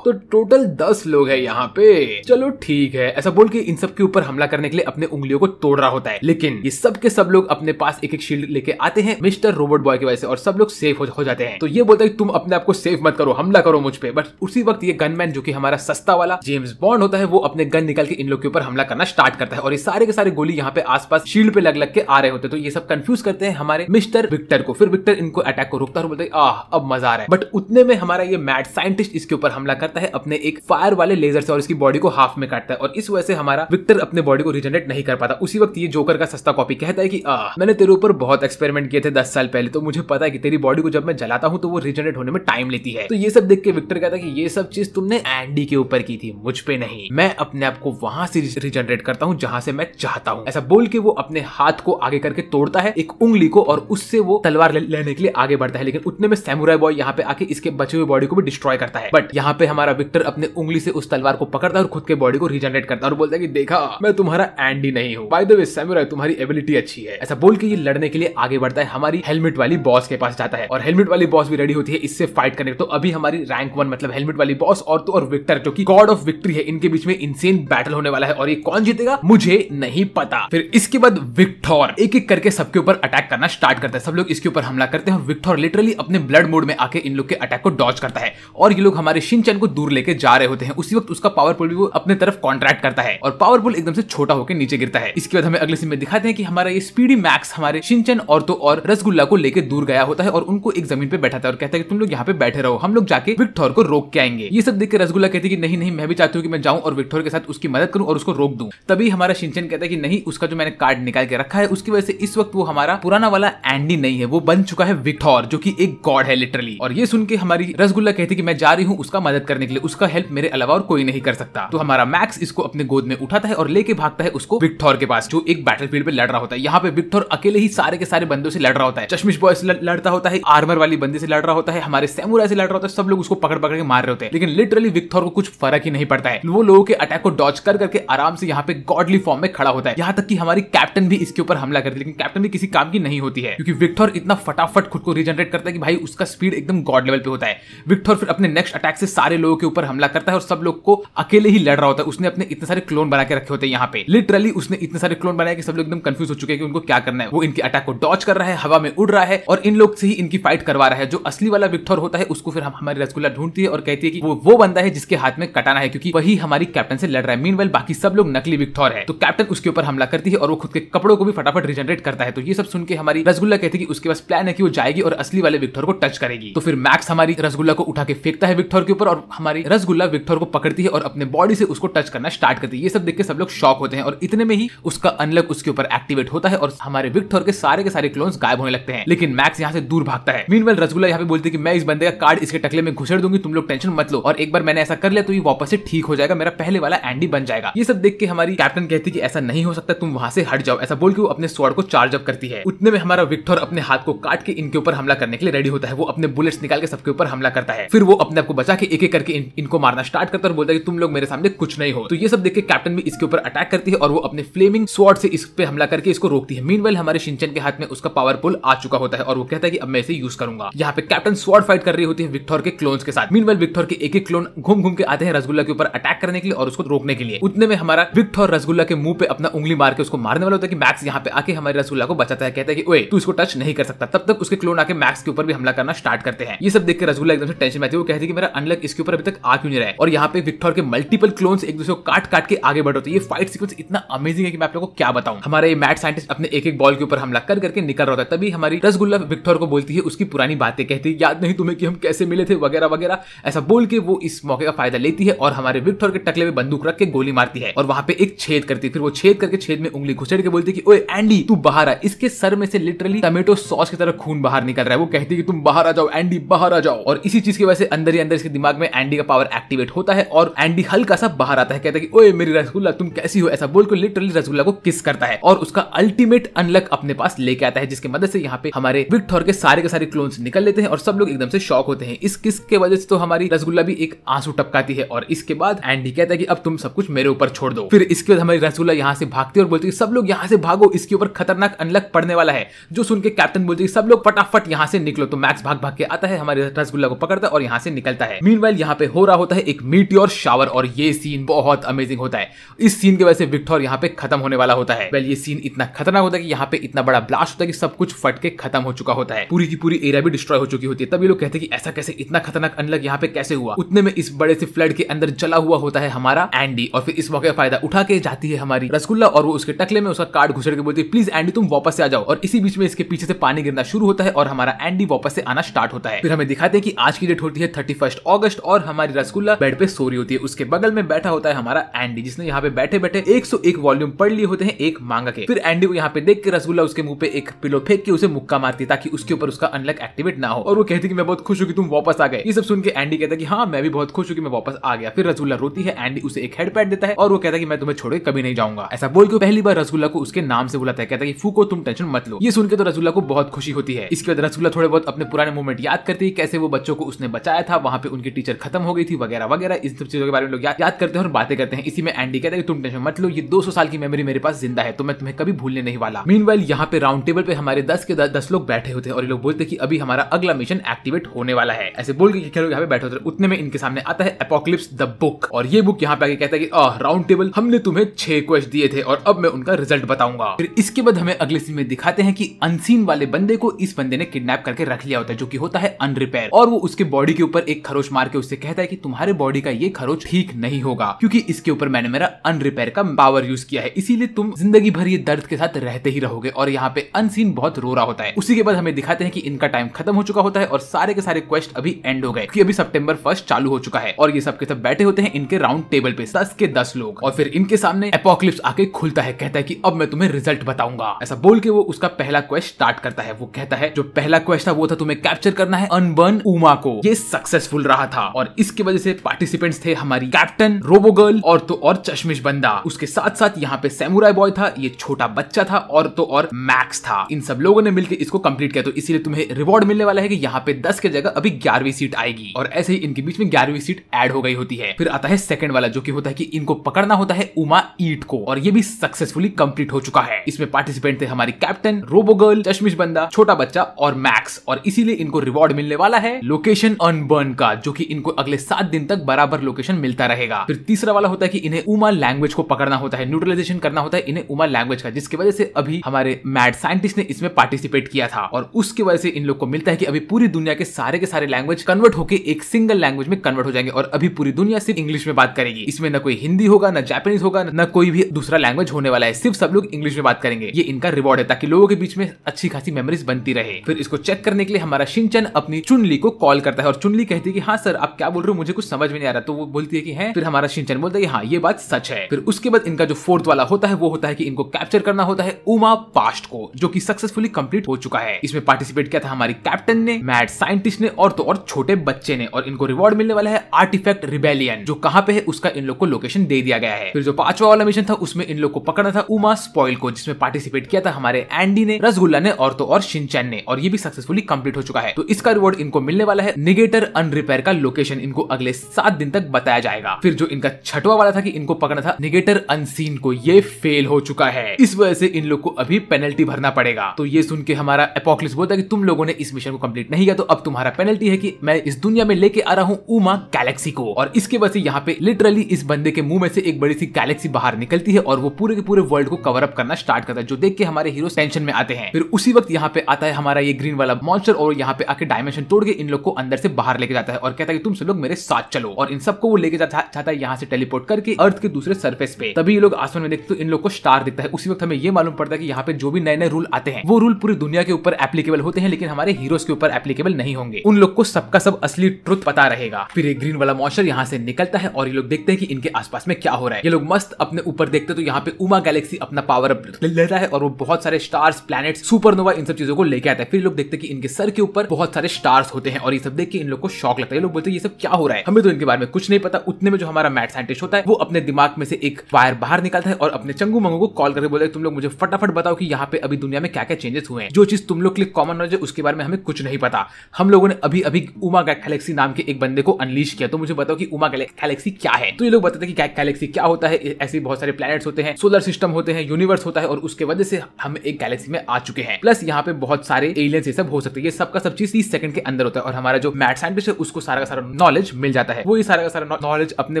तो टोटल दस लोग है यहाँ पे चलो ठीक है ऐसा बोल के इन सब के ऊपर हमला करने के लिए अपने उंगलियों को तोड़ रहा होता है लेकिन ये सब के सब लोग अपने पास एक एक शील्ड लेके आते हैं मिस्टर रोबोट बॉय की वजह से और सब लोग सेफ हो, जाते हैं तो ये बोलता है तुम अपने आप को सेफ मत करो हमला करो मुझ पे बट उसी वक्त ये गनमैन जो की हमारा सस्ता वाला जेम्स बॉन्ड होता है वो अपने गन निकाल के इन लोग के ऊपर हमला करना स्टार्ट करता है और ये सारे के सारे गोली यहाँ पे आसपास शील्ड पे लग लग के आ रहे होते तो ये सब कंफ्यूज करते हैं हमारे मिस्टर विक्टर को फिर विक्टर इनको अटैक को रोकता है और बोलता है आह अब मजा आ रहा है बट उतने में हमारा ये मैड साइंटिस्ट इसके ऊपर हमला करता है अपने एक फायर वाले लेजर से और इसकी बॉडी को हाफ में काटता है और इस वजह से हमारा विक्टर अपने बॉडी को रिजनरेट नहीं कर पाता उसी वक्त ये जोकर का सस्ता कॉपी कहता है कि आ, मैंने तेरे ऊपर बहुत एक्सपेरिमेंट किए थे दस साल पहले तो मुझे पता है कि तेरी बॉडी को जब मैं जलाता हूँ तो वो रिजनरेट होने में टाइम लेती है तो ये सब देख के विक्टर कहता है कि ये सब चीज तुमने एंडी के ऊपर की थी मुझ पे नहीं मैं अपने आप को वहां से रिजनरेट करता हूँ जहां से मैं चाहता हूँ ऐसा बोल के वो अपने हाथ को आगे करके तोड़ता है एक उंगली को और उससे वो वो तलवार लेने के लिए आगे बढ़ता है लेकिन उतने में सैमुराई बॉय यहाँ पे आके इसके बचे हुए बॉडी को भी डिस्ट्रॉय करता है बट यहाँ पे हमारा विक्टर अपने उंगली से उस तलवार को पकड़ता है और खुद के बॉडी को रिजनरेट करता है और बोलता है की देखा मैं तुम्हारा एंडी नहीं हूँ बाय द वे सैमुराई तुम्हारी एबिलिटी अच्छी है ऐसा बोल के ये लड़ने के लिए आगे बढ़ता है हमारी हेलमेट वाली बॉस के पास जाता है और हेलमेट वाली बॉस भी रेडी होती है इससे फाइट करने तो अभी हमारी रैंक वन मतलब हेलमेट वाली बॉस और तो और विक्टर जो की गॉड ऑफ विक्ट्री है इनके बीच में इंसेन बैटल होने वाला है और ये कौन जीतेगा मुझे नहीं पता फिर इसके बाद विक्टोर एक एक करके सबके ऊपर अटैक करना स्टार्ट करता है सब लोग लोग इसके ऊपर हमला करते हैं और विक्टर लिटरली अपने ब्लड मोड में आके इन लोग के अटैक को डॉज करता है और ये लोग हमारे शिनचैन को दूर लेके जा रहे होते हैं उसी वक्त उसका पावरफुल भी वो अपने तरफ कॉन्ट्रैक्ट करता है और पावरफुल एकदम से छोटा होकर नीचे गिरता है इसके बाद हमें अगले सीन में दिखाते हैं कि हमारा ये स्पीडी मैक्स हमारे शिनचैन तो और रसगुल्ला को लेकर दूर गया होता है और उनको एक जमीन पे बैठाता है और कहता है कि तुम लोग यहाँ पे बैठे रहो हम लोग जाके विक्टोर को रोक के आएंगे ये सब देख के रसगुल्ला कहते हैं कि नहीं नहीं मैं भी चाहती हूँ कि मैं जाऊँ और विक्टोर के साथ उसकी मदद करूँ और उसको रोक दू तभी हमारा शिनचैन कहता है कि नहीं उसका जो मैंने कार्ड निकाल के रखा है उसकी वजह से इस वक्त वो हमारा पुराना वाला एंडी नहीं है वो बन चुका है विक्टोर जो कि एक गॉड है लिटरली और ये सुन के हमारी रसगुल्ला कहती कि मैं जा रही हूँ उसका मदद करने के लिए उसका हेल्प मेरे अलावा और कोई नहीं कर सकता तो हमारा मैक्स इसको अपने गोद में उठाता है और लेके भागता है उसको विक्टोर के पास जो एक बैटल फील्ड पे लड़ रहा होता है यहाँ पे विक्टोर अकेले ही सारे के सारे बंदों से लड़ रहा होता है चश्मिश बॉय से लड़ता होता है आर्मर वाली बंदी से लड़ रहा होता है हमारे सेमुरा से लड़ रहा होता है सब लोग उसको पकड़ पकड़ के मार रहे होते हैं लेकिन लिटरली विक्टोर को कुछ फर्क ही नहीं पड़ता है वो लोगों के अटैक को डॉच कर करके आराम से यहाँ पे गॉडली फॉर्म में खड़ा होता है यहाँ तक की हमारी कैप्टन भी इसके ऊपर हमला करती है लेकिन कैप्टन भी किसी काम की नहीं होती है क्योंकि विक्टोर इतना फटाफट खुद को रिजनरेट करता है कि भाई उसका स्पीड एकदम गॉड लेवल पे होता है विक्टोर फिर अपने नेक्स्ट अटैक से सारे लोगों के ऊपर हमला करता है और सब लोग को अकेले ही लड़ रहा होता है उसने अपने इतने सारे क्लोन बना के रखे होते हैं यहाँ पे लिटरली उसने इतने सारे क्लोन बनाए कि सब लोग एकदम कंफ्यूज हो चुके हैं कि उनको क्या करना है वो इनके अटैक को डॉच कर रहा है हवा में उड़ रहा है और इन लोग से ही इनकी फाइट करवा रहा है जो असली वाला विक्टोर होता है उसको फिर हम हमारी रसगुल्ला ढूंढती है और कहती है कि वो वो बंदा है जिसके हाथ में कटाना है क्योंकि वही हमारी कैप्टन से लड़ रहा है मीन बाकी सब लोग नकली विक्टोर है तो कैप्टन उसके ऊपर हमला करती है और वो खुद के कपड़ों को भी फटाफट रिजनरेट करता है तो ये सब सुन के हमारी रसगुल्ला कहती है कि उसके पास प्लान है कि वो जाएगी और असली वाले विक्टोर को टच करेगी तो फिर मैक्स हमारी रसगुल्ला को उठा के फेंकता है विक्टोर के ऊपर और हमारी रसगुल्ला विक्टोर को पकड़ती है और अपने बॉडी से उसको टच करना स्टार्ट करती है ये सब देख के सब लोग शॉक होते हैं और इतने में ही उसका अनलक उसके ऊपर एक्टिवेट होता है और हमारे विक्टोर के सारे के सारे क्लोन्स गायब होने लगते हैं लेकिन मैक्स यहाँ से दूर भागता है मीन रसगुल्ला यहाँ पे बोलते हैं कि मैं इस बंदे का कार्ड इसके टकले में घुसड़ दूंगी तुम लोग टेंशन मत लो और एक बार मैंने ऐसा कर लिया तो ये वापस से ठीक हो जाएगा मेरा पहले वाला एंडी बन जाएगा ये सब देख के हमारी कैप्टन कहती है कि ऐसा नहीं हो सकता तुम वहां से हट जाओ ऐसा बोल के वो अपने स्वॉर्ड को चार्ज अप करती है उतने में हमारा विक्टोर अपने हाथ को काट के इनके ऊपर हमला करने के लिए रेडी होता है वो अपने बुलेट्स निकाल के सबके ऊपर हमला करता है फिर वो अपने आपको बचा के एक एक करके इन, इनको मारना स्टार्ट करता है और बोलता है कि तुम लोग मेरे सामने कुछ नहीं हो तो ये सब देख के कैप्टन भी इसके ऊपर अटैक करती है और वो अपने फ्लेमिंग स्वॉर्ड से इस पे हमला करके इसको रोकती है मीन हमारे शिंचन के हाथ में उसका पावर पुल आ चुका होता है और वो कहता है कि अब मैं इसे यूज करूंगा यहाँ पे कैप्टन स्वॉर्ड फाइट कर रही होती है विक्टोर के क्लोन के साथ मीन विक्टोर के एक एक क्लोन घूम घूम के आते हैं रसगुल्ला के ऊपर अटैक करने के लिए और उसको रोकने के लिए उतने में हमारा विक्टोर रसगुल्ला के मुंह पे अपना उंगली मार के उसको मारने वाला होता है कि मैक्स यहाँ पे आके हमारे रसगुल्ला को बचाता है कहता है कि ओए तू इसको टच नहीं कर सकता तब तक उसके क्लोन आके मैक्स के ऊपर भी हमला करना स्टार्ट करते हैं ये सब देख के रसगुल्ला एकदम से टेंशन में आती है वो कहती है कि मेरा अनलक इसके ऊपर अभी तक आ क्यों नहीं रहा है और यहाँ पे विक्टोर के मल्टीपल क्लोन एक दूसरे को काट काट के आगे बढ़ रहे ये फाइट सिक्वेंस इतना अमेजिंग है कि मैं आप लोगों को क्या बताऊं हमारे मैट साइंटिस्ट अपने एक एक बॉल के ऊपर हमला कर करके निकल रहा होता है तभी हमारी रसगुल्ला विक्टोर को बोलती है उसकी पुरानी बातें कहती है याद नहीं तुम्हें कि हम कैसे मिले थे वगैरह वगैरह ऐसा बोल के वो इस मौके का फायदा लेती है और हमारे विक्टोर के टकले में बंदूक रख के गोली मारती है और वहां पे एक छेद करती है फिर वो छेद करके छेद में उंगली घुसेड़ के बोलती है कि ओए एंडी तू बाहर आ इसके सर में से लिटरली टमेटो टोमेटो तो सॉस की तरह खून बाहर निकल रहा है वो कहती है कि तुम बाहर आ जाओ एंडी बाहर आ जाओ और इसी चीज की वजह से अंदर ही अंदर इसके दिमाग में एंडी का पावर एक्टिवेट होता है और एंडी हल्का सा बाहर आता है कहता है कि ओए मेरी रसगुल्ला तुम कैसी हो ऐसा बोलकर लिटरली रसगुल्ला को किस करता है और उसका अल्टीमेट अनलक अपने पास लेके आता है जिसकी मदद से यहाँ पे हमारे विक्टोर के सारे के सारे क्लोन्स निकल लेते हैं और सब लोग एकदम से शौक होते हैं इस किस के वजह से तो हमारी रसगुल्ला भी एक आंसू टपकाती है और इसके बाद एंडी कहता है कि अब तुम सब कुछ मेरे ऊपर छोड़ दो फिर इसके बाद हमारी रसगुल्ला यहाँ से भागती है और बोलती है सब लोग यहाँ से भागो इसके ऊपर खतरनाक अनलक पड़ने वाला है जो सुन के कैप्टन बोलते सब लोग फटाफट यहाँ से निकलो तो मैक्स भाग भाग के आता है हमारे रसगुल्ला को पकड़ता है और यहाँ से निकलता है मीन वाइल यहाँ पे हो रहा होता है एक योर शावर और ये सीन बहुत अमेजिंग होता है इस सीन के वजह से विक्टोर यहाँ पे खत्म होने वाला होता है वेल ये सीन इतना खतरनाक होता है की यहाँ पे इतना बड़ा ब्लास्ट होता है की सब कुछ फट के खत्म हो चुका होता है पूरी की पूरी एरिया भी डिस्ट्रॉय हो चुकी होती है तब ये लोग कहते हैं कि ऐसा कैसे इतना खतरनाक अनलग यहाँ पे कैसे हुआ उतने में इस बड़े से फ्लड के अंदर जला हुआ होता है हमारा एंडी और फिर इस मौके का फायदा उठा के जाती है हमारी रसगुल्ला और वो उसके टकले में उसका कार्ड घुसड़ के बोलती है प्लीज एंडी तुम वापस से आ जाओ और इसी बीच में इसके पीछे से पानी गिरना शुरू होता है और हमारा एंडी वापस से आना स्टार्ट होता है फिर हमें दिखाते हैं कि आज की डेट होती है थर्टी फर्स्ट ऑगस्ट और हमारी रसगुल्ला बेड पे सोरी होती है उसके बगल में बैठा होता है हमारा एंडी जिसने यहाँ पे बैठे बैठे एक सौ एक वॉल्यूम पढ़ लिए होते हैं एक मांगा के फिर एंडी को यहाँ पे देख के रसगुल्ला उसके मुंह पे एक पिलो फेंक के उसे मुक्का मारती ताकि उसके ऊपर उसका अनलक एक्टिवेट ना हो और वो कहती कि मैं बहुत खुश हूँ कि तुम वापस आ गए ये सब सुन के एंडी कहता कि हाँ मैं भी बहुत खुश हूँ कि मैं वापस आ गया फिर रसगुल्ला रोती है एंडी उसे एक हेड पैड देता है और वो कहता है कि मैं तुम्हें छोड़े कभी नहीं जाऊंगा ऐसा बोल के पहली बार रसगुल्ला को उसके नाम से बुलाता है कहता है कि फूको तुम टेंशन मत लो ये सुनकर तो रसगुल्ला को बहुत खुशी होती है इसके बाद रसूला थोड़े बहुत अपने पुराने मूवमेंट याद करती है कैसे वो बच्चों को उसने बचाया था वहाँ पे उनकी टीचर खत्म हो गई थी वगैरह वगैरह इन सब चीजों के बारे में लोग याद करते हैं और बातें करते हैं इसी में एंडी कहते हैं तुम टेंशन मत लो ये दो साल की मेमोरी मेरे पास जिंदा है तो मैं तुम्हें कभी भूलने नहीं वाला मीन वाइल यहाँ पे राउंड टेबल पे हमारे दस के दस लोग बैठे होते हैं और ये लोग बोलते कि अभी हमारा अगला मिशन एक्टिवेट होने वाला है ऐसे बोल के खेलो यहाँ पे बैठे होते हैं उतने में इनके सामने आता है एपोक्लिप्स द बुक और ये बुक यहाँ पे आगे कहता है कि राउंड टेबल हमने तुम्हें छह क्वेश्चन दिए थे और अब मैं उनका रिजल्ट बताऊंगा फिर इसके बाद हमें अगले सीन में दिखाते हैं कि अनसीन मशीन वाले बंदे को इस बंदे ने किडनैप करके रख लिया होता है जो की होता है अनरिपेयर और वो उसके बॉडी के ऊपर एक खरोच मार के उससे कहता है की तुम्हारे बॉडी का ये खरोच ठीक नहीं होगा क्योंकि इसके ऊपर मैंने मेरा अनरिपेयर का पावर यूज किया है इसीलिए तुम जिंदगी भर ये दर्द के साथ रहते ही रहोगे और यहाँ पे अनसीन बहुत रो रहा होता है उसी के बाद हमें दिखाते हैं कि इनका टाइम खत्म हो चुका होता है और सारे के सारे क्वेस्ट अभी एंड हो गए क्योंकि अभी सितंबर फर्स्ट चालू हो चुका है और ये सब के सब बैठे होते हैं इनके राउंड टेबल पे दस के दस लोग और फिर इनके सामने एपोक्लिप्स आके खुलता है कहता है की अब मैं तुम्हें रिजल्ट बताऊंगा ऐसा बोल के वो उसका पहला क्वेश्चन स्टार्ट करता है वो कहता है जो पहला क्वेश्चन था वो था तुम्हें कैप्चर करना है अनबर्न उमा को ये सक्सेसफुल रहा था और इसकी वजह से पार्टिसिपेंट्स थे हमारी कैप्टन रोबो गर्ल और तो और चश्मिश बंदा उसके साथ साथ यहाँ पे सेमुराई बॉय था ये छोटा बच्चा था और तो और मैक्स था इन सब लोगों ने मिलकर इसको कंप्लीट किया तो इसीलिए तुम्हें रिवॉर्ड मिलने वाला है कि यहाँ पे दस के जगह अभी ग्यारहवीं सीट आएगी और ऐसे ही इनके बीच में ग्यारहवीं सीट एड हो गई होती है फिर आता है सेकंड वाला जो की होता है की इनको पकड़ना होता है उमा ईट को और ये भी सक्सेसफुली कंप्लीट हो चुका है इसमें पार्टिसिपेंट थे हमारी कैप्टन रोबो गर्ल किशमिश बंदा छोटा बच्चा और मैक्स और इसीलिए इनको रिवॉर्ड मिलने वाला है लोकेशन अनबर्न का जो की इनको अगले सात दिन तक बराबर लोकेशन मिलता रहेगा फिर तीसरा वाला होता है कि इन्हें उमा लैंग्वेज को पकड़ना होता है न्यूट्रलाइजेशन करना होता है इन्हें उमा लैंग्वेज का जिसकी वजह से अभी हमारे मैड साइंटिस्ट ने इसमें पार्टिसिपेट किया था और उसकी वजह से इन लोग को मिलता है कि अभी पूरी दुनिया के सारे के सारे लैंग्वेज कन्वर्ट होकर एक सिंगल लैंग्वेज में कन्वर्ट हो जाएंगे और अभी पूरी दुनिया सिर्फ इंग्लिश में बात करेगी इसमें ना कोई हिंदी होगा ना जापानीज होगा ना कोई भी दूसरा लैंग्वेज होने वाला है सिर्फ सब लोग इंग्लिश में बात करेंगे ये इनका रिवॉर्ड है ताकि लोगों के बीच में अच्छी अच्छी खासी मेमोरीज बनती रहे फिर इसको चेक करने के लिए हमारा शिनचन अपनी चुनली को कॉल करता है और चुनली कहती है कि हाँ सर आप क्या बोल रहे हो मुझे कुछ समझ में नहीं आ रहा तो वो बोलती है कि है फिर हमारा शिनचन बोलता है हाँ ये बात सच है फिर उसके बाद इनका जो फोर्थ वाला होता है वो होता है कि इनको कैप्चर करना होता है उमा पास्ट को जो की सक्सेसफुली कम्प्लीट हो चुका है इसमें पार्टिसिपेट किया था हमारी कैप्टन ने मैड साइंटिस्ट ने और तो और छोटे बच्चे ने और इनको रिवॉर्ड मिलने वाला है आर्टिफैक्ट रिबेलियन जो कहाँ पे है उसका इन लोग को लोकेशन दे दिया गया है फिर जो पांचवा वाला मिशन था उसमें इन लोग को पकड़ना था उमा स्पॉइल को जिसमें पार्टिसिपेट किया था हमारे एंडी ने रसगुल्ला ने और तो और शिनचैन ने और ये भी सक्सेसफुली कंप्लीट हो चुका है तो इसका रिवॉर्ड इनको मिलने वाला है निगेटर अनरिपेयर का लोकेशन इनको अगले सात दिन तक बताया जाएगा फिर जो इनका छठवा वाला था कि इनको पकड़ना था निगेटर अनसीन को ये फेल हो चुका है इस वजह से इन लोग को अभी पेनल्टी भरना पड़ेगा तो ये सुन के हमारा एपोक्लिस बोलता है कि तुम लोगों ने इस मिशन को कंप्लीट नहीं किया तो अब तुम्हारा पेनल्टी है कि मैं इस दुनिया में लेके आ रहा हूँ उमा गैलेक्सी को और इसके वजह से यहाँ पे लिटरली इस बंदे के मुंह में से एक बड़ी सी गैलेक्सी बाहर निकलती है और वो पूरे के पूरे वर्ल्ड को कवर अप करना स्टार्ट करता है जो देख के हमारे हीरो टेंशन में आते हैं फिर उसी उसी वक्त यहाँ पे आता है हमारा ये ग्रीन वाला मॉन्स्टर और यहाँ पे आके डायमेंशन तोड़ के इन लोग को अंदर से बाहर लेके जाता है और कहता है कि तुम सब लोग मेरे साथ चलो और इन सबको वो लेके जाता है यहाँ से टेलीपोर्ट करके अर्थ के दूसरे सर्फेस पे तभी ये लोग आसमान में देखते तो इन लोग को स्टार दिखता है उसी वक्त हमें ये मालूम पड़ता है कि यहाँ पे जो भी नए नए रूल आते हैं वो रूल पूरी दुनिया के ऊपर एप्लीकेबल होते हैं लेकिन हमारे हीरोज के ऊपर एप्लीकेबल नहीं होंगे उन लोग को सबका सब असली ट्रुथ पता रहेगा फिर ये ग्रीन वाला मॉन्स्टर यहाँ से निकलता है और ये लोग देखते हैं कि इनके आसपास में क्या हो रहा है ये लोग मस्त अपने ऊपर देखते तो यहाँ पे उमा गैलेक्सी अपना पावर अप लेता है और वो बहुत सारे स्टार्स प्लान सुपर नोवा इन सब चीजों को लेके आता है फिर लोग देखते हैं कि इनके सर के ऊपर बहुत सारे स्टार्स होते हैं और ये सब देख के इन लोग को शौक लगता है लोग बोलते हैं ये सब क्या हो रहा है हमें तो इनके बारे में कुछ नहीं पता उतने में जो हमारा मैथ साइंटिस्ट होता है वो अपने दिमाग में से एक वायर बाहर निकालता है और अपने चंगू मंगू को कॉल करके बोलते है तुम लोग मुझे फटाफट बताओ कि यहाँ पे अभी दुनिया में क्या क्या चेंजेस हुए हैं जो चीज तुम लोग के लिए कॉमन नॉलेज है उसके बारे में हमें कुछ नहीं पता हम लोगों ने अभी अभी उमा गैलेक्सी नाम के एक बंदे को अनलीश किया तो मुझे बताओ कि उमा गैलेक्सी क्या है तो ये लोग बताते हैं कि गैलेक्सी क्या होता है ऐसे बहुत सारे प्लैनेट्स होते हैं सोलर सिस्टम होते हैं यूनिवर्स होता है और उसके वजह से हम एक गैलेक्सी में आ चुके हैं प्लस प्लस यहाँ पे बहुत सारे एलियंस ये सब हो सकते हैं ये सबका सब चीज तीस सेकंड के अंदर होता है और हमारा जो मैट साइंटिस्ट है उसको सारा का सारा नॉलेज मिल जाता है वो ही सारा का सारा नॉलेज अपने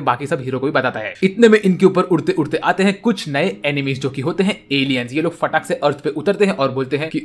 बाकी सब हीरो को भी बताता है इतने में इनके ऊपर उड़ते उड़ते आते हैं कुछ नए एनिमीज जो की होते हैं एलियंस ये लोग फटाक से अर्थ पे उतरते हैं और बोलते हैं कि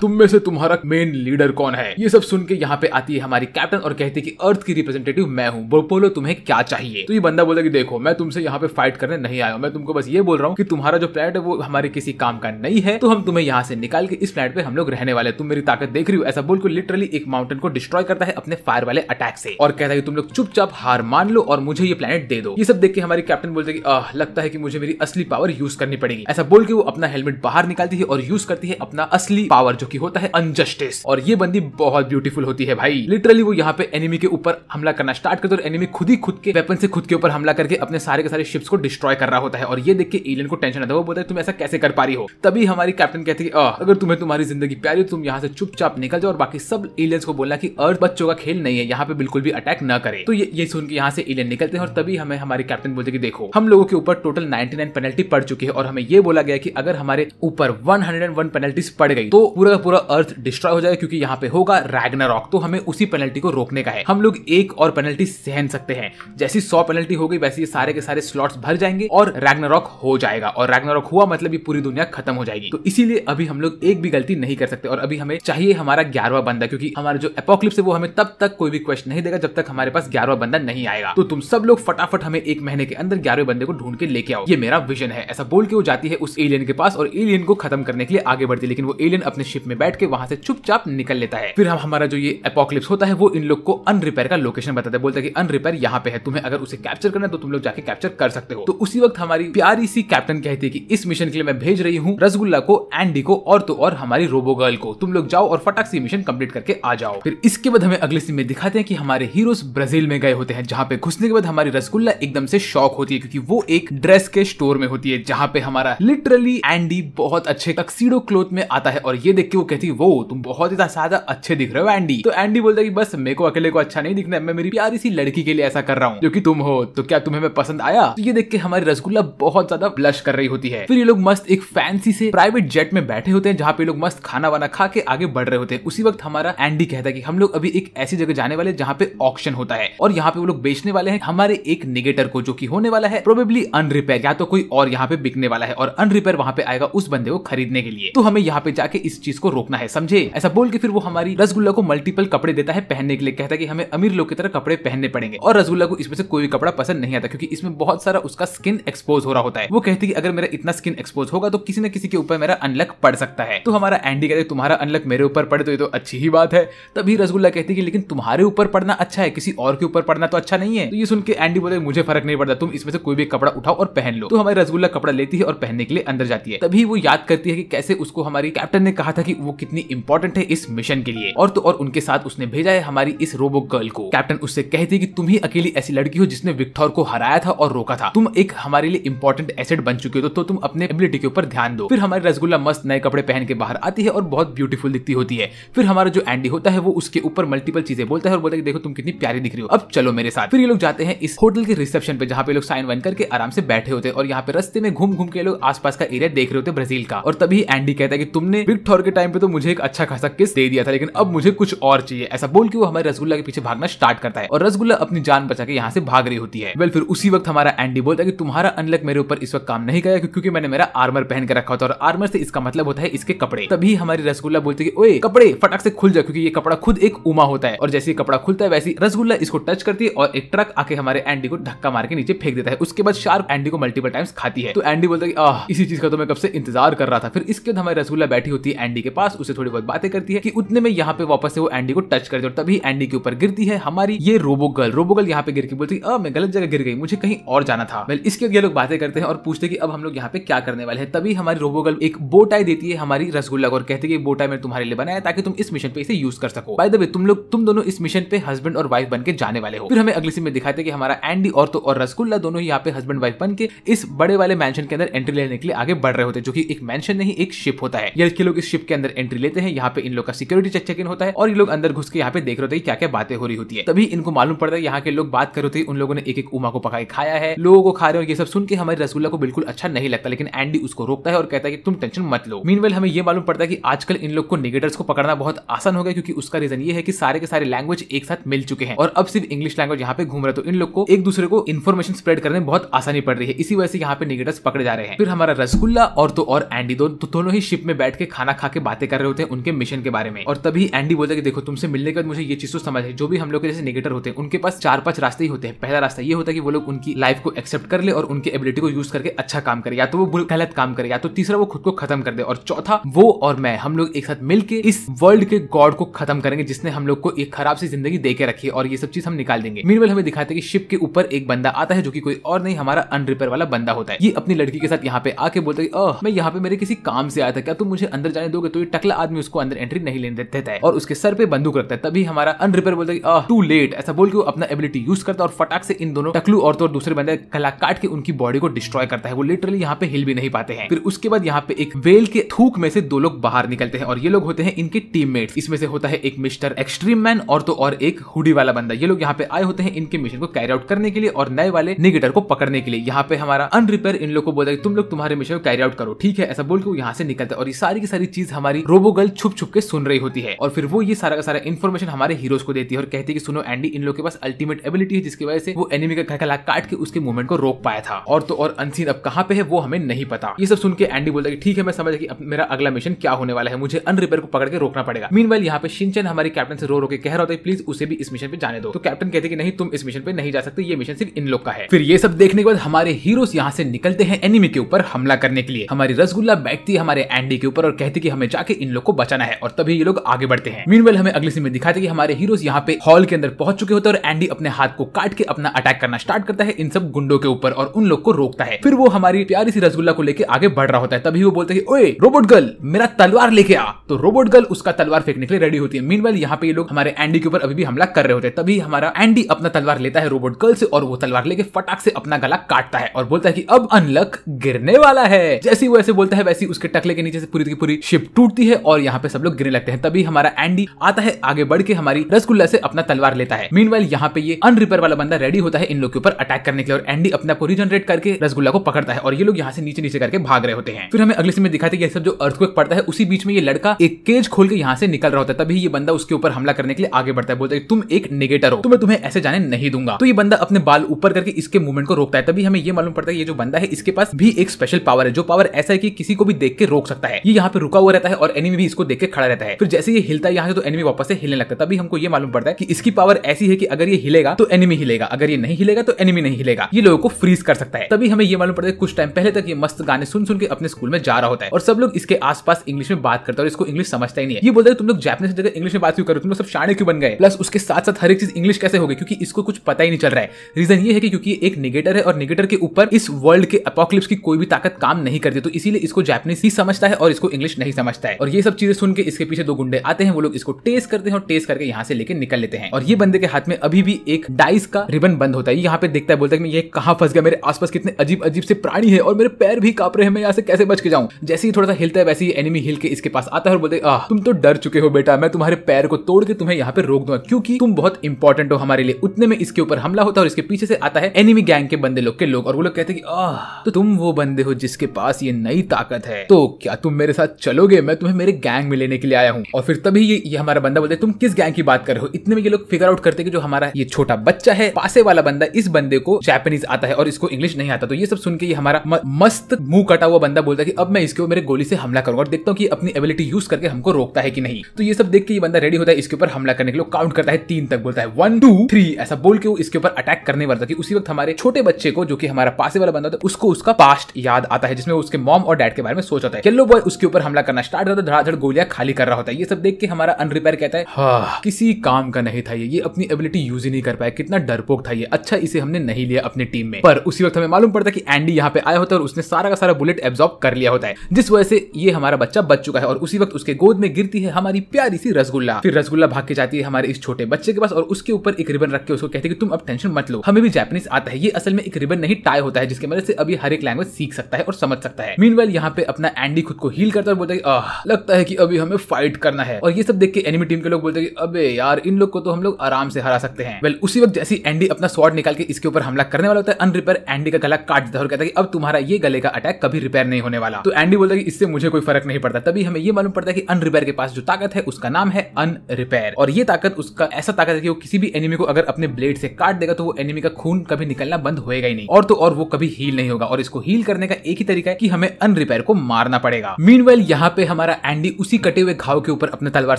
तुम में से तुम्हारा मेन लीडर कौन है ये सब सुन के यहाँ पे आती है हमारी कैप्टन और कहती है कि अर्थ की रिप्रेजेंटेटिव मैं हूँ बोलो तुम्हें क्या चाहिए तो ये बंदा बोला कि देखो मैं तुमसे यहाँ पे फाइट करने नहीं आया मैं तुमको बस ये बोल रहा हूँ कि तुम्हारा जो प्लेनेट है वो हमारे किसी काम का नहीं है तो हम तुम्हें यहाँ से निकाल के इस प्लैनेट पे हम लोग रहने वाले तुम मेरी ताकत देख रही हो ऐसा बोलकर लिटरली एक माउंटेन को डिस्ट्रॉय करता है अपने फायर वाले अटैक से और कहता है तुम लोग चुपचाप हार मान लो और मुझे ये प्लेनेट दे दो ये सब देख के हमारी कैप्टन बोलते हैं लगता है कि मुझे मेरी असली पावर यूज करनी पड़ेगी ऐसा बोल के वो अपना हेलमेट बाहर निकालती है और यूज करती है अपना असली पावर जो की होता है अनजस्टिस और ये बंदी बहुत ब्यूटीफुल होती है भाई लिटरली वो यहाँ पे एनिमी के ऊपर हमला करना स्टार्ट करते और एनिमी खुद ही खुद के वेपन से खुद के ऊपर हमला करके अपने सारे के सारे शिप्स को डिस्ट्रॉय कर रहा होता है और ये देख के एलियन को टेंशन आता है वो बोलता है तुम ऐसा कैसे कर पा रही हो तभी हमारी कैप्टन कहती है अगर तुम्हें तुम्हारी जिंदगी प्यारी तुम यहाँ से चुपचाप निकल जाओ और बाकी सब एलियंस को बोलना की अर्थ बच्चों का खेल नहीं है यहाँ पे बिल्कुल भी अटैक न करे तो ये सुन के यहाँ से एलियन निकलते हैं और तभी हमें हमारे कैप्टन बोलते देखो हम लोगों के ऊपर टोटल नाइन पेनल्टी पड़ चुकी है और हमें ये बोला गया कि अगर हमारे ऊपर one hundred and one penalties पड़ गई तो पूरा का पूरा अर्थ डिस्ट्रॉय हो जाएगा क्योंकि यहाँ पे होगा रॉक तो हमें उसी पेनल्टी को रोकने का है हम लोग एक और पेनल्टी सहन सकते हैं जैसी सौ पेनल्टी हो गई वैसे ये सारे के सारे स्लॉट्स भर जाएंगे और रॉक हो जाएगा और रॉक हुआ मतलब ये पूरी दुनिया खत्म हो जाएगी तो इसीलिए अभी हम लोग एक भी गलती नहीं कर सकते और अभी हमें चाहिए हमारा ग्यारहवा बंदा क्योंकि हमारा जो एपोक्लिप्स है वो हमें तब तक कोई भी क्वेश्चन नहीं देगा जब तक हमारे पास ग्यारहवा बंदा नहीं आएगा तो तुम सब लोग फटाफट हमें एक महीने के अंदर ग्यारहवे बंदे को ढूंढ के लेके आओ ये मेरा विजन है ऐसा बोल के वो जाती है उस एलियन के पास और एलियन को खत्म करने के लिए आगे बढ़ती है लेकिन वो एलियन अपने शिप में बैठ के वहां से चुपचाप निकल लेता है फिर हम हमारा जो ये एपोक्लिप्स होता है वो इन लोग को अनरिपेयर का लोकेशन बताता है बोलता है कि अनरिपेयर यहाँ पे है तुम्हें अगर उसे कैप्चर करना है तो तुम लोग जाके कैप्चर कर सकते हो तो उसी वक्त हमारी प्यारी सी कैप्टन कहती है कि इस मिशन के लिए मैं भेज रही हूँ रसगुल्ला को एंडी को और तो और हम हमारी रोबो गर्ल को तुम लोग जाओ और फटाक से मिशन कंप्लीट करके आ जाओ फिर इसके बाद हमें अगले सीन में दिखाते हैं कि हमारे हीरोज ब्राजील में गए होते हैं जहाँ पे घुसने के बाद हमारी रसगुल्ला एकदम से शौक होती है क्योंकि वो एक ड्रेस के स्टोर में होती है जहाँ पे हमारा लिटरली एंडी बहुत अच्छे टक्सीडो क्लोथ में आता है और ये देख के वो कहती है वो तुम बहुत ही ज्यादा अच्छे दिख रहे हो एंडी तो एंडी बोलता है कि बस मेरे को अकेले को अच्छा नहीं दिखना है मैं मेरी प्यारी सी लड़की के लिए ऐसा कर रहा हूँ जो तुम हो तो क्या तुम्हें मैं पसंद आया तो ये देख के हमारी रसगुल्ला बहुत ज्यादा ब्लश कर रही होती है फिर ये लोग मस्त एक फैंसी से प्राइवेट जेट में बैठे होते हैं जहाँ पे लोग लोग मस्त खाना वाना खा के आगे बढ़ रहे होते हैं उसी वक्त हमारा एंडी कहता है कि हम लोग अभी एक ऐसी जगह जाने वाले जहाँ पे ऑप्शन होता है और यहाँ पे वो लोग बेचने वाले हैं हमारे एक निगेटर को जो की होने वाला है प्रोबेबली अनरिपेयर या तो कोई और यहाँ पे बिकने वाला है और अनरिपेयर वहाँ पे आएगा उस बंदे को खरीदने के लिए तो हमें यहाँ पे जाके इस चीज को रोकना है समझे ऐसा बोल के फिर वो हमारी रसगुल्ला को मल्टीपल कपड़े देता है पहनने के लिए कहता है कि हमें अमीर लोग की तरह कपड़े पहनने पड़ेंगे और रसगुल्ला को इसमें से कोई भी कपड़ा पसंद नहीं आता क्योंकि इसमें बहुत सारा उसका स्किन एक्सपोज हो रहा होता है वो कहती है कि अगर मेरा इतना स्किन एक्सपोज होगा तो किसी न किसी के ऊपर मेरा अनलक पड़ सकता है तो हमारे हमारा एंडी कहते तुम्हारा अनलक मेरे ऊपर पड़े तो ये तो अच्छी ही बात है तभी रसगुल्ला कहती कि लेकिन तुम्हारे ऊपर पड़ना अच्छा है किसी और के ऊपर पड़ना तो अच्छा नहीं है तो ये सुन के एंडी बोले मुझे फर्क नहीं पड़ता तुम इसमें से कोई भी कपड़ा उठाओ और पहन लो तो हमारी रसगुल्ला कपड़ा लेती है और पहनने के लिए अंदर जाती है तभी वो याद करती है कि कैसे उसको हमारी कैप्टन ने कहा था कि वो कितनी इंपॉर्टेंट है इस मिशन के लिए और तो और उनके साथ उसने भेजा है हमारी इस रोबो गर्ल को कैप्टन उससे कहती है कि तुम ही अकेली ऐसी लड़की हो जिसने विक्टोर को हराया था और रोका था तुम एक हमारे लिए इंपॉर्टेंट एसेट बन चुके हो तो तुम अपने एबिलिटी के ऊपर ध्यान दो फिर हमारे रसगुल्ला मस्त नए कपड़े पहन के बाहर आती है और बहुत ब्यूटीफुल दिखती होती है फिर हमारा जो एंडी होता है वो उसके ऊपर मल्टीपल चीजें बोलता है और बोलता है देखो तुम कितनी प्यारी दिख रही हो अब चलो मेरे साथ फिर ये लोग जाते हैं इस होटल के रिसेप्शन पे जहाँ पे लोग साइन वाइन करके आराम से बैठे होते हैं और यहाँ पे रस्ते में घूम घूम के लोग आसपास का एरिया देख रहे होते ब्राजील का और तभी एंडी कहता है कि तुमने बिग थॉर के टाइम पे तो मुझे एक अच्छा खासा किस दे दिया था लेकिन अब मुझे कुछ और चाहिए ऐसा बोल के वो हमारे रसगुल्ला के पीछे भागना स्टार्ट करता है और रसगुल्ला अपनी जान बचा के यहाँ से भाग रही होती है वेल फिर उसी वक्त हमारा एंडी बोलता है कि तुम्हारा अनलक मेरे ऊपर इस वक्त काम नहीं करेगा क्योंकि मैंने मेरा आर्मर पहन कर रखा होता और आर्मर से इसका मतलब होता है इसके कपड़े तभी हमारी रसगुल्ला बोलती है ओए कपड़े फटाक से खुल जाए क्योंकि ये कपड़ा खुद एक उमा होता है और जैसे कपड़ा खुलता है वैसे रसगुल्ला इसको टच करती है और एक ट्रक आके हमारे एंडी को धक्का मार के नीचे फेंक देता है उसके बाद शार्क एंडी को मल्टीपल टाइम्स खाती है तो एंडी बोलता है आह इसी चीज का तो मैं कब से इंतजार कर रहा था फिर इसके बाद हमारी रसगुल्ला बैठी होती है एंडी के पास उसे थोड़ी बहुत बातें करती है कि उतने में यहाँ पे वापस से वो एंडी को टच करती है और तभी एंडी के ऊपर गिरती है हमारी ये रोबो गर्ल रोबो गर्ल यहाँ पे गिर के बोलती है मैं गलत जगह गिर गई मुझे कहीं और जाना था वेल इसके ये लोग बातें करते हैं और पूछते हैं कि अब हम लोग यहाँ पे क्या करने वाले हैं तभी हमारी रोबो गर्ल एक बोटाई देती है हमारी रसगुल्ला रसगुल्ला और कहते कि बोटा मैंने तुम्हारे लिए बनाया ताकि तुम इस मिशन पे इसे यूज कर सको बाय द वे तुम लोग तुम दोनों इस मिशन पे हस्बैंड और वाइफ बन के जाने वाले हो फिर हमें अगले सीन में दिखाते कि हमारा एंडी और तो और रसगुल्ला दोनों ही यहाँ पे हस्बैंड वाइफ बन के इस बड़े वाले मैंशन के अंदर एंट्री लेने के लिए आगे बढ़ रहे होते जो की एक मैंशन नहीं एक शिप होता है ये लोग इस शिप के अंदर एंट्री लेते हैं यहाँ पे इन लोग का सिक्योरिटी चेक चेक इन होता है और ये लोग अंदर घुस के यहाँ पे देख रहे होते हैं क्या क्या बातें हो रही होती है तभी इनको मालूम पड़ता है यहाँ के लोग बात कर रहे थे उन लोगों ने एक एक उमा को पका खाया है लोगों को खा रहे हो ये सब सुन के हमारे रसगुल्ला को बिल्कुल अच्छा नहीं लगता लेकिन एंडी उसको रोकता है और कहता है कि तुम टेंशन मत लो मीनवेल हमें ये मालूम मालूम पड़ता है कि आजकल इन लोग को निगेटर्स को पकड़ना बहुत आसान हो गया क्योंकि उसका रीजन ये है कि सारे के सारे लैंग्वेज एक साथ मिल चुके हैं और अब सिर्फ इंग्लिश लैंग्वेज यहाँ पे घूम रहे तो इन लोग को एक दूसरे को इन्फॉर्मेशन स्प्रेड करने में बहुत आसानी पड़ रही है इसी वजह से यहाँ पे निगेटर्स पकड़े जा रहे हैं फिर हमारा रसगुल्ला और तो और एंडी दो तो दोनों ही शिप में बैठ के खाना खा के बातें कर रहे होते हैं उनके मिशन के बारे में और तभी एंडी बोलते कि देखो तुमसे मिलने के बाद मुझे ये चीज तो समझ है जो भी हम लोग के जैसे निगेटर होते हैं उनके पास चार पांच रास्ते ही होते हैं पहला रास्ता ये होता है कि वो लोग उनकी लाइफ को एक्सेप्ट कर ले और उनके एबिलिटी को यूज करके अच्छा काम करे या तो वो गलत काम करे या तो तीसरा वो खुद को खत्म कर दे और चौथा वो और मैं हम लोग एक साथ मिलकर इस वर्ल्ड के गॉड को खत्म करेंगे जिसने हम लोग को एक खराब सी जिंदगी देके रखी है और ये सब चीज हम निकाल देंगे मीनवेल हमें दिखाते हैं कि शिप के ऊपर एक बंदा आता है जो कि कोई और नहीं हमारा अनरिपेयर वाला बंदा होता है ये अपनी लड़की के साथ यहाँ पे आके बोलता है ओह मैं यहाँ पे मेरे किसी काम से आया था क्या तुम मुझे अंदर जाने दोगे तो ये टकला आदमी उसको अंदर एंट्री नहीं लेने देता है और उसके सर पे बंदूक रखता है तभी हमारा अनरिपेयर बोलता है टू लेट ऐसा बोल के अपना एबिलिटी यूज करता है और फटाक से इन दोनों टकलू और और दूसरे बंदे कला काट के उनकी बॉडी को डिस्ट्रॉय करता है वो लिटरली यहाँ पे हिल भी नहीं पाते हैं फिर उसके बाद यहाँ पे एक वेल के थूक में से दो लोग बाहर निकलते हैं और ये लोग होते हैं इनके टीममेट्स इसमें से होता है एक मिस्टर एक्सट्रीम मैन और तो और एक हुडी वाला बंदा ये लोग यहाँ पे आए होते हैं इनके मिशन को कैरी आउट करने के लिए और नए वाले निगेटर को पकड़ने के लिए यहाँ पे हमारा अनरिपेयर इन लोग को बोलता है तुम लोग तुम्हारे मिशन को कैरी आउट करो ठीक है ऐसा बोल के यहाँ से निकलते है और ये सारी की सारी चीज हमारी रोबो गर्ल छुप छुप के सुन रही होती है और फिर वो ये सारा का सारा इन्फॉर्मेशन हमारे हीरोज को देती है और कहती है कि सुनो एंडी इन लोग के पास अल्टीमेट एबिलिटी है जिसकी वजह से वो एनिमी का खड़खला काट के उसके मूवमेंट को रोक पाया था और तो और अनसीन अब कहाँ पे है वो हमें नहीं पता ये सब सुन के एंडी बोलता है ठीक है मैं समझ कि अब मेरा अगला मिशन सिचुएशन क्या होने वाला है मुझे अनरिपेयर को पकड़ के रोकना पड़ेगा मीन वाइल यहाँ पे शिनचन हमारे कैप्टन से रो रोके कह रहा होता है प्लीज उसे भी इस मिशन पे जाने दो तो कैप्टन कहते कि नहीं तुम इस मिशन पे नहीं जा सकते ये मिशन सिर्फ इन लोग का है फिर ये सब देखने के बाद हमारे हीरोज यहाँ से निकलते हैं एनिमी के ऊपर हमला करने के लिए हमारी रसगुल्ला बैठती है हमारे एंडी के ऊपर और कहती की हमें जाके इन लोग को बचाना है और तभी ये लोग आगे बढ़ते हैं मीन हमें अगले सीन में दिखाते की हमारे हीरोज यहाँ पे हॉल के अंदर पहुंच चुके होते हैं और एंडी अपने हाथ को काट के अपना अटैक करना स्टार्ट करता है इन सब गुंडों के ऊपर और उन लोग को रोकता है फिर वो हमारी प्यारी सी रसगुल्ला को लेकर आगे बढ़ रहा होता है तभी वो बोलते हैं ओए रोबोट गर्ल मेरा तलवार लेके आ तो रोबोट गर्ल उसका तलवार फेंकने के लिए रेडी होती है मीन वेल यहाँ पे ये लोग हमारे एंडी के ऊपर अभी भी हमला कर रहे होते हैं तभी हमारा एंडी अपना तलवार लेता है रोबोट गर्ल से और वो तलवार लेके फटाक से अपना गला काटता है और बोलता है की अब अनलक गिरने वाला है जैसे वो ऐसे बोलता है वैसे उसके टकले के नीचे से पूरी की पूरी शिप टूटती है और यहाँ पे सब लोग गिरने लगते हैं तभी हमारा एंडी आता है आगे बढ़ के हमारी रसगुल्ला से अपना तलवार लेता है मीन वेल यहाँ पे ये अनरिपेयर वाला बंदा रेडी होता है इन लोग के ऊपर अटैक करने के लिए और एंडी अपना आप को रिजनरेट करके रसगुल्ला को पकड़ता है और ये लोग यहाँ से नीचे नीचे करके भाग रहे होते हैं फिर हमें अगले समय दिखाते हैं ये सब जो अर्थ पड़ता है उसी बीच में ये लड़का एक केज खोल के यहाँ से निकल रहा होता है तभी ये बंदा उसके ऊपर हमला करने के लिए आगे बढ़ता है बोलता है तुम एक निगेटर हो तो मैं तुम्हें ऐसे जाने नहीं दूंगा तो ये बंदा अपने बाल ऊपर करके इसके मूवमेंट को रोकता है तभी हमें ये मालूम पड़ता है ये जो बंदा है इसके पास भी एक स्पेशल पावर है जो पावर ऐसा है कि किसी को भी देख के रोक सकता है ये यहाँ पे रुका हुआ रहता है और एनिमी भी इसको देख के खड़ा रहता है फिर जैसे ये हिलता है यहाँ से तो एनिमी वापस से हिलने लगता है तभी हमको ये मालूम पड़ता है कि इसकी पावर ऐसी है कि अगर ये हिलेगा तो एनिमी हिलेगा अगर ये नहीं हिलेगा तो एनिमी नहीं हिलेगा ये लोगों को फ्रीज कर सकता है तभी हमें ये मालूम पड़ता है कुछ टाइम पहले तक ये मस्त गाने सुन सुन के अपने स्कूल में जा रहा होता है और सब लोग इसके आसपास पास इंग्लिश में बात करता है और इसको इंग्लिश समझता ही नहीं है ये बोलते हैं तुम लोग जैपनीज जगह इंग्लिश में बात क्यों करो तुम लोग सब शाणे क्यों बन गए प्लस उसके साथ साथ हर एक चीज इंग्लिश कैसे होगी क्योंकि इसको कुछ पता ही नहीं चल रहा है रीजन ये है कि क्योंकि एक निगेटर है और निगेटर के ऊपर इस वर्ल्ड के अपोक्लिप्स की कोई भी ताकत काम नहीं करती तो इसीलिए इसको जैपनीज ही समझता है और इसको इंग्लिश नहीं समझता है और ये सब चीजें सुन के इसके पीछे दो गुंडे आते हैं वो लोग इसको टेस्ट करते हैं और टेस्ट करके यहाँ से लेकर निकल लेते हैं और ये बंदे के हाथ में अभी भी एक डाइस का रिबन बंद होता है यहाँ पे देखता है बोलता है कि ये कहाँ फंस गया मेरे आसपास कितने अजीब अजीब से प्राणी है और मेरे पैर भी कांप रहे हैं मैं यहाँ से कैसे बच के जाऊँ जैसे ही थोड़ा सा हिलता है वैसे ही एनिमी हिल के इसके पास आता है और बोलते आह तुम तो डर चुके हो बेटा मैं तुम्हारे पैर को तोड़ के तुम्हें यहाँ पे रोक दूंगा क्योंकि तुम बहुत इंपॉर्टेंट हो हमारे लिए उतने में इसके ऊपर हमला होता है और इसके पीछे से आता है एनिमी गैंग के बंदे लोग के लोग और वो लोग कहते हैं कि आह तो तुम वो बंदे हो जिसके पास ये नई ताकत है तो क्या तुम मेरे साथ चलोगे मैं तुम्हें मेरे गैंग में लेने के लिए आया हूँ और फिर तभी ये, ये हमारा बंदा बोलते तुम किस गैंग की बात कर रहे हो इतने में ये लोग फिगर आउट करते कि जो हमारा ये छोटा बच्चा है पासे वाला बंदा इस बंदे को जैपनीज आता है और इसको इंग्लिश नहीं आता तो ये सब सुन के ये हमारा मस्त मुंह कटा हुआ बंदा बोलता है कि अब मैं इसके मेरे गोली से हमला करूंगा और देखता हूँ कि अपनी एबिलिटी यूज करके हमको रोकता है कि नहीं तो ये सब देख के ये बंदा रेडी होता है इसके ऊपर हमला करने के लिए काउंट करता है तीन तक बोलता है वन टू थ्री ऐसा बोल के वो इसके ऊपर अटैक करने वाला था कि उसी वक्त हमारे छोटे बच्चे को जो कि हमारा पासे वाला बंदा था उसको उसका पास्ट याद आता है जिसमें उसके मॉम और डैड के बारे में सोच होता है येलो बॉय उसके ऊपर हमला करना स्टार्ट करता है धड़ाधड़ गोलियां खाली कर रहा होता है ये सब देख के हमारा अनरिपेयर कहता है हाँ, किसी काम का नहीं था ये ये अपनी एबिलिटी यूज ही नहीं कर पाया कितना डरपोक था ये अच्छा इसे हमने नहीं लिया अपनी टीम में पर उसी वक्त हमें मालूम पड़ता है कि एंडी यहाँ पे आया होता है और उसने सारा का सारा बुलेट एब्जॉर्ब कर लिया होता है जिस वजह से ये हमारा हमारा बच्चा बच चुका है और उसी वक्त उसके गोद में गिरती है हमारी प्यारी सी रसगुल्ला फिर रसगुल्ला भाग के जाती है हमारे इस छोटे बच्चे के पास और उसके ऊपर एक रिबन रख के उसको कहती है कि तुम अब टेंशन मत लो हमें भी जैपनीज आता है ये असल में एक रिबन नहीं टाई होता है जिसके मदद से अभी हर एक लैंग्वेज सीख सकता है और समझ सकता है मीन यहाँ पे अपना एंडी खुद को हील करता है बोलता है लगता है की अभी हमें फाइट करना है और ये सब देख के एनिमी टीम के लोग बोलते हैं अबे यार इन लोग को तो हम लोग आराम से हरा सकते हैं वेल उसी वक्त जैसी एंडी अपना स्वॉर्ड निकाल के इसके ऊपर हमला करने वाला होता है अनरिपेयर एंडी का गला काट देता है और कहता है कि अब तुम्हारा ये गले का अटैक कभी रिपेयर नहीं होने वाला तो एंडी बोलता है कि इससे मुझे कोई फर्क नहीं पड़ता तभी हमें यह मालूम पड़ता है कि अन रिपेयर के पास जो ताकत है उसका नाम है अन रिपेयर और ये ताकत उसका ऐसा ताकत है कि वो किसी भी एनिमी को अगर अपने ब्लेड से काट देगा तो वो एनिमी का खून कभी निकलना बंद होएगा ही नहीं और तो और वो कभी हील नहीं होगा और इसको हील करने का एक ही तरीका है कि हमें अन रिपेयर को मारना पड़ेगा मीन वेल यहाँ पे हमारा एंडी उसी कटे हुए घाव के ऊपर अपने तलवार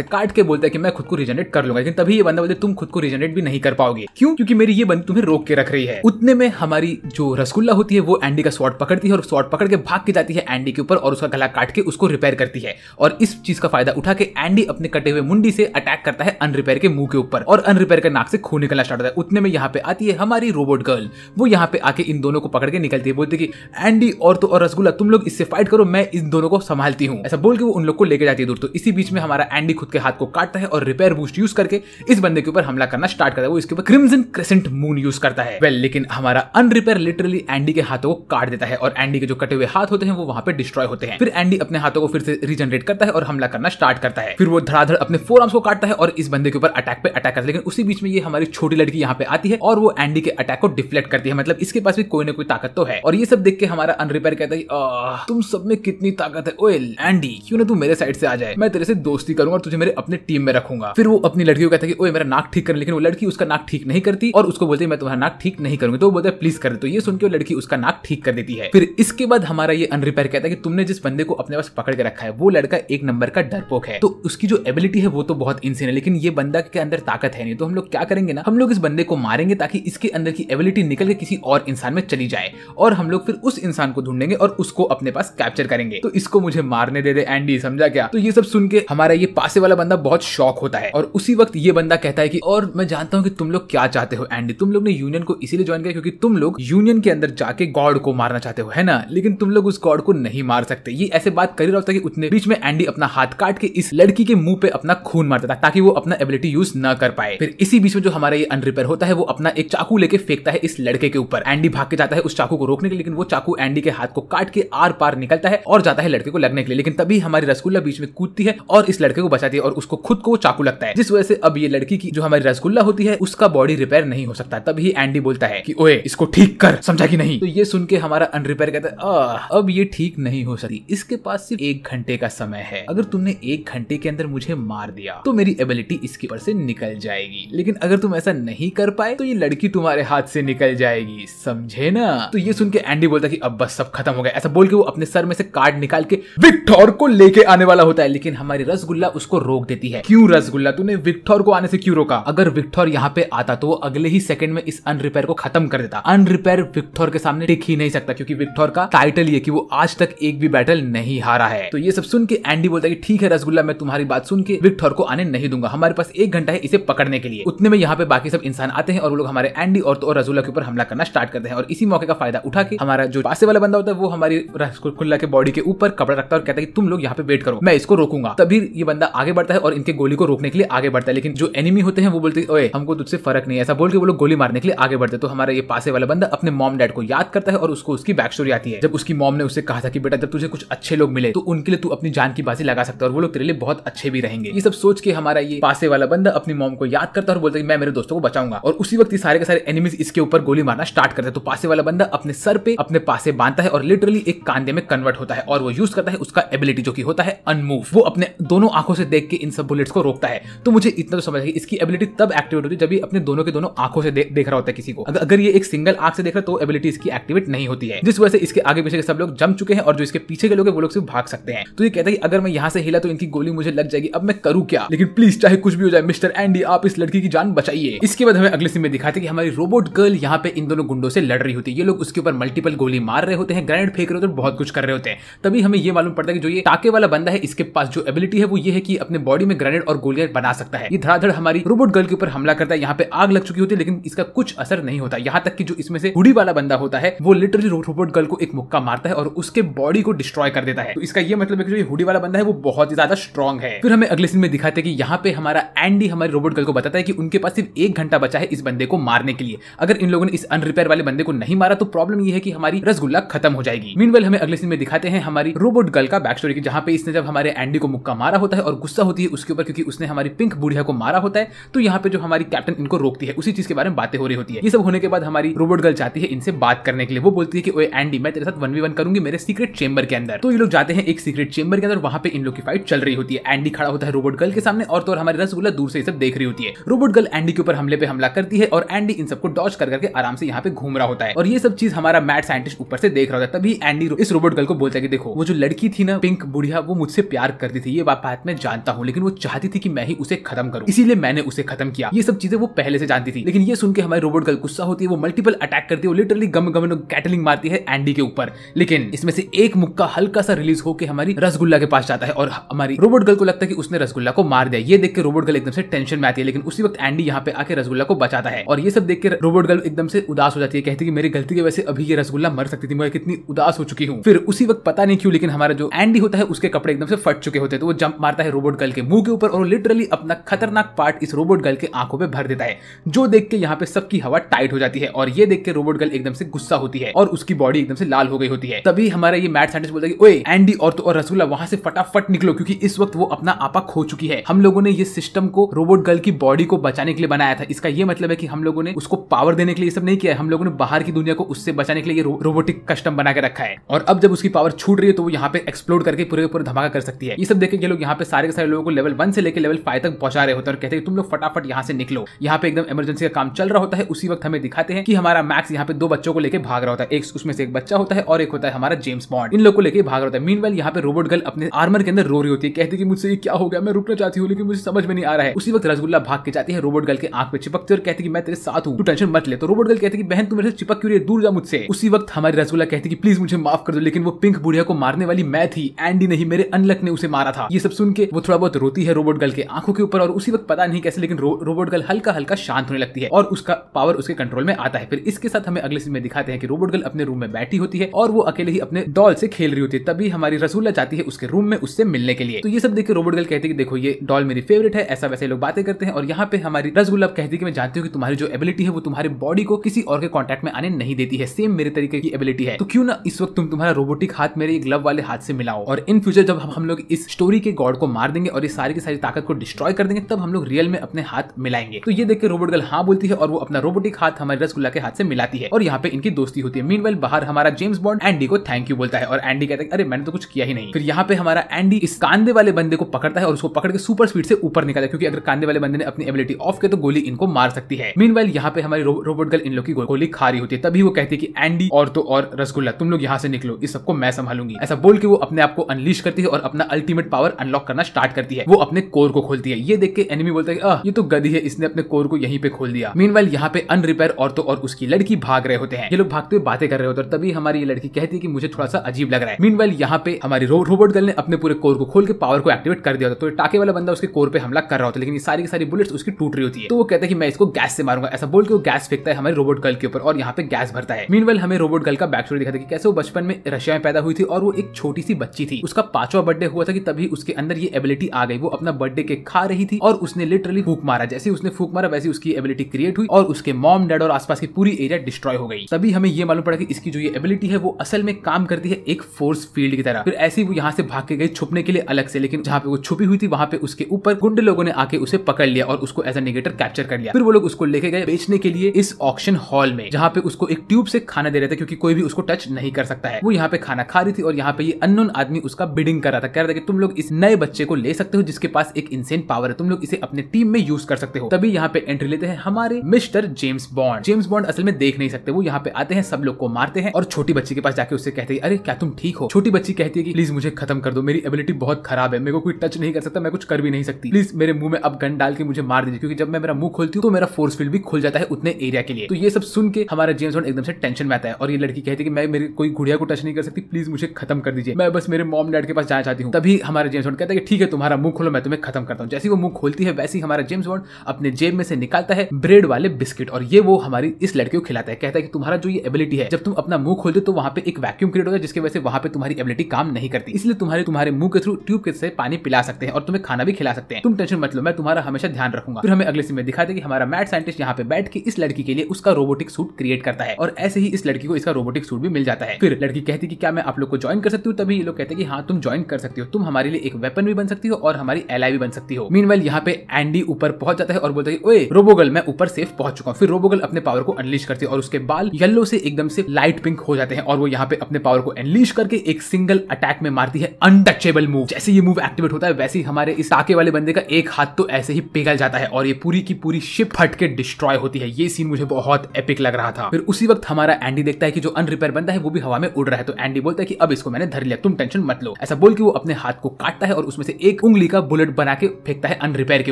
से काट के बोलता है कि मैं खुद को रिजनरेट कर लूंगा लेकिन तभी ये बंदा बोलते तुम खुद को रिजनरेट भी नहीं कर पाओगे क्यों क्योंकि मेरी ये बंदी तुम्हें रोक के रख रही है उतने में हमारी जो रसगुल्ला होती है वो एंडी का स्वाट पकड़ती है और स्वाट पकड़ के भाग के जाती है एंडी के ऊपर और उसका गला काट के उसको रिपेयर करती है और इस चीज का फायदा उठा के एंडी अपने कटे हुए मुंडी से अटैक करता है अनरिपेयर के मुंह के ऊपर और अनरिपेयर के नाक से खून निकलना स्टार्ट होता है उतने में यहाँ पे आती है हमारी रोबोट गर्ल वो यहाँ पे आके इन दोनों को पकड़ के निकलती है बोलती है एंडी और तो और रसगुल्ला तुम लोग इससे फाइट करो मैं इन दोनों को संभालती हूँ ऐसा बोल के वो उन लोग को लेकर जाती है दूर तो इसी बीच में हमारा एंडी खुद के हाथ को काटता है और रिपेयर बूस्ट यूज करके इस बंदे के ऊपर हमला करना स्टार्ट करता है वो इसके ऊपर क्रिमजन क्रेसेंट मून यूज करता है वेल लेकिन हमारा अनरिपेयर लिटरली एंडी के हाथों को काट देता है और एंडी के जो कटे हुए हाथ होते हैं वो वहां पे डिस्ट्रॉय होते हैं फिर एंडी अपने हाथों को फिर से रिजनरेट करता है और हमला करना स्टार्ट करता है फिर वो धड़ाधड़ अपने फोर आर्म्स को काटता है और इस बंदे के ऊपर अटैक पे अटैक करता है लेकिन उसी बीच में ये हमारी छोटी लड़की यहाँ पे आती है और वो एंडी के अटैक को डिफ्लेक्ट करती है मतलब इसके पास भी कोई ना कोई ताकत तो है और ये सब देख के हमारा अनरिपेयर कहता है तुम सब में कितनी ताकत है ओए एंडी क्यों ना तू मेरे साइड से आ जाए मैं तेरे से दोस्ती करूंगा और तुझे मेरे अपने टीम में रखूंगा फिर वो अपनी लड़की को कहता है कि ओए मेरा नाक ठीक कर लेकिन वो लड़की उसका नाक ठीक नहीं करती और उसको बोलती है मैं तुम्हारा नाक ठीक नहीं करूंगी तो वो बोलता है प्लीज कर दे तो ये सुनकर लड़की उसका नाक ठीक कर देती है फिर इसके बाद हमारा ये अनरिपेयर कहता है कि तुमने जिस बंदे को अपने पास पकड़ करके रखा है वो लड़का एक नंबर का डरपोक है तो उसकी जो एबिलिटी है वो तो बहुत इंसेन है लेकिन ये बंदा के अंदर ताकत है नहीं तो हम लोग क्या करेंगे ना हम लोग इस बंदे को मारेंगे ताकि इसके अंदर की एबिलिटी निकल के किसी और इंसान में चली जाए और हम लोग फिर उस इंसान को ढूंढेंगे और उसको अपने पास कैप्चर करेंगे तो इसको मुझे मारने दे दे एंडी समझा क्या तो ये सब सुन के हमारा ये पासे वाला बंदा बहुत शौक होता है और उसी वक्त ये बंदा कहता है कि और मैं जानता हूँ कि तुम लोग क्या चाहते हो एंडी तुम लोग ने यूनियन को इसीलिए ज्वाइन किया क्योंकि तुम लोग यूनियन के अंदर जाके गॉड को मारना चाहते हो है ना लेकिन तुम लोग उस गॉड को नहीं मार सकते ये ऐसे बात कर सकता कि उतने बीच में एंडी अपना हाथ काट के इस लड़की के मुंह पे अपना खून मारता था ताकि वो अपना एबिलिटी यूज न कर पाए फिर इसी बीच में जो हमारा ये अनरिपेयर होता है वो अपना एक चाकू लेके फेंकता है इस लड़के के ऊपर एंडी भाग के जाता है उस चाकू को रोकने के लेकिन वो चाकू एंडी के हाथ को काट के आर पार निकलता है और जाता है लड़के को लगने के लिए लेकिन तभी हमारी रसगुल्ला बीच में कूदती है और इस लड़के को बचाती है और उसको खुद को चाकू लगता है जिस वजह से अब ये लड़की की जो हमारी रसगुल्ला होती है उसका बॉडी रिपेयर नहीं हो सकता तभी एंडी बोलता है कि ओए इसको ठीक कर समझा कि नहीं तो ये सुन के हमारा अनरिपेयर कहता है अब ये ठीक नहीं हो सकती इसके पास सिर्फ एक एक घंटे का समय है अगर तुमने एक घंटे के अंदर मुझे मार दिया तो मेरी एबिलिटी इसके ऊपर से निकल जाएगी लेकिन अगर तुम ऐसा नहीं कर पाए तो ये लड़की तुम्हारे हाथ से निकल जाएगी समझे ना तो ये सुन के एंडी बोलता की अब बस सब खत्म हो गया ऐसा बोल के वो अपने सर में से कार्ड निकाल के विक्टोर को लेके आने वाला होता है लेकिन हमारी रसगुल्ला उसको रोक देती है क्यूँ रसगुल्ला तूने विक्टोर को आने से क्यों रोका अगर विक्टोर यहाँ पे आता तो वो अगले ही सेकंड में इस अनरिपेयर को खत्म कर देता अनरिपेयर विक्टोर के सामने टिक ही नहीं सकता क्योंकि विक्टोर का टाइटल ये कि वो आज तक एक भी बैटल नहीं हारा है है तो ये सब सुन के एंडी बोलता है कि ठीक है रसगुल्ला मैं तुम्हारी बात सुन के विक्टर को आने नहीं दूंगा हमारे पास एक घंटा है इसे पकड़ने के लिए उतने में यहाँ पे बाकी सब इंसान आते हैं और वो लोग हमारे एंडी और तो और रसगुल्ला के ऊपर हमला करना स्टार्ट करते हैं और इसी मौके का फायदा उठा के हमारा जो पासे वाला बंदा होता है वो हमारी रसगुल्ला के बॉडी के ऊपर कपड़ा रखता है और कहता है कि तुम लोग यहाँ पे वेट करो मैं इसको रोकूंगा तभी ये बंदा आगे बढ़ता है और इनके गोली को रोकने के लिए आगे बढ़ता है लेकिन जो एनिमी होते हैं वो बोलते हैं ओए हमको तुझसे फर्क नहीं ऐसा बोल के वो लोग गोली मारने के लिए आगे बढ़ते तो हमारा ये पासे वाला बंदा अपने मॉम डैड को याद करता है और उसको उसकी बैक स्टोरी आती है जब उसकी मॉम ने उससे कहा था कि बेटा जब तुझे कुछ अच्छे लोग मिले तो उनके लिए तू अपनी जान की बाजी लगा सकता है और वो लोग तेरे लिए बहुत अच्छे भी रहेंगे ये सब सोच के हमारा ये पासे वाला बंदा अपनी मॉम को याद करता है और बोलता है मैं मेरे दोस्तों को बचाऊंगा और उसी वक्त सारे के सारे एनिमीज इसके ऊपर गोली मारना स्टार्ट करते हैं तो पासे वाला बंदा अपने सर पे अपने पासे बांधता है और लिटरली एक कांधे में कन्वर्ट होता है और वो यूज करता है उसका एबिलिटी जो की होता है अनमूव वो अपने दोनों आंखों से देख के इन सब बुलेट्स को रोकता है तो मुझे इतना तो समझ है इसकी एबिलिटी तब एक्टिवेट होती है जब भी अपने दोनों के दोनों आंखों से देख रहा होता है किसी को अगर ये एक सिंगल आंख से देख रहा है तो एबिलिटी इसकी एक्टिवेट नहीं होती है जिस वजह से इसके आगे पीछे के सब लोग जम चुके हैं और जो इसके पीछे के लोग हैं वो लोग सिर्फ भाग सकते हैं तो ये कहता है कि अगर मैं यहाँ से हिला तो इनकी गोली मुझे लग जाएगी अब मैं करूँ क्या लेकिन प्लीज चाहे कुछ भी हो जाए मिस्टर एंडी आप इस लड़की की जान बचाइए इसके बाद हमें अगले सीन में दिखाते कि हमारी रोबोट गर्ल यहाँ पे इन दोनों गुंडों से लड़ रही होती है ये लोग उसके ऊपर मल्टीपल गोली मार रहे होते हैं ग्रेनेड फेंक रहे होते हैं बहुत कुछ कर रहे होते हैं तभी हमें ये मालूम पड़ता है कि जो ये टाके वाला बंदा है इसके पास जो एबिलिटी है वो ये है कि अपने बॉडी में ग्रेनेड और गोलियां बना सकता है ये धड़ाधड़ हमारी रोबोट गर्ल के ऊपर हमला करता है यहाँ पे आग लग चुकी होती है लेकिन इसका कुछ असर नहीं होता यहाँ तक कि जो इसमें से हुडी वाला बंदा होता है वो लिटरली रोबोट गर्ल को एक मुक्का मारता है और उसके बॉडी को डिस्ट्रॉय कर देता है तो इसका ये मतलब है कि जो ये हुडी वाला बंदा है वो बहुत ही ज्यादा स्ट्रॉन्ग है फिर हमें अगले सीन में दिखाते हैं कि यहाँ पे हमारा एंडी हमारे रोबोट गर्ल को बताता है कि उनके पास सिर्फ एक घंटा बचा है इस बंदे को मारने के लिए अगर इन लोगों ने इस अनरिपेयर वाले बंदे को नहीं मारा तो प्रॉब्लम ये है कि हमारी रसगुल्ला खत्म हो जाएगी मीन हमें अगले सीन में दिखाते हैं हमारी रोबोट गर्ल का बैक स्टोरी की जहाँ पे इसने जब हमारे एंडी को मुक्का मारा होता है और गुस्सा होती है उसके ऊपर क्योंकि उसने हमारी पिंक बुढ़िया को मारा होता है तो यहाँ पे जो हमारी कैप्टन इनको रोकती है उसी चीज के बारे में बातें हो रही होती है ये सब होने के बाद हमारी रोबोट गर्ल जाती है इनसे बात करने के लिए वो बोलती है कि ओए एंडी मैं तेरे साथ वन वी वन करूंगी मेरे सीक्रेट चेंबर के अंदर तो ये लोग जाते हैं एक सीक्रेट चेंबर के अंदर वहां पे इन लोग की फाइट चल रही होती है एंडी खड़ा होता है रोबोट गर्ल के सामने और तो और हमारी रसगुल्ला दूर से सब देख रही होती है रोबोट गर्ल एंडी के ऊपर हमले पे हमला करती है और एंडी इन सबको डॉच कर करके आराम से यहाँ पे घूम रहा होता है और ये सब चीज हमारा मैड साइंटिस्ट ऊपर से देख रहा होता है तभी एंडी इस रोबोट गर्ल को बोलता है कि देखो वो जो लड़की थी ना पिंक बुढ़िया वो मुझसे प्यार करती थी ये बात मैं जानता हूँ लेकिन वो चाहती थी कि मैं ही उसे खत्म करूँ इसीलिए मैंने उसे खत्म किया ये सब चीजें वो पहले से जानती थी लेकिन ये सुन के हमारी रोबोट गर्ल गुस्सा होती है वो मल्टीपल अटैक करती है वो लिटरली गम गम कैटलिंग मारती है एंडी के ऊपर लेकिन इसमें से एक मुक्का हल्का सा रिलीज होकर होकर हमारी रसगुल्ला के पास जाता है और हमारी रोबोट गर्ल को लगता है कि उसने रसगुल्ला को मार दिया ये देख के रोबोट गर्ल एकदम से टेंशन में आती है लेकिन उसी वक्त एंडी यहाँ पे आके रसगुल्ला को बचाता है और ये सब देख के रोबोट गर्ल एकदम से उदास हो जाती है कहती है कि मेरी गलती की वजह से अभी ये रसगुल्ला मर सकती थी मैं कितनी उदास हो चुकी हूँ फिर उसी वक्त पता नहीं क्यों लेकिन हमारा जो एंडी होता है उसके कपड़े एकदम से फट चुके होते हैं तो वो जंप मारता है रोबोट गर्ल के मुंह के ऊपर और लिटरली अपना खतरनाक पार्ट इस रोबोट गर्ल के आंखों पर भर देता है जो देख के यहाँ पे सबकी हवा टाइट हो जाती है और ये देख के रोबोट गर्ल एकदम से गुस्सा होती है और उसकी बॉडी एकदम से लाल हो गई होती है तभी हमारा ये मैट साइंटिस्ट बोलता है ओए एंडी और औरत और तो रसूला वहाँ से फटाफट निकलो क्योंकि इस वक्त वो अपना आपा खो चुकी है हम लोगों ने ये सिस्टम को रोबोट गर्ल की बॉडी को बचाने के लिए बनाया था इसका ये मतलब है कि हम लोगों ने उसको पावर देने के लिए सब नहीं किया है हम लोगों ने बाहर की दुनिया को उससे बचाने के लिए रोबोटिक कस्टम बना के रखा है और अब जब उसकी पावर छूट रही है तो वो यहाँ पे एक्सप्लोर करके पूरे पूरे धमाका कर सकती है ये सब देखे लोग यहाँ पे सारे सारे लोगों को लेवल वन से लेकर लेवल फाइव तक पहुंचा रहे होते हैं और कहते हैं तुम लोग फटाफट यहाँ से निकलो यहाँ पे एकदम इमरजेंसी का काम चल रहा होता है उसी वक्त हमें दिखाते हैं कि हमारा मैक्स यहाँ पे दो बच्चों को लेकर भाग रहा होता है एक उसमें से एक बच्चा होता है और एक होता है हमारा जेम्स बॉन्ड इन लोग को लेकर भाग रहा होता है मीन वेल यहाँ पे रोबोट गर्ल अपने आर्मर के अंदर रो रही होती है कहती है कि मुझसे ये क्या हो गया मैं रुकना चाहती हूँ लेकिन मुझे समझ में नहीं आ रहा है उसी वक्त रसगुल्ला भाग के जाती है रोबोट गर्ल के आंख पे चिपकते और कहती है कि मैं तेरे साथ हूँ तू टेंशन मत ले तो रोबोट गर्ल कहती है कि बहन तू मेरे से चिपक क्यों रही है दूर जा मुझसे उसी वक्त हमारी रसगुल्ला कहती है कि प्लीज मुझे माफ कर दो लेकिन वो पिंक बुढ़िया को मारने वाली मैं थी एंडी नहीं मेरे अनलक ने उसे मारा था ये सब सुन के वो थोड़ा बहुत रोती है रोबोट गर्ल के आंखों के ऊपर और उसी वक्त पता नहीं कैसे लेकिन रोबोट गर्ल हल्का हल्का शांत होने लगती है और उसका पावर उसके कंट्रोल में आता है फिर इसके साथ हमें अगले सीन में दिखाते हैं कि रोबोट गर्ल अपने रूम में बैठी होती है और वो अकेले ही अपने डॉल से खेल रही होती है तभी हमारी रसूला जाती है उसके रूम में उससे मिलने के लिए तो ये सब देखिए रोबोट गर्ल कहती है कि देखो ये डॉल मेरी फेवरेट है ऐसा वैसे लोग बातें करते हैं और यहाँ पे हमारी रसगुल्ला कहती है कि मैं जानती हूँ कि तुम्हारी जो एबिलिटी है वो तुम्हारे बॉडी को किसी और के कॉन्टेक्ट में आने नहीं देती है सेम मेरे तरीके की एबिलिटी है तो क्यों ना इस वक्त तुम तुम्हारा रोबोटिक हाथ मेरे ग्लव वाले हाथ से मिलाओ और इन फ्यूचर जब हम हम लोग इस स्टोरी के गॉड को मार देंगे और इस सारी की सारी ताकत को डिस्ट्रॉय कर देंगे तब हम लोग रियल में अपने हाथ मिलाएंगे तो ये देख के रोबोट गर्ल हाँ बोलती है और वो अपना रोबोटिक हाथ हमारे रसगुल्ला के हाथ से मिलाती है और यहाँ पे इनकी दोस्ती होती है मीन बाहर हमारा जेम्स बॉन्ड एंडी को थैंक यू बोलता है और एंडी कहते हैं अरे मैंने तो कुछ किया ही नहीं फिर यहाँ पे हमारा एंडी इस कांदे वाले बंदे को पकड़ता है और उसको पकड़ के सुपर स्पीड से ऊपर निकालता है क्योंकि अगर कांदे वाले बंदे ने अपनी एबिलिटी ऑफ किया तो गोली इनको मार सकती है मीन वाइल यहाँ पे हमारी रोबोट गर्ल इन लोग की गोली खा रही होती है तभी वो कहती है कि एंडी और तो और रसगुल्ला तुम लोग यहाँ से निकलो इस सबको मैं संभालूंगी ऐसा बोल के वो अपने आप को करती है और अपना अल्टीमेट पावर अनलॉक करना स्टार्ट करती है वो अपने कोर को खोलती है ये देख के एनिमी बोलता है ये तो गदी है इसने अपने कोर को यहीं पे खोल दिया मीन वाइल यहाँ पे अनरिपेयर और तो और उसकी लड़की भाग रहे होते हैं ये लोग भागते हुए बातें कर रहे होते हैं तभी हमारी ये लड़की कहती है कि मुझे थोड़ा सा अजीब लग रहा है मीन वाइल यहाँ पे हमारी रो, रोबोट गल ने अपने पूरे कोर को खोल के पावर को एक्टिवेट कर दिया था तो टाके वाला बंदा उसके कोर पे हमला कर रहा होता लेकिन ये सारी की सारी बुलेट्स उसकी टूट रही होती है तो वो कहता है कि मैं इसको गैस से मारूंगा ऐसा बोल के वो गैस फेंकता है हमारे रोबोट गल के ऊपर और यहाँ पे गैस भरता है मीन हमें रोबोट गल का बैक स्टोरी दिखाता है कि कैसे वो बचपन में रशिया में पैदा हुई थी और वो एक छोटी सी बच्ची थी उसका पांचवा बर्थडे हुआ था कि तभी उसके अंदर ये एबिलिटी आ गई वो अपना बर्थडे के खा रही थी और उसने लिटरली फूक मारा जैसे उसने फूक मारा वैसे उसकी एबिलिटी क्रिएट हुई और उसके मॉम डैड और आसपास की पूरी एरिया डिस्ट्रॉय हो गई तभी हमें ये मालूम पड़ा कि इसकी जो ये एबिलिटी है वो असल में काम करती है एक फोर्स फील्ड की तरह फिर फिर ऐसी वो यहाँ से भाग के गई छुपने के लिए अलग से लेकिन जहाँ पे वो छुपी हुई थी वहाँ पे उसके ऊपर गुंड लोगों ने आके उसे पकड़ लिया और उसको एज ए निगेटर कैप्चर कर लिया फिर वो लोग उसको लेके गए बेचने के लिए इस ऑप्शन हॉल में जहाँ पे उसको एक ट्यूब से खाना दे रहे थे क्योंकि कोई भी उसको टच नहीं कर सकता है वो यहाँ पे खाना खा रही थी और यहाँ पे ये आदमी उसका बिडिंग कर रहा था कह रहा था कि तुम लोग इस नए बच्चे को ले सकते हो जिसके पास एक इंसेन पावर है तुम लोग इसे अपने टीम में यूज कर सकते हो तभी यहाँ पे एंट्री लेते हैं हमारे mister James Bond James Bond असल में देख नहीं सकते वो यहाँ पे आते हैं सब लोग को मारते हैं और छोटी बच्ची के पास जाके उसे कहते हैं अरे क्या तुम ठीक हो छोटी बच्ची कहती है कि प्लीज मुझे खत्म कर दो मेरी एबिलिटी बहुत खराब है मेरे को कोई टच नहीं कर सकता मैं कुछ कर भी नहीं सकती प्लीज मेरे मुंह में अब गन डाल के मुझे मार दीजिए क्योंकि जब मैं मेरा मुंह खोलती हूँ तो मेरा फोर्स फील्ड भी खुल जाता है उतने एरिया के लिए तो ये सब सुन के हमारा जेम्स बॉन्ड एकदम से टेंशन में आता है और ये लड़की कहती है कि मैं मेरी कोई गुड़िया को टच नहीं कर सकती प्लीज मुझे खत्म कर दीजिए मैं बस मेरे मॉम डैड के पास जाना चाहती हूँ तभी हमारा जेम्स बॉन्ड कहता है कि ठीक है तुम्हारा मुंह खोलो मैं तुम्हें खत्म करता हूँ जैसे वो मुंह खोलती है वैसे ही हमारा जेम्स बॉन्ड अपने जेब में से निकालता है ब्रेड वाले बिस्किट और ये वो हमारी इस लड़की को खिलाता है कहता है कि तुम्हारा जो ये एबिलिटी है जब तुम अपना मुंह खोलते तो वहां पे एक वैक्यूम क्रिएट होता है जिसके वजह से वहां पे तुम्हारी एबिलिटी काम नहीं करती इसलिए तुम्हारे तुम्हारे मुंह के थ्रू ट्यूब के से पानी पिला सकते हैं और तुम्हें खाना भी खिला सकते हैं तुम टेंशन मत लो मैं तुम्हारा हमेशा ध्यान रखूंगा फिर हमें अगले सीन में दिखाते हमारा मैट साइंटिस्ट यहाँ पे बैठ के इस लड़की के लिए उसका रोबोटिक सूट क्रिएट करता है और ऐसे ही इस लड़की को इसका रोबोटिक सूट भी मिल जाता है फिर लड़की कहती कि क्या मैं आप लोग को ज्वाइन कर सकती हूँ तभी ये लोग कहते कि हाँ तुम ज्वाइन कर सकती हो तुम हमारे लिए एक वेपन भी बन सकती हो और हमारी एलाई भी बन सकती हो मीन यहाँ पे एंडी ऊपर पहुंच जाता है और बोलता है ओए रोबोगल मैं ऊपर सेफ पहुंच चुका हूँ फिर रोबोगल अपने पावर को अनलीश करती है और उसके बाल येलो से एकदम से लाइट पिंक हो जाते हैं और वो यहाँ पे अपने पावर को एनलीश करके एक सिंगल अटैक अटैक में मारती है अनटचेबल मूव जैसे ये मूव एक्टिवेट होता है वैसे ही हमारे इस टाके वाले बंदे का एक हाथ तो ऐसे ही पिघल जाता है और ये पूरी की पूरी शिप फट के डिस्ट्रॉय होती है ये सीन मुझे बहुत एपिक लग रहा था फिर उसी वक्त हमारा एंडी देखता है कि जो अनरिपेयर बंदा है वो भी हवा में उड़ रहा है तो एंडी बोलता है कि अब इसको मैंने धर लिया तुम टेंशन मत लो ऐसा बोल के वो अपने हाथ को काटता है और उसमें से एक उंगली का बुलेट बना के फेंकता है अनरिपेयर के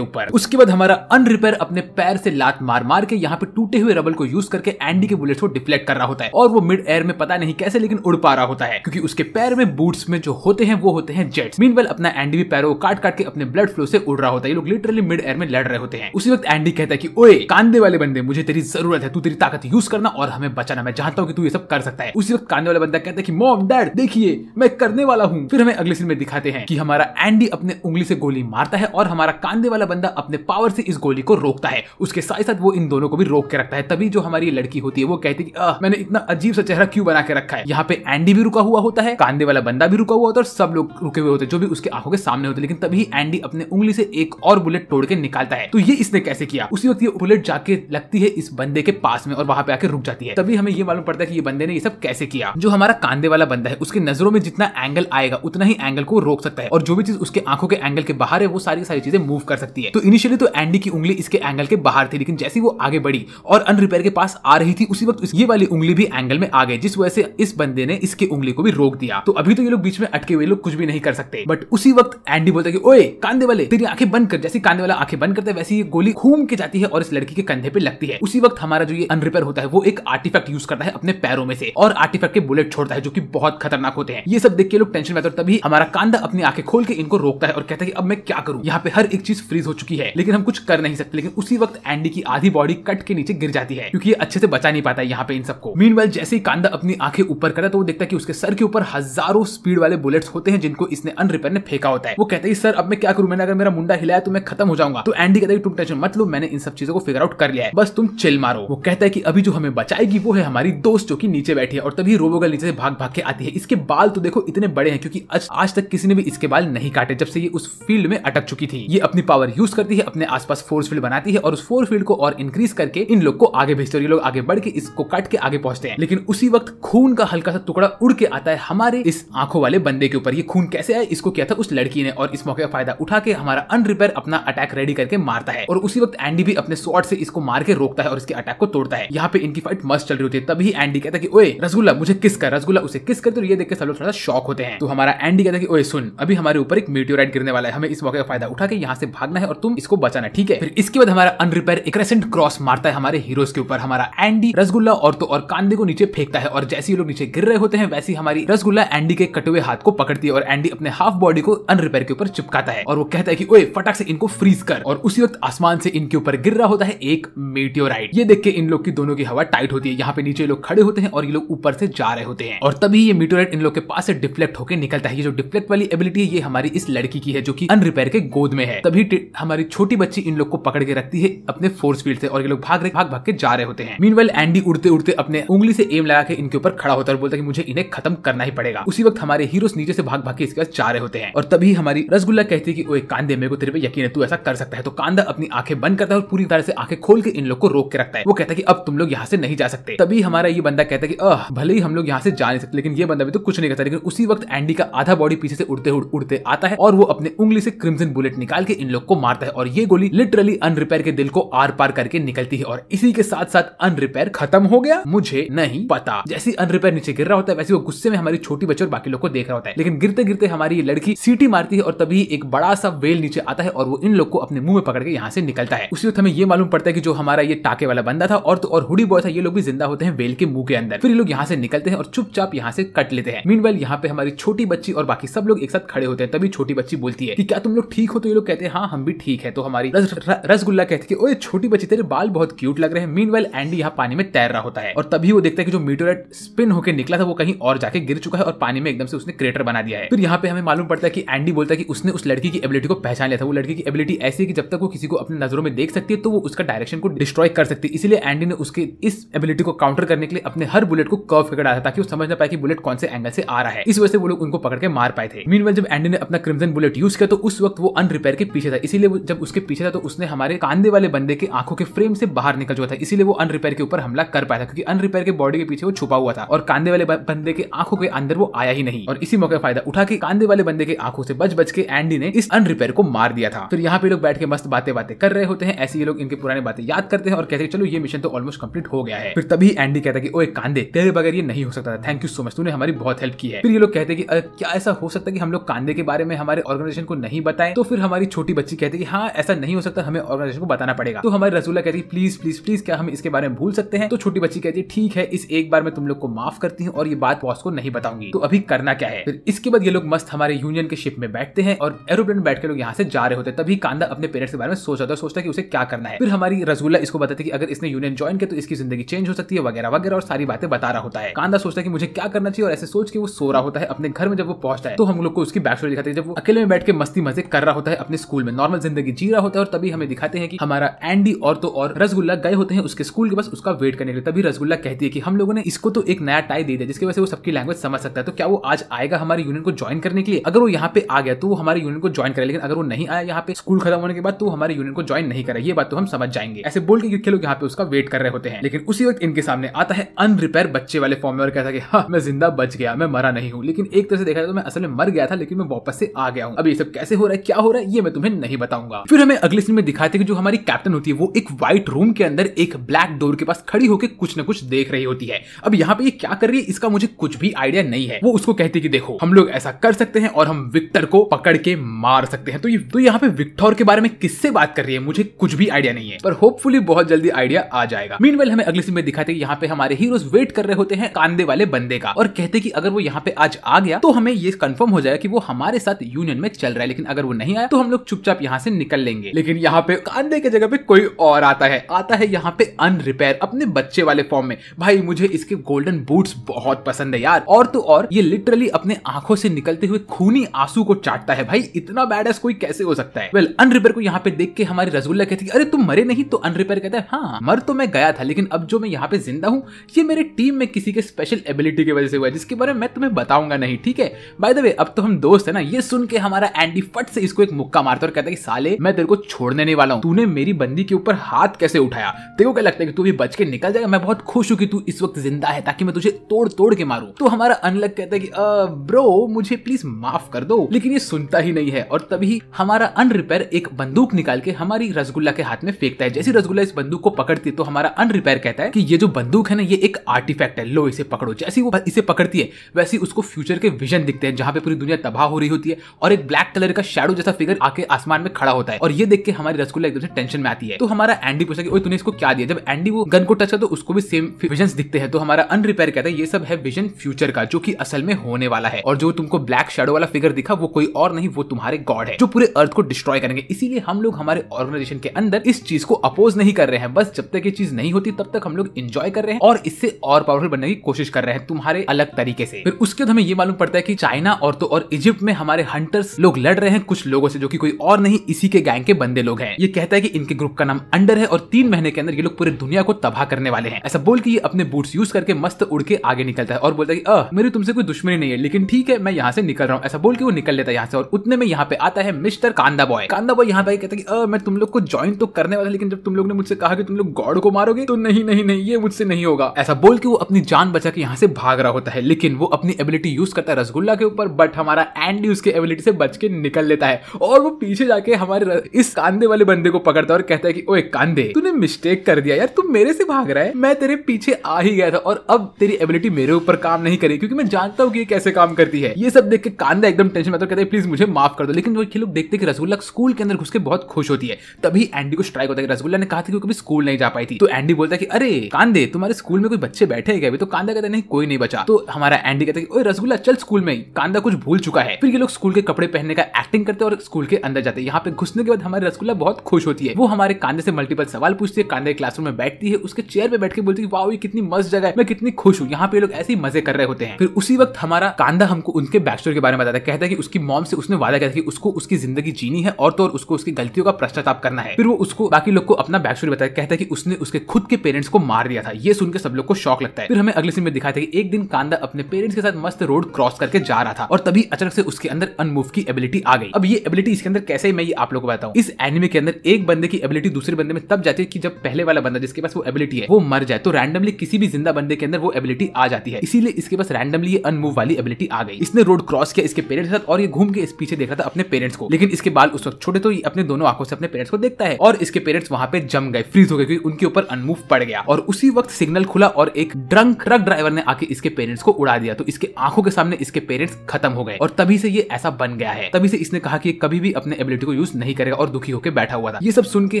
ऊपर उसके बाद हमारा अनरिपेयर अपने पैर से लात मार मार के यहाँ पे टूटे हुए रबल को यूज करके एंडी के बुलेट को डिफ्लेक्ट कर रहा होता है और वो मिड एयर में पता नहीं कैसे लेकिन उड़ पा रहा होता है क्योंकि उसके पैर में बूट उसमें जो होते हैं वो होते हैं जेट्स मीन अपना एंडी भी को काट काट के अपने ब्लड फ्लो से उड़ रहा होता है ये लोग लिटरली मिड एयर में लड़ रहे होते हैं उसी वक्त एंडी कहता है कि ओए कांदे वाले बंदे मुझे तेरी जरूरत है तू तेरी ताकत यूज करना और हमें बचाना मैं जानता हूँ कि तू ये सब कर सकता है उसी वक्त कांदे वाला बंदा कहता है कि मॉम डैड देखिए मैं करने वाला हूँ फिर हमें अगले सीन में दिखाते हैं कि हमारा एंडी अपने उंगली से गोली मारता है और हमारा कांदे वाला बंदा अपने पावर से इस गोली को रोकता है उसके साथ साथ वो इन दोनों को भी रोक के रखता है तभी जो हमारी लड़की होती है वो कहती है कि मैंने इतना अजीब सा चेहरा क्यों बना के रखा है यहाँ पे एंडी भी रुका हुआ होता है कांदे वाला बंदा बंदा भी रुका हुआ होता है और सब लोग रुके हुए होते जो भी उसके आंखों के सामने होते लेकिन तभी एंडी अपने उंगली से एक और बुलेट तोड़ के निकालता है तो ये इसने कैसे किया उसी वक्त ये बुलेट जाके लगती है इस बंदे के पास में और वहां पे आके रुक जाती है तभी हमें ये मालूम पड़ता है कि ये बंदे ने ये सब कैसे किया जो हमारा कांदे वाला बंदा है उसके नजरों में जितना एंगल आएगा उतना ही एंगल को रोक सकता है और जो भी चीज उसके आंखों के एंगल के बाहर है वो सारी सारी चीजें मूव कर सकती है तो इनिशियली तो एंडी की उंगली इसके एंगल के बाहर थी लेकिन जैसी वो आगे बढ़ी और अन के पास आ रही थी उसी वक्त ये वाली उंगली भी एंगल में आ गई जिस वजह से इस बंदे ने इसकी उंगली को भी रोक दिया तो अभी तो ये लोग बीच में अटके हुए लोग कुछ भी नहीं कर सकते बट उसी वक्त एंडी बोलता है कि ओए कांदे वाले तेरी आंखें बंद कर जैसे कांदे वाला आंखें बंद करते वैसे ये गोली घूम के जाती है और इस लड़की के कंधे पे लगती है उसी वक्त हमारा जो ये अनरिपेयर होता है वो एक आर्टिफैक्ट यूज करता है अपने पैरों में से और आर्टिफैक्ट के बुलेट छोड़ता है जो की बहुत खतरनाक होते हैं ये सब देख के लोग टेंशन में तभी हमारा कांदा अपनी आंखें खोल के इनको रोकता है और कहता है कि अब मैं क्या करूं यहाँ पे हर एक चीज फ्रीज हो चुकी है लेकिन हम कुछ कर नहीं सकते लेकिन उसी वक्त एंडी की आधी बॉडी कट के नीचे गिर जाती है क्योंकि ये अच्छे से बचा नहीं पाता है यहाँ पे इन सबको मीन जैसे ही कांदा अपनी आंखें ऊपर करता है तो वो देखता है कि उसके सर के ऊपर हजारों स्पीड वाले बुलेट्स होते हैं जिनको इसने अनरिपेयर ने फेंका होता है वो कहते हैं सर अब मैं क्या करूं मैंने अगर मेरा मुंडा हिलाया तो मैं खत्म हो जाऊंगा तो एंडी कहता है तुम टेंशन मत लो मैंने इन सब चीजों को फिगर आउट कर लिया है बस तुम चिल मारो वो कहता है कि अभी जो हमें बचाएगी वो है हमारी दोस्त जो की नीचे बैठी है और तभी रोबोगल नीचे से भाग भाग के आती है इसके बाल तो देखो इतने बड़े हैं क्योंकि आज तक किसी ने भी इसके बाल नहीं काटे जब से ये उस फील्ड में अटक चुकी थी ये अपनी पावर यूज करती है अपने आसपास फोर्स फील्ड बनाती है और उस फोर्स फील्ड को और इंक्रीज करके इन लोग को आगे भेजते हैं ये लोग आगे बढ़ के इसको काट के आगे पहुंचते हैं लेकिन उसी वक्त खून का हल्का सा टुकड़ा उड़ के आता है हमारे इस आंखों आंखों वाले बंदे के ऊपर ये खून कैसे आया इसको किया था उस लड़की ने और इस मौके का फायदा उठा के हमारा अनरिपेयर अपना अटैक रेडी करके मारता है और उसी वक्त एंडी भी अपने शॉर्ट से इसको मार के रोकता है और इसके अटैक को तोड़ता है यहाँ पे इनकी फाइट मस्त चल रही होती है तभी एंडी कहता है ओए रसगुल्ला मुझे किस कर रसगुल्ला उसे किस कर तो ये देख के सब लोग थोड़ा शौक होते हैं तो हमारा एंडी कहता है ओए सुन अभी हमारे ऊपर एक मीटियोराइट गिरने वाला है हमें इस मौके का फायदा उठा के यहाँ से भागना है और तुम इसको बचाना ठीक है फिर इसके बाद हमारा अनरिपेयर एक रेसेंट क्रॉस मारता है हमारे हीरोज के ऊपर हमारा एंडी रसगुल्ला और तो और कांदे को नीचे फेंकता है और जैसे ही लोग नीचे गिर रहे होते हैं वैसे हमारी रसगुल्ला एंडी के कटे हुए हाथ को पकड़ती है और एंडी अपने हाफ बॉडी को अनरिपेयर के ऊपर चिपकाता है और वो कहता है कि ओए फटाक से इनको फ्रीज कर और उसी वक्त आसमान से इनके ऊपर गिर रहा होता है एक मेटियोराइट ये देख के इन लोग की दोनों की हवा टाइट होती है यहाँ पे नीचे लोग खड़े होते हैं और ये लोग ऊपर से जा रहे होते हैं और तभी ये मेटियोराइट इन लोग के पास से डिफ्लेक्ट होकर निकलता है ये जो डिफ्लेक्ट वाली एबिलिटी है ये हमारी इस लड़की की है जो की अनरिपेयर के गोद में है तभी हमारी छोटी बच्ची इन लोग को पकड़ के रखती है अपने फोर्स फील्ड से और ये लोग भाग रहे भाग भाग के जा रहे होते हैं मीन एंडी उड़ते उड़ते अपने उंगली से एम लगा के इनके ऊपर खड़ा होता है और बोलता है कि मुझे इन्हें खत्म करना ही पड़ेगा उसी वक्त हमारे हमारे हीरो नीचे से भाग भाग के इसके पास चारे होते हैं और तभी हमारी रसगुल्ला कहती है कि एक कांदे मेरे को तेरे पे यकीन है तू ऐसा कर सकता है तो कांदा अपनी आंखें बंद करता है और पूरी तरह से आंखें खोल के इन लोग को रोक के रखता है वो कहता है कि अब तुम लोग यहाँ से नहीं जा सकते तभी हमारा ये बंदा कहता है कि अह भले ही हम लोग यहाँ से जा नहीं सकते लेकिन ये बंदा भी तो कुछ नहीं करता लेकिन उसी वक्त एंडी का आधा बॉडी पीछे से उड़ते हुए उड़ते आता है और वो अपने उंगली से क्रिम्सन बुलेट निकाल के इन लोग को मारता है और ये गोली लिटरली अनरिपेयर के दिल को आर पार करके निकलती है और इसी के साथ साथ अनरिपेयर खत्म हो गया मुझे नहीं पता जैसे अनरिपेयर नीचे गिर रहा होता है वैसे वो गुस्से में हमारी छोटी बच्चे और बाकी लोग को देख रहा होता है लेकिन गिरते गिरते हमारी ये लड़की सीटी मारती है और तभी एक बड़ा सा वेल नीचे आता है और वो इन लोग को अपने मुंह में पकड़ के यहाँ से निकलता है उसी वक्त हमें ये मालूम पड़ता है कि जो हमारा ये टाके वाला बंदा था और तो और हुडी बॉय था ये लोग भी जिंदा होते हैं वेल के मुंह के अंदर फिर ये लोग यहाँ से निकलते हैं और चुपचाप यहाँ से कट लेते हैं मीन यहाँ पे हमारी छोटी बच्ची और बाकी सब लोग एक साथ खड़े होते हैं तभी छोटी बच्ची बोलती है कि क्या तुम लोग ठीक हो तो ये लोग कहते हैं हाँ हम भी ठीक है तो हमारी रसगुल्ला कहती है ओए छोटी बच्ची तेरे बाल बहुत क्यूट लग रहे हैं मीन वेल एंडी यहाँ पानी में तैर रहा होता है और तभी वो देखता है कि जो मीटोरेट स्पिन होकर निकला था वो कहीं और जाके गिर चुका है और पानी में एकदम से उसने क्रिएटर बना दिया है फिर यहाँ पे हमें मालूम पड़ता है कि एंडी बोलता है कि उसने उस लड़की की एबिलिटी को पहचान लिया था वो लड़की की एबिलिटी ऐसी कि जब तक वो किसी को अपनी नजरों में देख सकती है तो वो उसका डायरेक्शन को डिस्ट्रॉय कर सकती है इसलिए एंडी ने उसके इस एबिलिटी को काउंटर करने के लिए अपने हर बुलेट को कर्व करके था ताकि वो समझ ना पाए कि बुलेट कौन से एंगल से आ रहा है इस वजह से वो लोग उनको पकड़ के मार पाए थे मीन जब एंडी ने अपना क्रिमजन बुलेट यूज किया तो उस वक्त वो अन रिपेयर के पीछे था इसीलिए जब उसके पीछे था तो उसने हमारे कांदे वाले बंदे के आंखों के फ्रेम से बाहर निकल चुका था इसीलिए वो अन रिपेयर के ऊपर हमला कर पाया था क्योंकि अन रिपेयर के बॉडी के पीछे वो छुपा हुआ था और कांदे वाले बंदे के आंखों के अंदर वो आया ही नहीं नहीं और इसी मौके फायदा उठा के कांदे वाले बंदे के आंखों से बच बच के एंडी ने इस अन रिपेयर को मार दिया था फिर यहाँ पे लोग बैठ के मस्त बातें बातें कर रहे होते हैं ऐसे ये लोग इनके पुराने बातें याद करते हैं और कहते हैं चलो ये मिशन तो ऑलमोस्ट कंप्लीट हो गया है फिर तभी एंडी कहता है कि ओए कांदे तेरे बगैर ये नहीं हो सकता था थैंक यू सो मच तूने हमारी बहुत हेल्प की है फिर ये लोग कहते हैं कि क्या ऐसा हो सकता है कि हम लोग कांदे के बारे में हमारे ऑर्गेनाइजेशन को नहीं बताएं तो फिर हमारी छोटी बच्ची कहती है हाँ ऐसा नहीं हो सकता हमें ऑर्गेनाइजेशन को बताना पड़ेगा तो हमारी रसूला कहती है प्लीज प्लीज प्लीज क्या हम इसके बारे में भूल सकते हैं तो छोटी बच्ची कहती है ठीक है इस एक बार मैं तुम लोग को माफ करती हूँ और ये बात बॉस को नहीं बताऊंगी तो अभी कर करना क्या है फिर इसके बाद ये लोग मस्त हमारे यूनियन के शिप में बैठते हैं और एरोप्लेन बैठ के लोग यहाँ से जा रहे होते हैं तभी कांदा अपने पेरेंट्स के बारे में सोच सोचा था सोचता कि उसे क्या करना है फिर हमारी रसगुल्ला इसको बताती है कि अगर इसने यूनियन ज्वाइन किया तो इसकी जिंदगी चेंज हो सकती है वगैरह वगैरह और सारी बातें बता रहा होता है कांदा सोचता है कि मुझे क्या करना चाहिए और ऐसे सोच के वो सो रहा होता है अपने घर में जब वो पहुंचता है तो हम लोग को उसकी बैक स्टोरी दिखाती है जब वो अकेले में बैठ के मस्ती मजे कर रहा होता है अपने स्कूल में नॉर्मल जिंदगी जी रहा होता है और तभी हमें दिखाते हैं कि हमारा एंडी और तो और रसगुल्ला गए होते हैं उसके स्कूल के पास उसका वेट करने के लिए तभी रसगुल्ला कहती है कि हम लोगों ने इसको तो एक नया टाई दे दिया जिसकी वजह से वो सबकी लैंग्वेज समझ सकता है तो क्या वो आज आएगा हमारे यूनियन को ज्वाइन करने के लिए अगर वो यहाँ पे आ गया तो वो हमारे यूनियन को ज्वाइन करे लेकिन अगर वो नहीं आया यहाँ पे स्कूल खत्म होने के बाद तो हमारे यूनियन को ज्वाइन नहीं करे ये बात तो हम समझ जाएंगे ऐसे बोल के लोग यहाँ पे उसका वेट कर रहे होते हैं लेकिन उसी वक्त इनके सामने आता है अनरिपेयर बच्चे वाले फॉर्म में और कहता है हाँ मैं जिंदा बच गया मैं मरा नहीं हूँ लेकिन एक तरह से देखा जाए तो मैं असल में मर गया था लेकिन मैं वापस से आ गया हूँ अब ये सब कैसे हो रहा है क्या हो रहा है ये मैं तुम्हें नहीं बताऊंगा फिर हमें अगले सीन में दिखाते कि जो हमारी कैप्टन होती है वो एक व्हाइट रूम के अंदर एक ब्लैक डोर के पास खड़ी होकर कुछ ना कुछ देख रही होती है अब यहाँ पे ये क्या कर रही है इसका मुझे कुछ भी आइडिया नहीं है वो उसको कहते कि देखो हम लोग ऐसा कर सकते हैं और हम विक्टर को पकड़ के मार सकते हैं तो ये तो यहाँ पे विक्टर के बारे में किससे बात कर रही है मुझे कुछ भी आइडिया नहीं है पर होपफुली बहुत जल्दी आइडिया आ जाएगा मीन हमें अगले सीन में दिखाते यहाँ पे हमारे हीरोज वेट कर रहे होते हैं कांदे वाले बंदे का और कहते कि अगर वो यहाँ पे आज आ गया तो हमें ये कंफर्म हो जाएगा कि वो हमारे साथ यूनियन में चल रहा है लेकिन अगर वो नहीं आया तो हम लोग चुपचाप यहाँ से निकल लेंगे लेकिन यहाँ पे कांदे की जगह पे कोई और आता है आता है यहाँ पे अनरिपेयर अपने बच्चे वाले फॉर्म में भाई मुझे इसके गोल्डन बूट्स बहुत पसंद है यार और तो और ये लिटर लिटरली अपने आंखों से निकलते हुए खूनी आंसू को चाटता है भाई इतना बैड एस कोई कैसे हो सकता है वेल well, अनरिपेयर को यहाँ पे देख के हमारे रसगुल्ला कहती है अरे तुम मरे नहीं तो अनरिपेयर कहता है हाँ मर तो मैं गया था लेकिन अब जो मैं यहाँ पे जिंदा हूँ ये मेरे टीम में किसी के स्पेशल एबिलिटी की वजह से हुआ है जिसके बारे में मैं तुम्हें बताऊंगा नहीं ठीक है बाय द वे अब तो हम दोस्त है ना ये सुन के हमारा एंडी फट से इसको एक मुक्का मारता और कहता है साले मैं तेरे को छोड़ने नहीं वाला हूँ तूने मेरी बंदी के ऊपर हाथ कैसे उठाया तेरे को क्या लगता है कि तू भी बच के निकल जाएगा मैं बहुत खुश हूँ कि तू इस वक्त जिंदा है ताकि मैं तुझे तोड़ तोड़ के मारू तो हमारा अनलग कहता है कि अ ब्रो मुझे प्लीज माफ कर दो लेकिन ये सुनता ही नहीं है और तभी हमारा अनरिपेयर एक बंदूक निकाल के हमारी रसगुल्ला के हाथ में फेंकता है जैसे रसगुल्ला इस बंदूक को पकड़ती है तो हमारा अनरिपेयर कहता है कि ये जो बंदूक है ना ये एक आर्टिफैक्ट है लो इसे पकड़ो जैसे वो इसे पकड़ती है वैसे उसको फ्यूचर के विजन दिखते हैं जहां पे पूरी दुनिया तबाह हो रही होती है और एक ब्लैक कलर का शेडो जैसा फिगर आके आसमान में खड़ा होता है और ये देख के हमारी रसगुल्ला एकदम से टेंशन में आती है तो हमारा एंडी पूछा कि तूने इसको क्या दिया जब एंडी वो गन को टच कर तो उसको भी सेम विजन दिखते हैं तो हमारा अनरिपेयर कहता है ये सब है विजन फ्यूचर का जो की असल में हो होने वाला है और जो तुमको ब्लैक शेडो वाला फिगर दिखा वो कोई और नहीं वो तुम्हारे गॉड है जो पूरे अर्थ को डिस्ट्रॉय करेंगे इसीलिए हम लोग हमारे ऑर्गेनाइजेशन के अंदर इस चीज को अपोज नहीं कर रहे हैं बस जब तक ये चीज नहीं होती तब तक हम लोग इंजॉय कर रहे हैं और इससे और पावरफुल बनने की कोशिश कर रहे हैं तुम्हारे अलग तरीके से फिर उसके बाद हमें ये मालूम पड़ता है की चाइना और तो और इजिप्ट में हमारे हंटर्स लोग लड़ रहे हैं कुछ लोगों से जो की कोई और नहीं इसी के गैंग के बंदे लोग हैं ये कहता है की इनके ग्रुप का नाम अंडर है और तीन महीने के अंदर ये लोग पूरी दुनिया को तबाह करने वाले हैं ऐसा बोल के ये अपने बूट्स यूज करके मस्त उड़ के आगे निकलता है और बोलता है कि मेरी तुमसे कोई दुश्मनी नहीं है लेकिन ठीक है मैं यहाँ से निकल रहा हूँ ऐसा बोल के वो निकल लेता है यहाँ से और उतने में यहाँ पे आता है मिस्टर कांदा बॉय कांदा बॉय यहाँ पे कहता है कि मैं तुम लोग को ज्वाइन तो करने वाला लेकिन जब तुम लोग ने मुझसे कहा कि तुम लोग गॉड को मारोगे तो नहीं नहीं नहीं ये मुझसे नहीं होगा ऐसा बोल के वो अपनी जान बचा के यहाँ से भाग रहा होता है लेकिन वो अपनी एबिलिटी यूज करता है रसगुल्ला के ऊपर बट हमारा एंड उसके एबिलिटी से बच के निकल लेता है और वो पीछे जाके हमारे इस कांदे वाले बंदे को पकड़ता है और कहता है कि ओए कांदे तूने मिस्टेक कर दिया यार तुम मेरे से भाग रहा है मैं तेरे पीछे आ ही गया था और अब तेरी एबिलिटी मेरे ऊपर काम नहीं करेगी क्योंकि मैं जानता हूँ कि कैसे काम करती है ये सब देख के कांदा एकदम टेंशन मतलब कहते हैं प्लीज मुझे माफ कर दो लेकिन वो लोग देखते कि रसगुल्ला स्कूल के अंदर घुस के बहुत खुश होती है तभी एंडी को स्ट्राइक होता है रसगुल्ला ने कहा था कि वो कभी स्कूल नहीं जा पाई थी तो एंडी बोलता है कि अरे कांदे तुम्हारे स्कूल में कोई बच्चे बैठे हैं तो कांदा कहता नहीं कोई नहीं बचा तो हमारा एंडी कहता है रसगुल्ला चल स्कूल में कांदा कुछ भूल चुका है फिर ये लोग स्कूल के कपड़े पहनने का एक्टिंग करते और स्कूल के अंदर जाते यहाँ पे घुसने के बाद हमारे रसगुल्ला बहुत खुश होती है वो हमारे कांदे से मल्टीपल सवाल पूछती है कांदे क्लासरूम में बैठती है उसके चेयर पे बैठ के बोलती है वाह ये कितनी मस्त जगह है मैं कितनी खुश हूँ यहाँ पे लोग ऐसे मजे कर रहे होते हैं फिर उसी वक्त हमारे हमारा कांदा हमको उनके बैक स्टोरी के बारे में बताता है कहता है कि उसकी मॉम से उसने वादा किया था कि उसको उसकी जिंदगी जीनी है और तो और उसको उसकी गलतियों का पश्चाताप करना है फिर वो उसको बाकी लोग को अपना बैक स्टोरी बताया कहता है कि उसने उसके खुद के पेरेंट्स को मार दिया था ये सुनकर सब लोग को शौक लगता है फिर हमें अगले सीन में दिखाया था कि एक दिन कांदा अपने पेरेंट्स के साथ मस्त रोड क्रॉस करके जा रहा था और तभी अचानक से उसके अंदर अनमूव की एबिलिटी आ गई अब ये एबिलिटी इसके अंदर कैसे मैं ये आप लोग को बताऊँ इस एनिमे के अंदर एक बंदे की एबिलिटी दूसरे बंदे में तब जाती है कि जब पहले वाला बंदा जिसके पास वो एबिलिटी है वो मर जाए तो रैंडमली किसी भी जिंदा बंदे के अंदर वो एबिलिटी आ जाती है इसीलिए इसके पास रैंडमली अनमूव वाली एबिलिटी आ गई इसने रोड क्रॉस किया इसके पेरेंट्स के साथ और ये घूम के इस पीछे देख रहा था अपने पेरेंट्स को लेकिन इसके बाल उस वक्त छोटे तो ये अपने दोनों आंखों से अपने पेरेंट्स को देखता है और इसके पेरेंट्स वहाँ पे जम गए फ्रीज हो गए क्योंकि उनके ऊपर अनमूव पड़ गया और उसी वक्त सिग्नल खुला और एक ड्रंक ट्रक ड्राइवर ने आके इसके पेरेंट्स को उड़ा दिया तो इसके आंखों के सामने इसके पेरेंट्स खत्म हो गए और तभी से ये ऐसा बन गया है तभी से इसने कहा कि कभी भी अपने एबिलिटी को यूज नहीं करेगा और दुखी होकर बैठा हुआ था ये सब सुन के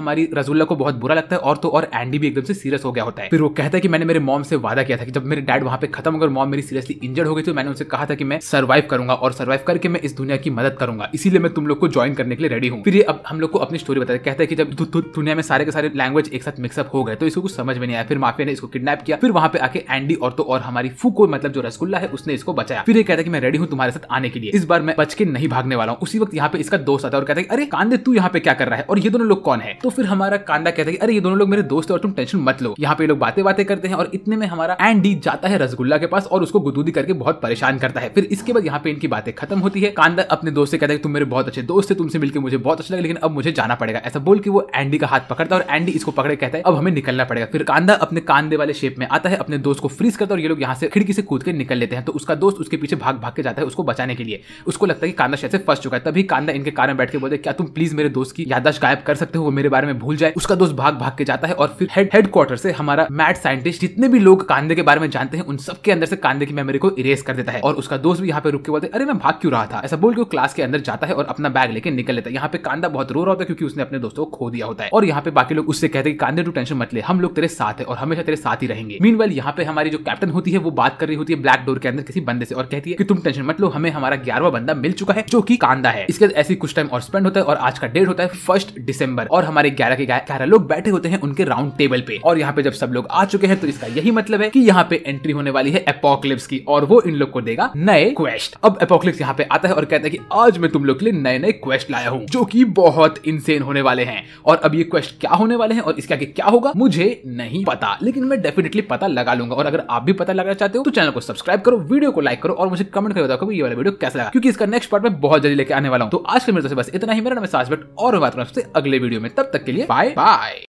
हमारी रजुल्ला को बहुत बुरा लगता है और तो और एंडी भी एकदम से सीरियस हो गया होता है फिर वो कहता है कि मैंने मेरे मॉम से वादा किया था कि जब मेरे डैड वहाँ पे खत्म होकर मॉम मेरी सीरियसली इंजर्ड हो गई तो मैंने उनसे कहा था कि मैं सर्वाइव करूंगा और सर्वाइव करके मैं इस दुनिया की मदद करूंगा इसीलिए मैं तुम लोग को ज्वाइन करने के लिए रेडी हूँ फिर ये अब हम लोग को अपनी स्टोरी बताया कहता है कि जब दुनिया में सारे के सारे लैंग्वेज एक साथ मिक्सअप हो गए तो इसको कुछ समझ में नहीं आया फिर माफिया ने इसको किडनैप किया फिर वहां पे आके एंडी और तो और हमारी फू को मतलब जो रसगुल्ला है उसने इसको बचाया फिर ये कहता है कि मैं रेडी हूँ तुम्हारे साथ आने के लिए इस बार मैं बच के नहीं भागने वाला हूँ उसी वक्त यहाँ पे इसका दोस्त आता है और कहता है अरे कांदे तू यहाँ पे क्या कर रहा है और ये दोनों लोग कौन है तो फिर हमारा कांदा कहता है अरे ये दोनों लोग मेरे दोस्त और तुम टेंशन मत लो यहाँ पे लोग बातें बातें करते हैं और इतने में हमारा एंडी जाता है रसगुल्ला के पास और उसको गुदूदी करके बहुत परेशान परेशान करता है फिर इसके बाद यहाँ पे इनकी बातें खत्म होती है कांदा अपने दोस्त से कहता है तुम मेरे बहुत अच्छे दोस्त है तुमसे मिलकर मुझे बहुत अच्छा लगा लेकिन अब मुझे जाना पड़ेगा ऐसा बोल के वो एंडी का हाथ पकड़ता है और एंडी इसको पकड़े कहता है अब हमें निकलना पड़ेगा फिर कांदा अपने कांदे वाले शेप में आता है अपने दोस्त को फ्रीज करता है और ये लोग यहाँ से खिड़की से कूद के निकल लेते हैं तो उसका दोस्त उसके पीछे भाग भाग के जाता है उसको बचाने के लिए उसको लगता है कि कांदा शायद से फंस चुका है तभी कांदा इनके कारण बैठ के बोलते क्या तुम प्लीज मेरे दोस्त की यादाश्त गायब कर सकते हो वो मेरे बारे में भूल जाए उसका दोस्त भाग भाग के जाता है और फिर हेड हेडक्वार्टर से हमारा मैड साइंटिस्ट जितने भी लोग कांदे के बारे में जानते हैं उन सबके अंदर से कांदे की मेमोरी को इरेज कर देता देता है और उसका दोस्त भी यहाँ पे रुक के बोलते अरे मैं भाग क्यों रहा था ऐसा बोल के वो क्लास के अंदर जाता है और अपना बैग लेके निकल लेता है यहाँ पे कांदा बहुत रो रहा होता है क्योंकि उसने अपने दोस्तों को खो दिया होता है और यहाँ पे बाकी लोग उससे कहते हैं कांदे टू टेंशन मत ले हम लोग तेरे साथ है और हमेशा तेरे साथ ही रहेंगे मीन वेल यहाँ पे हमारी जो कैप्टन होती है वो बात कर रही होती है ब्लैक डोर के अंदर किसी बंदे से और कहती है कि तुम टेंशन मत लो हमें हमारा ग्यारहवा बंदा मिल चुका है जो की कांदा है इसके ऐसी कुछ टाइम और स्पेंड होता है और आज का डेट होता है फर्स्ट डिसंबर और हमारे ग्यारह के ग्यारह लोग बैठे होते हैं उनके राउंड टेबल पे और यहाँ पे जब सब लोग आ चुके हैं तो इसका यही मतलब है कि यहाँ पे एंट्री होने वाली है एपोक्लिप्स की और वो इन लोग को देगा नए क्वेस्ट अब एपोक्लिक्स यहाँ पे आता है और कहता है कि आज मैं तुम लोग के लिए नए नए क्वेस्ट लाया हूँ जो कि बहुत इनसेन होने वाले हैं और अब ये क्वेस्ट क्या होने वाले हैं और इसके आगे क्या होगा मुझे नहीं पता लेकिन मैं डेफिनेटली पता लगा लूंगा और अगर आप भी पता लगाना चाहते हो तो चैनल को सब्सक्राइब करो वीडियो को लाइक करो और मुझे कमेंट करके बताओ ये वाला वीडियो कैसा लगा क्योंकि इसका नेक्स्ट पार्ट में बहुत जल्दी लेके आने वाला हूँ तो आज के मेरे से बस इतना ही मेरा नाम साजबट और बात करूँ अगले वीडियो में तब तक के लिए बाय बाय